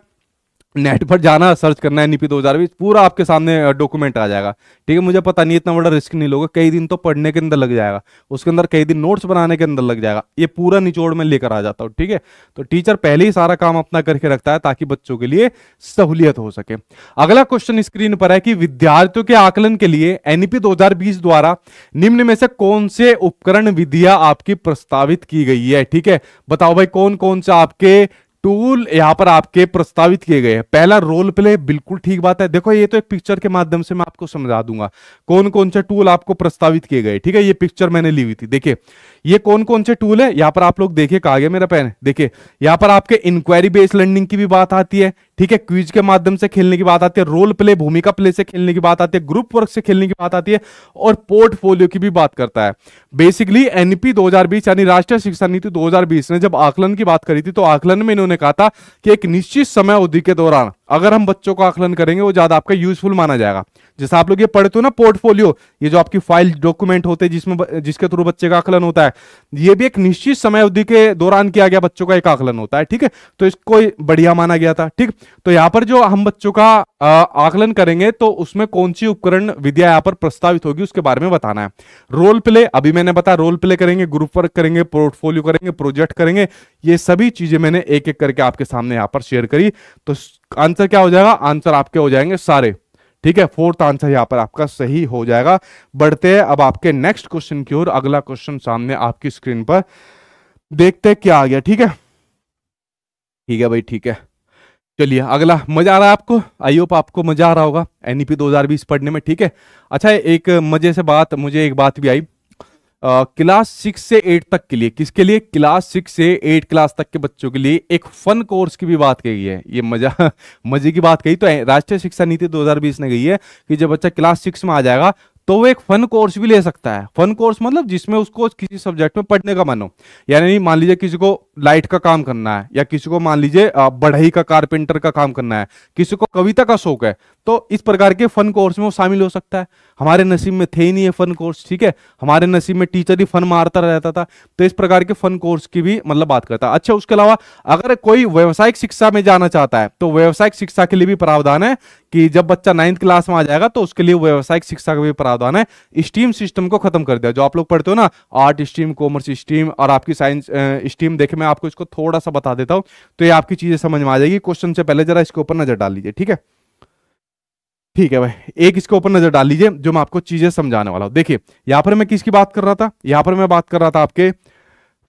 नेट पर जाना सर्च करना है हजार बीस पूरा आपके सामने डॉक्यूमेंट आ जाएगा ठीक है मुझे पता नहीं इतना बड़ा रिस्क नहीं लोगे कई दिन तो पढ़ने के अंदर लग जाएगा उसके अंदर कई दिन नोट्स बनाने के अंदर लग जाएगा ये पूरा निचोड़ में लेकर आ जाता हूँ ठीक है तो टीचर पहले ही सारा काम अपना करके रखता है ताकि बच्चों के लिए सहूलियत हो सके अगला क्वेश्चन स्क्रीन पर है कि विद्यार्थियों के आकलन के लिए एनईपी दो द्वारा निम्न में से कौन से उपकरण विधिया आपकी प्रस्तावित की गई है ठीक है बताओ भाई कौन कौन सा आपके टूल यहां पर आपके प्रस्तावित किए गए हैं पहला रोल प्ले बिल्कुल ठीक बात है देखो ये तो एक पिक्चर के माध्यम से मैं आपको समझा दूंगा कौन कौन से टूल आपको प्रस्तावित किए गए ठीक है ये पिक्चर मैंने ली हुई थी देखिए ये कौन कौन से टूल है यहां पर आप लोग देखिए कहा गया मेरा पेन देखिए यहां पर आपके इंक्वायरी बेस्ड लर्निंग की भी बात आती है ठीक है क्विज के माध्यम से खेलने की बात आती है रोल प्ले भूमिका प्ले से खेलने की बात आती है ग्रुप वर्क से खेलने की बात आती है और पोर्टफोलियो की भी बात करता है बेसिकली एनपी 2020 यानी राष्ट्रीय शिक्षा नीति 2020 ने जब आकलन की बात करी थी तो आकलन में इन्होंने कहा था कि एक निश्चित समय अवधि के दौरान अगर हम बच्चों को आकलन करेंगे वो ज्यादा आपका यूजफुल माना जाएगा जैसे आप लोग ये पढ़ते हो ना पोर्टफोलियो ये जो आपकी फाइल डॉक्यूमेंट होते हैं जिसमें जिसके थ्रू बच्चे का आकलन होता है ये भी एक निश्चित समय अवधि के दौरान किया गया बच्चों का एक आकलन होता है ठीक है तो इसको बढ़िया माना गया था ठीक तो यहाँ पर जो हम बच्चों का आकलन करेंगे तो उसमें कौन सी उपकरण विद्या यहाँ पर प्रस्तावित होगी उसके बारे में बताना है रोल प्ले अभी मैंने बताया रोल प्ले करेंगे ग्रुप वर्क करेंगे पोर्टफोलियो करेंगे प्रोजेक्ट करेंगे ये सभी चीजें मैंने एक एक करके आपके सामने यहाँ पर शेयर करी तो आंसर क्या हो जाएगा आंसर आपके हो जाएंगे सारे ठीक है फोर्थ आंसर यहाँ पर आपका सही हो जाएगा बढ़ते हैं अब आपके नेक्स्ट क्वेश्चन की ओर अगला क्वेश्चन सामने आपकी स्क्रीन पर देखते हैं क्या आ गया ठीक है ठीक है भाई ठीक है चलिए अगला मजा आ रहा है आपको आई होप आपको मजा आ रहा होगा एनईपी e 2020 पढ़ने में ठीक है अच्छा एक मजे से बात मुझे एक बात भी आई क्लास सिक्स से एट तक के लिए किसके लिए क्लास सिक्स से एट क्लास तक के बच्चों के लिए एक फन कोर्स की भी बात कही है ये मजा मजे की बात कही तो राष्ट्रीय शिक्षा नीति 2020 ने कही है कि जब बच्चा क्लास सिक्स में आ जाएगा तो वो एक फन कोर्स भी ले सकता है फन कोर्स मतलब जिसमें उसको किसी सब्जेक्ट में पढ़ने का मन हो यानी मान लीजिए किसी को लाइट का काम करना है या किसी को मान लीजिए बढ़ई का कारपेंटर का काम करना है किसी को कविता का शौक है तो इस प्रकार के फन कोर्स में वो शामिल हो सकता है हमारे नसीब में थे ही नहीं है फन कोर्स ठीक है हमारे नसीब में टीचर ही फन मारता रहता था तो इस प्रकार के फन कोर्स की भी मतलब बात करता है अच्छा उसके अलावा अगर कोई व्यावसायिक शिक्षा में जाना चाहता है तो व्यावसायिक शिक्षा के लिए भी प्रावधान है कि जब बच्चा नाइन्थ क्लास में आ जाएगा तो उसके लिए व्यावसायिक शिक्षा का भी प्रावधान है स्टीम सिस्टम को खत्म कर दिया जो आप लोग पढ़ते हो ना आर्ट स्ट्रीम कॉमर्स स्ट्रीम और आपकी साइंस स्ट्रीम देखे मैं मैं आपको इसको थोड़ा सा बता देता हूं तो ये आपकी चीजें समझ में आ जाएगी क्वेश्चन से पहले जरा इसके ऊपर नजर डाल लीजिए ठीक है ठीक है भाई एक इसके ऊपर नजर डाल लीजिए जो मैं आपको चीजें समझाने वाला हूं देखिए यहां पर मैं किसकी बात कर रहा था यहां पर मैं बात कर रहा था आपके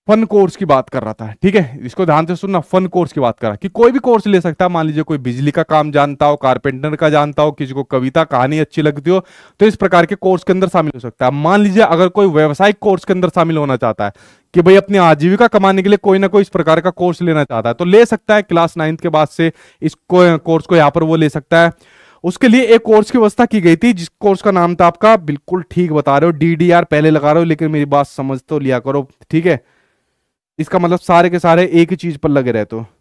फन कोर्स की बात कर रहा था ठीक है इसको ध्यान से सुनना फन कोर्स की बात कर रहा कि कोई भी कोर्स ले सकता है मान लीजिए कोई बिजली का काम जानता हो कारपेंटर का जानता हो किसी को कविता कहानी अच्छी लगती हो तो इस प्रकार के कोर्स के अंदर शामिल हो सकता है मान लीजिए अगर कोई व्यवसायिक कोर्स के अंदर शामिल होना चाहता है कि भाई अपनी आजीविका कमाने के लिए कोई ना कोई इस प्रकार का कोर्स लेना चाहता है तो ले सकता है क्लास नाइन्थ के बाद से इस कोर्स को यहाँ पर वो ले सकता है उसके लिए एक कोर्स की व्यवस्था की गई थी जिस कोर्स का नाम था आपका बिल्कुल ठीक बता रहे हो डी पहले लगा रहे हो लेकिन मेरी बात समझ तो लिया करो ठीक है इसका मतलब सारे के सारे एक ही चीज पर लगे रहते हो तो।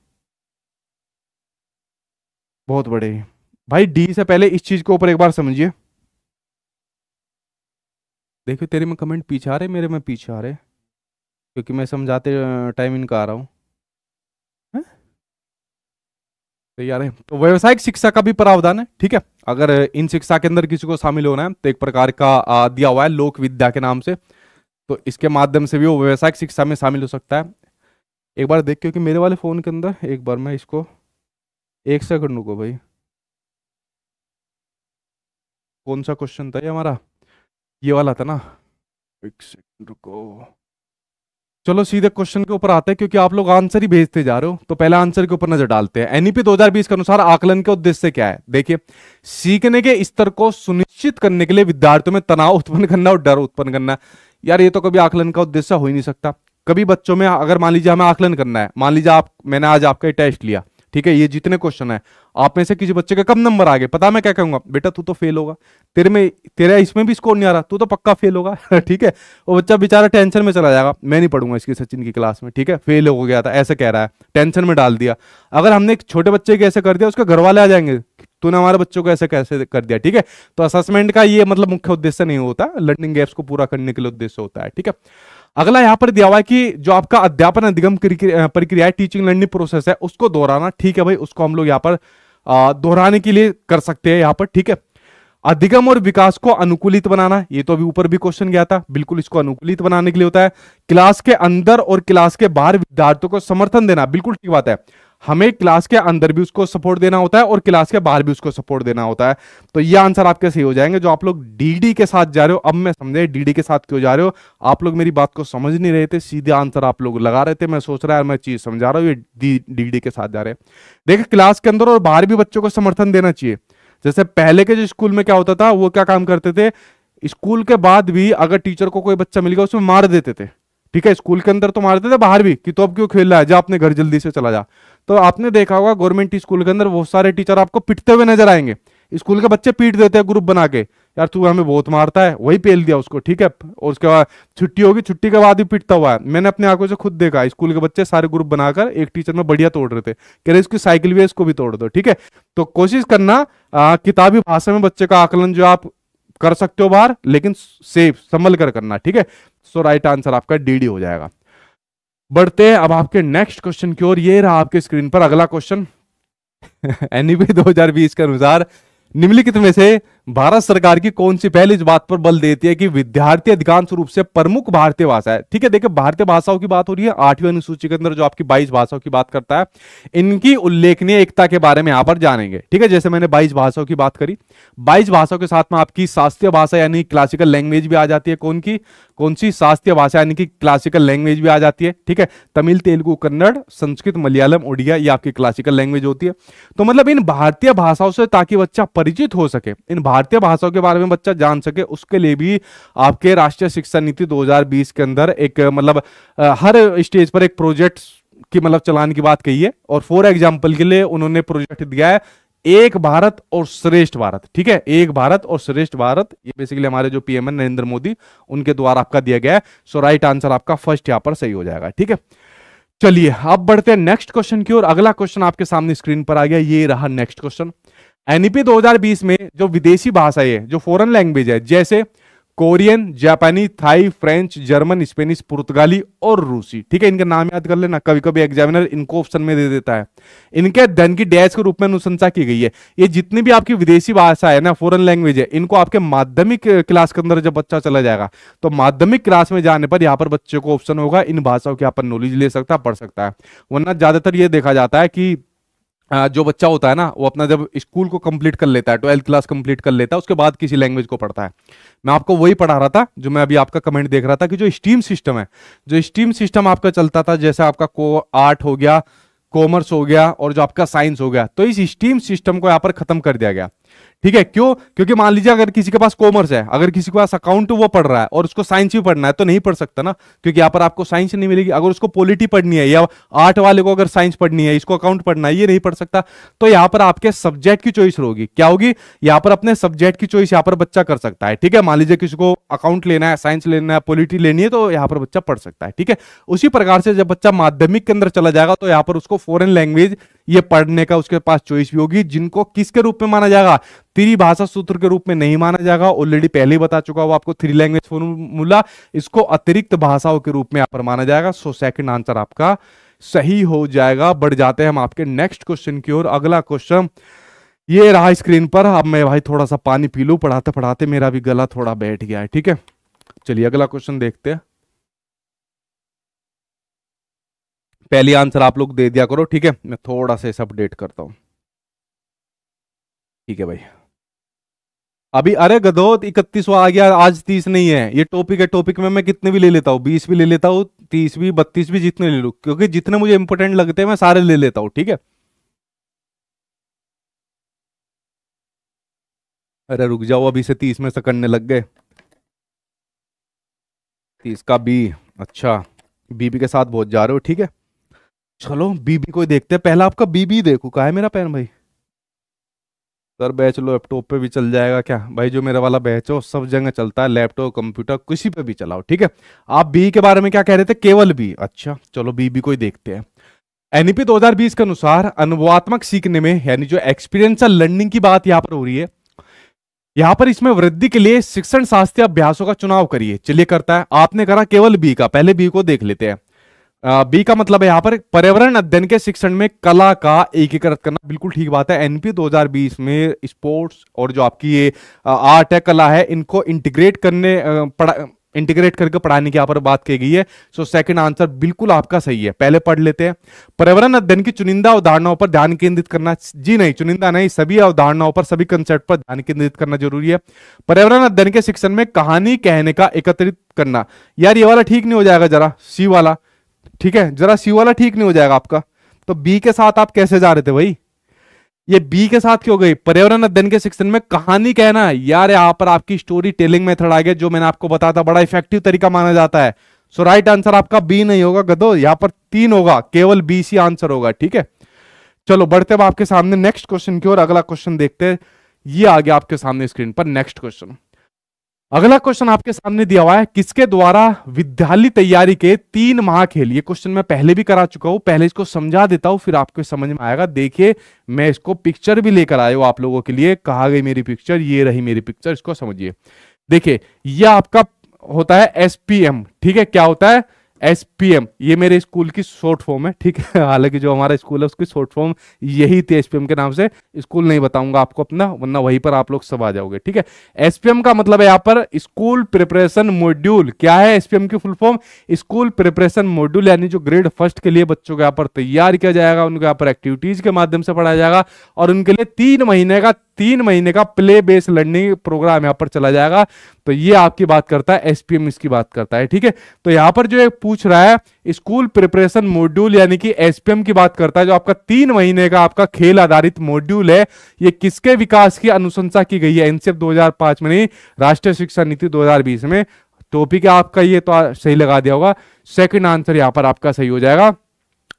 बहुत बड़े भाई डी से पहले इस चीज के ऊपर एक बार समझिए देखो तेरे में कमेंट पीछे आ रहे मेरे में पीछे आ रहे क्योंकि मैं समझाते टाइम इनका आ रहा हूं तो यार तो व्यवसायिक शिक्षा का भी प्रावधान है ठीक है अगर इन शिक्षा के अंदर किसी को शामिल होना है तो एक प्रकार का दिया हुआ है लोक विद्या के नाम से तो इसके माध्यम से भी वो व्यावसायिक शिक्षा में शामिल हो सकता है एक बार देख क्योंकि मेरे वाले फ़ोन के अंदर एक बार मैं इसको एक सेकंड रुको भाई कौन सा क्वेश्चन था ये हमारा ये वाला था ना एक सेकंड रुको चलो सीधे क्वेश्चन के ऊपर आते हैं क्योंकि आप लोग आंसर ही भेजते जा रहे हो तो पहले आंसर के ऊपर नजर डालते हैं एनईपी 2020 के अनुसार आकलन के उद्देश्य क्या है देखिए सीखने के स्तर को सुनिश्चित करने के लिए विद्यार्थियों में तनाव उत्पन्न करना और डर उत्पन्न करना यार ये तो कभी आकलन का उद्देश्य हो ही नहीं सकता कभी बच्चों में अगर मान लीजिए हमें आकलन करना है मान लीजिए आप मैंने आज आपका टेस्ट लिया ठीक है ये जितने क्वेश्चन है आप में से किसी बच्चे के कम नंबर आ गए पता मैं क्या कहूंगा बेटा तू तो फेल होगा तेरे में तेरा इसमें भी स्कोर नहीं आ रहा तू तो पक्का फेल होगा ठीक है वो बच्चा बेचारा टेंशन में चला जाएगा मैं नहीं पढ़ूंगा इसकी सचिन की क्लास में ठीक है फेल हो गया था ऐसे कह रहा है टेंशन में डाल दिया अगर हमने एक छोटे बच्चे को ऐसे कर दिया उसके घर वाले आ जाएंगे तूने हमारे बच्चों को ऐसे कैसे कर दिया ठीक है तो असेसमेंट का ये मतलब मुख्य उद्देश्य नहीं होता लर्निंग गैप्स को पूरा करने के लिए उद्देश्य होता है ठीक है अगला यहां पर दिया हुआ है कि जो आपका अध्यापन अधिगम प्रक्रिया है टीचिंग लर्निंग प्रोसेस है उसको दोहराना ठीक है भाई उसको हम लोग यहाँ पर दोहराने के लिए कर सकते हैं यहाँ पर ठीक है अधिगम और विकास को अनुकूलित बनाना ये तो अभी ऊपर भी क्वेश्चन गया था बिल्कुल इसको अनुकूलित बनाने के लिए होता है क्लास के अंदर और क्लास के बाहर विद्यार्थियों को समर्थन देना बिल्कुल ठीक बात है हमें क्लास के अंदर भी उसको सपोर्ट देना होता है और क्लास के बाहर भी उसको सपोर्ट देना होता है तो ये आंसर आपके सही हो जाएंगे जो आप लोग डीडी के साथ जा रहे हो अब मैं समझे डीडी के साथ क्यों जा रहे हो आप लोग मेरी बात को समझ नहीं रहे थे सीधे आंसर आप लोग लगा रहे थे मैं सोच रहा है मैं चीज समझा रहा हूँ ये डी डी के साथ जा रहे हैं देखिए क्लास के अंदर और बाहर भी बच्चों को समर्थन देना चाहिए जैसे पहले के जो स्कूल में क्या होता था वो क्या काम करते थे स्कूल के बाद भी अगर टीचर को कोई बच्चा मिल गया उसमें मार देते थे ठीक है स्कूल के अंदर तो मारते थे बाहर भी कि तो अब क्यों खेल रहा है जा अपने घर जल्दी से चला जा तो आपने देखा होगा गवर्नमेंट स्कूल के अंदर बहुत सारे टीचर आपको पिटते हुए नजर आएंगे स्कूल के बच्चे पीट देते हैं ग्रुप बना के यार तू हमें बहुत मारता है वही पेल दिया उसको ठीक है और उसके बाद छुट्टी होगी छुट्टी के बाद ही पिटता हुआ है मैंने अपने आंखों से खुद देखा स्कूल के बच्चे सारे ग्रुप बनाकर एक टीचर में बढ़िया तोड़ रहे थे कह रहे इसकी साइकिल भी इसको भी तोड़ दो ठीक है तो कोशिश करना किताबी भाषा में बच्चे का आकलन जो आप कर सकते हो बाहर लेकिन सेफ संभल कर करना ठीक है सो राइट आंसर आपका डी डी हो जाएगा बढ़ते हैं अब आपके नेक्स्ट क्वेश्चन की ओर ये रहा आपके स्क्रीन पर अगला क्वेश्चन एनीवे 2020 के अनुसार निम्नलिखित में से भारत सरकार की कौन सी पहली बात पर बल देती है कि विद्यार्थी अधिकांश रूप से प्रमुख भारतीय भाषा है ठीक है देखिए भारतीय भाषाओं की बात हो रही है आठवीं अनुसूची के अंदर जो आपकी बाईस भाषाओं की बात करता है इनकी उल्लेखनीय एकता के बारे में यहां पर जानेंगे ठीक है जैसे मैंने बाईस भाषाओं की बात करी बाईस भाषाओं के साथ में आपकी शास्त्रीय भाषा यानी क्लासिकल लैंग्वेज भी आ जाती है कौन की कौन सी शास्त्रीय भाषा यानी कि क्लासिकल लैंग्वेज भी आ जाती है ठीक है तमिल तेलुगु कन्नड़ संस्कृत मलयालम उड़िया ये आपकी क्लासिकल लैंग्वेज होती है तो मतलब इन भारतीय भाषाओं से ताकि बच्चा परिचित हो सके इन भारतीय भाषाओं के बारे में बच्चा जान सके उसके लिए भी आपके राष्ट्रीय शिक्षा नीति 2020 के अंदर एक मतलब हर स्टेज पर एक प्रोजेक्ट की मतलब चलाने की बात कही है और फॉर एग्जाम्पल के लिए उन्होंने प्रोजेक्ट दिया है एक भारत और श्रेष्ठ भारत ठीक है एक भारत और श्रेष्ठ भारत ये बेसिकली हमारे जो पीएम नरेंद्र मोदी उनके द्वारा आपका दिया गया है सो राइट आंसर आपका फर्स्ट यहां पर सही हो जाएगा ठीक है चलिए अब बढ़ते हैं नेक्स्ट क्वेश्चन की ओर अगला क्वेश्चन आपके सामने स्क्रीन पर आ गया ये रहा नेक्स्ट क्वेश्चन एनईपी 2020 में जो विदेशी भाषाएं है जो फॉरेन लैंग्वेज है जैसे कोरियन जापानी थाई फ्रेंच जर्मन स्पेनिश पुर्तगाली और रूसी ठीक है इनका नाम याद कर लेना कभी कभी एग्जामिनर इनको ऑप्शन में दे देता है इनके धन की डैश के रूप में अनुशंसा की गई है ये जितनी भी आपकी विदेशी भाषा है ना फॉरेन लैंग्वेज है इनको आपके माध्यमिक क्लास के अंदर जब बच्चा चला जाएगा तो माध्यमिक क्लास में जाने पर यहाँ पर बच्चे को ऑप्शन होगा इन भाषाओं की यहाँ पर नॉलेज ले सकता पढ़ सकता है वरना ज्यादातर ये देखा जाता है कि जो बच्चा होता है ना वो अपना जब स्कूल को कंप्लीट कर लेता है ट्वेल्थ क्लास कंप्लीट कर लेता है उसके बाद किसी लैंग्वेज को पढ़ता है मैं आपको वही पढ़ा रहा था जो मैं अभी आपका कमेंट देख रहा था कि जो स्टीम सिस्टम है जो स्टीम सिस्टम आपका चलता था जैसे आपका को आर्ट हो गया कॉमर्स हो गया और जो आपका साइंस हो गया तो इस स्टीम सिस्टम को यहाँ पर खत्म कर दिया गया ठीक है क्यों क्योंकि मान लीजिए अगर किसी के पास कॉमर्स है अगर किसी के पास अकाउंट वो पढ़ रहा है और उसको साइंस भी पढ़ना है तो नहीं पढ़ सकता ना क्योंकि यहाँ पर आपको साइंस नहीं मिलेगी अगर उसको पॉलिटी पढ़नी है या आर्ट वाले को अगर साइंस पढ़नी है इसको अकाउंट पढ़ना है ये नहीं पढ़ सकता तो यहाँ पर आपके सब्जेक्ट की चॉइस होगी क्या होगी यहाँ पर अपने सब्जेक्ट की चॉइस यहाँ पर बच्चा कर सकता है ठीक है मान लीजिए किसी को अकाउंट लेना है साइंस लेना है पोलिटी लेनी है तो यहाँ पर बच्चा पढ़ सकता है ठीक है उसी प्रकार से जब बच्चा माध्यमिक के अंदर चला जाएगा तो यहाँ पर उसको फॉरन लैंग्वेज ये पढ़ने का उसके पास चॉइस भी होगी जिनको किसके रूप में माना जाएगा त्रिभाषा सूत्र के रूप में नहीं माना जाएगा ऑलरेडी पहले ही बता चुका हूं आपको थ्री लैंग्वेज फॉर्मूला इसको अतिरिक्त भाषाओं के रूप में यहाँ पर माना जाएगा सो सेकंड आंसर आपका सही हो जाएगा बढ़ जाते हैं हम आपके नेक्स्ट क्वेश्चन की ओर अगला क्वेश्चन ये रहा स्क्रीन पर अब मैं भाई थोड़ा सा पानी पी लू पढ़ाते पढ़ाते मेरा भी गला थोड़ा बैठ गया है ठीक है चलिए अगला क्वेश्चन देखते हैं पहली आंसर आप लोग दे दिया करो ठीक है मैं थोड़ा सा अपडेट करता हूं ठीक है भाई अभी अरे गदोत इकतीस आ गया आज तीस नहीं है ये टॉपिक है टॉपिक में मैं कितने भी ले लेता हूँ बीस भी ले लेता हूँ तीस भी बत्तीस भी जितने ले लू क्योंकि जितने मुझे इंपोर्टेंट लगते हैं मैं सारे ले लेता हूँ ठीक है अरे रुक जाओ अभी से तीस में से करने लग गए तीस का बी अच्छा बीबी के साथ बहुत जा रहे हो ठीक है चलो बीबी को देखते हैं पहला आपका बीबी देखो कहा है मेरा पैन भाई सर बैच लैपटॉप पे भी चल जाएगा क्या भाई जो मेरा वाला बैच है सब जगह चलता है लैपटॉप कंप्यूटर किसी पे भी चलाओ ठीक है आप बी के बारे में क्या कह रहे थे केवल बी अच्छा चलो बीबी को ही देखते हैं एनईपी 2020 के अनुसार अनुभवात्मक सीखने में यानी जो एक्सपीरियंसल लर्निंग की बात यहाँ पर हो रही है यहाँ पर इसमें वृद्धि के लिए शिक्षण शास्त्रीय अभ्यासों का चुनाव करिए चलिए करता है आपने करा केवल बी का पहले बी को देख लेते हैं बी का मतलब है यहाँ पर पर्यावरण अध्ययन के शिक्षण में कला का एकीकृत करना बिल्कुल ठीक बात है एनपी 2020 में स्पोर्ट्स और जो आपकी ये आर्ट है कला है इनको इंटीग्रेट करने पढ़ा इंटीग्रेट करके पढ़ाने की यहाँ पर बात की गई है सो सेकंड आंसर बिल्कुल आपका सही है पहले पढ़ लेते हैं पर्यावरण अध्ययन की चुनिंदा उदाहरणों पर ध्यान केंद्रित करना जी नहीं चुनिंदा नहीं सभी अवधारणाओं पर सभी कंसेप्ट पर ध्यान केंद्रित करना जरूरी है पर्यावरण अध्ययन के शिक्षण में कहानी कहने का एकत्रित करना यार ये वाला ठीक नहीं हो जाएगा जरा सी वाला ठीक है जरा सी वाला ठीक नहीं हो जाएगा आपका तो बी के साथ आप कैसे जा रहे थे भाई ये बी के साथ क्यों गई पर्यावरण अध्ययन के सेक्शन में कहानी कहना यार यहां पर आपकी स्टोरी टेलिंग मेथड आ गया जो मैंने आपको बताया था बड़ा इफेक्टिव तरीका माना जाता है सो राइट आंसर आपका बी नहीं होगा गदो यहाँ पर तीन होगा केवल बी सी आंसर होगा ठीक है चलो बढ़ते हैं आपके सामने नेक्स्ट क्वेश्चन की ओर अगला क्वेश्चन देखते हैं ये आ गया आपके सामने स्क्रीन पर नेक्स्ट क्वेश्चन अगला क्वेश्चन आपके सामने दिया हुआ है किसके द्वारा विद्यालय तैयारी के तीन माह खेल ये क्वेश्चन मैं पहले भी करा चुका हूं पहले इसको समझा देता हूं फिर आपको समझ में आएगा देखिए मैं इसको पिक्चर भी लेकर आया हूं आप लोगों के लिए कहा गई मेरी पिक्चर ये रही मेरी पिक्चर इसको समझिए देखिए यह आपका होता है एसपीएम ठीक है क्या होता है एस पी एम ये मेरे स्कूल की शॉर्ट फॉर्म है ठीक है हालांकि जो हमारा स्कूल है उसकी शॉर्ट फॉर्म यही थी एस पी एम के नाम से स्कूल नहीं बताऊंगा आपको अपना वरना वहीं पर आप लोग सब आ जाओगे ठीक है एस पी एम का मतलब है यहाँ पर स्कूल प्रिपरेशन मॉड्यूल क्या है एस पी एम की full form school preparation module यानी जो ग्रेड फर्स्ट के लिए बच्चों को यहाँ पर तैयार किया जाएगा उनको यहाँ पर एक्टिविटीज के माध्यम से पढ़ाया जाएगा और उनके लिए तीन महीने का तीन महीने का प्ले बेस लर्निंग प्रोग्राम यहाँ पर चला जाएगा तो ये आपकी बात करता है एसपीएम इसकी बात करता है ठीक है तो यहाँ पर जो पूछ रहा है स्कूल प्रिपरेशन मॉड्यूल यानी कि एसपीएम की बात करता है जो आपका तीन महीने का आपका खेल आधारित मॉड्यूल है ये किसके विकास की अनुशंसा की गई है एनसीएफ दो में नहीं राष्ट्रीय शिक्षा नीति दो में टॉपिक आपका ये तो सही लगा दिया होगा सेकेंड आंसर यहाँ पर आपका सही हो जाएगा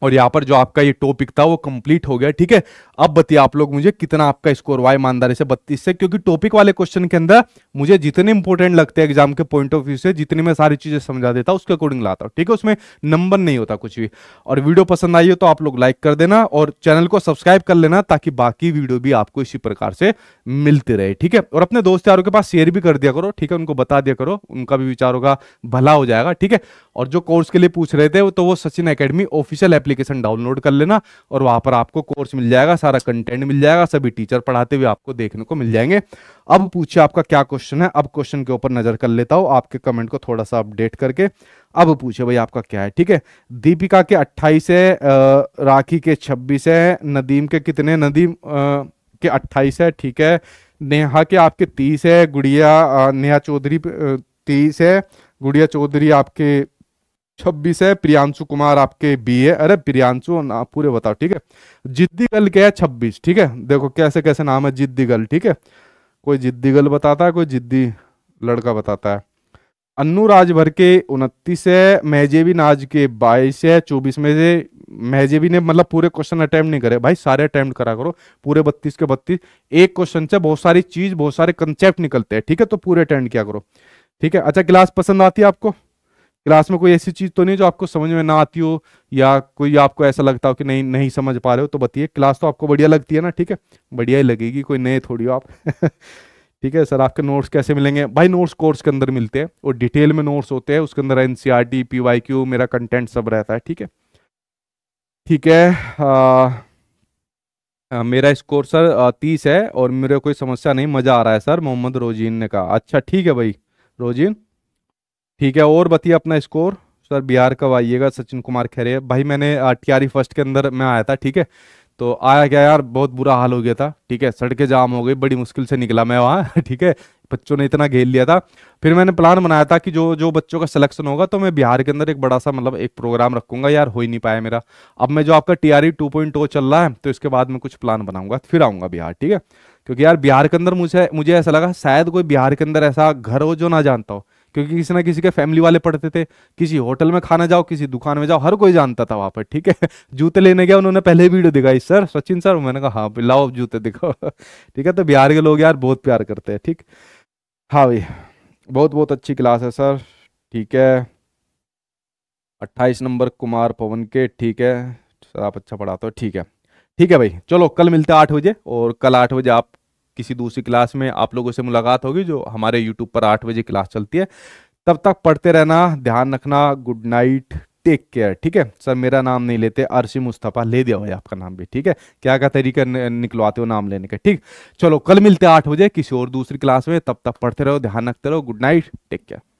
और यहाँ पर जो आपका ये टॉपिक था वो कंप्लीट हो गया ठीक है अब बताइए आप लोग मुझे कितना आपका स्कोर हुआ ईमानदारी से बत्तीस से क्योंकि टॉपिक वाले क्वेश्चन के अंदर मुझे जितने इंपॉर्टेंट लगते हैं एग्जाम के पॉइंट ऑफ व्यू से जितनी मैं सारी चीजें समझा देता हूँ उसके अकॉर्डिंग लाता हूँ ठीक है उसमें नंबर नहीं होता कुछ भी और वीडियो पसंद आई हो तो आप लोग लाइक कर देना और चैनल को सब्सक्राइब कर लेना ताकि बाकी वीडियो भी आपको इसी प्रकार से मिलते रहे ठीक है और अपने दोस्त यारों के पास शेयर भी कर दिया करो ठीक है उनको बता दिया करो उनका भी विचारों का भला हो जाएगा ठीक है और जो कोर्स के लिए पूछ रहे थे तो वो Sachin academy official application download कर लेना और वहां पर आपको कोर्स मिल जाएगा सारा कंटेंट मिल जाएगा सभी टीचर पढ़ाते हुए आपको देखने को मिल जाएंगे अब पूछिए आपका क्या क्वेश्चन है अब क्वेश्चन के ऊपर नजर कर लेता हूँ आपके कमेंट को थोड़ा सा अपडेट करके अब पूछे भाई आपका क्या है ठीक है दीपिका के अट्ठाईस है राखी के छब्बीस है नदीम के कितने नदीम के अट्ठाईस है ठीक है नेहा के आपके तीस है गुड़िया नेहा चौधरी तीस है गुड़िया चौधरी आपके छब्बीस है प्रियांशु कुमार आपके बी है अरे प्रियांशु ना पूरे बताओ ठीक है जिद्दी गल क्या है छब्बीस ठीक है देखो कैसे कैसे नाम है जिद्दी गल ठीक है कोई जिद्दी गल बताता है कोई जिद्दी लड़का बताता है अन्नू राजभर के उनतीस है महजेबी नाज के बाईस है चौबीस में से महजेबी ने मतलब पूरे क्वेश्चन अटैम्प्ट नहीं करे भाई सारे अटैम्प्ट करा करो पूरे बत्तीस के बत्तीस एक क्वेश्चन से बहुत सारी चीज बहुत सारे कंसेप्ट निकलते हैं ठीक है तो पूरे अटैम्प्ट किया करो ठीक है अच्छा क्लास पसंद आती है आपको क्लास में कोई ऐसी चीज़ तो नहीं जो आपको समझ में ना आती हो या कोई आपको ऐसा लगता हो कि नहीं नहीं समझ पा रहे हो तो बताइए क्लास तो आपको बढ़िया लगती है ना ठीक है बढ़िया ही लगेगी कोई नए थोड़ी हो आप ठीक है सर आपके नोट्स कैसे मिलेंगे भाई नोट्स कोर्स के अंदर मिलते हैं और डिटेल में नोट्स होते हैं उसके अंदर NCR T P Y Q मेरा कंटेंट सब रहता है ठीक है ठीक है आ, मेरा स्कोर सर तीस है और मेरे कोई समस्या नहीं मज़ा आ रहा है सर मोहम्मद रोजीन ने कहा अच्छा ठीक है भाई रोजीन ठीक है और बताइए अपना स्कोर सर बिहार कब आइएगा सचिन कुमार खैरे भाई मैंने टीआरई फर्स्ट e के अंदर मैं आया था ठीक है तो आया क्या यार बहुत बुरा हाल हो गया था ठीक है सड़कें जाम हो गई बड़ी मुश्किल से निकला मैं वहाँ ठीक है बच्चों ने इतना घेर लिया था फिर मैंने प्लान बनाया था कि जो जो बच्चों का सिलेक्शन होगा तो मैं बिहार के अंदर एक बड़ा सा मतलब एक प्रोग्राम रखूंगा यार हो ही नहीं पाया मेरा अब मैं जो आपका टी आर e oh चल रहा है तो इसके बाद मैं कुछ प्लान बनाऊंगा फिर आऊंगा बिहार ठीक है क्योंकि यार बिहार के अंदर मुझे मुझे ऐसा लगा शायद कोई बिहार के अंदर ऐसा घर हो जो ना जानता हो क्योंकि किसी ना किसी के फैमिली वाले पढ़ते थे किसी होटल में खाना जाओ किसी दुकान में जाओ हर कोई जानता था वहां पर ठीक है जूते लेने गया उन्होंने पहले वीडियो दिखाई सर सचिन सर मैंने कहा हाँ लाओ जूते दिखाओ ठीक है तो बिहार के लोग यार बहुत प्यार करते हैं ठीक हाँ भाई बहुत बहुत अच्छी क्लास है सर ठीक है अट्ठाईस नंबर कुमार पवन के ठीक है सर आप अच्छा पढ़ाते हो ठीक है ठीक है भाई चलो कल मिलते हैं आठ बजे और कल आठ बजे आप किसी दूसरी क्लास में आप लोगों से मुलाकात होगी जो हमारे यूट्यूब पर आठ बजे क्लास चलती है तब तक पढ़ते रहना ध्यान रखना गुड नाइट टेक केयर ठीक है सर मेरा नाम नहीं लेते अरसी मुस्तफ़ा ले दिया भाई आपका नाम भी ठीक है क्या क्या तरीका निकलवाते हो नाम लेने का ठीक चलो कल मिलते हैं आठ बजे किसी और दूसरी क्लास में तब तक पढ़ते रहो ध्यान रखते रहो गुड नाइट टेक केयर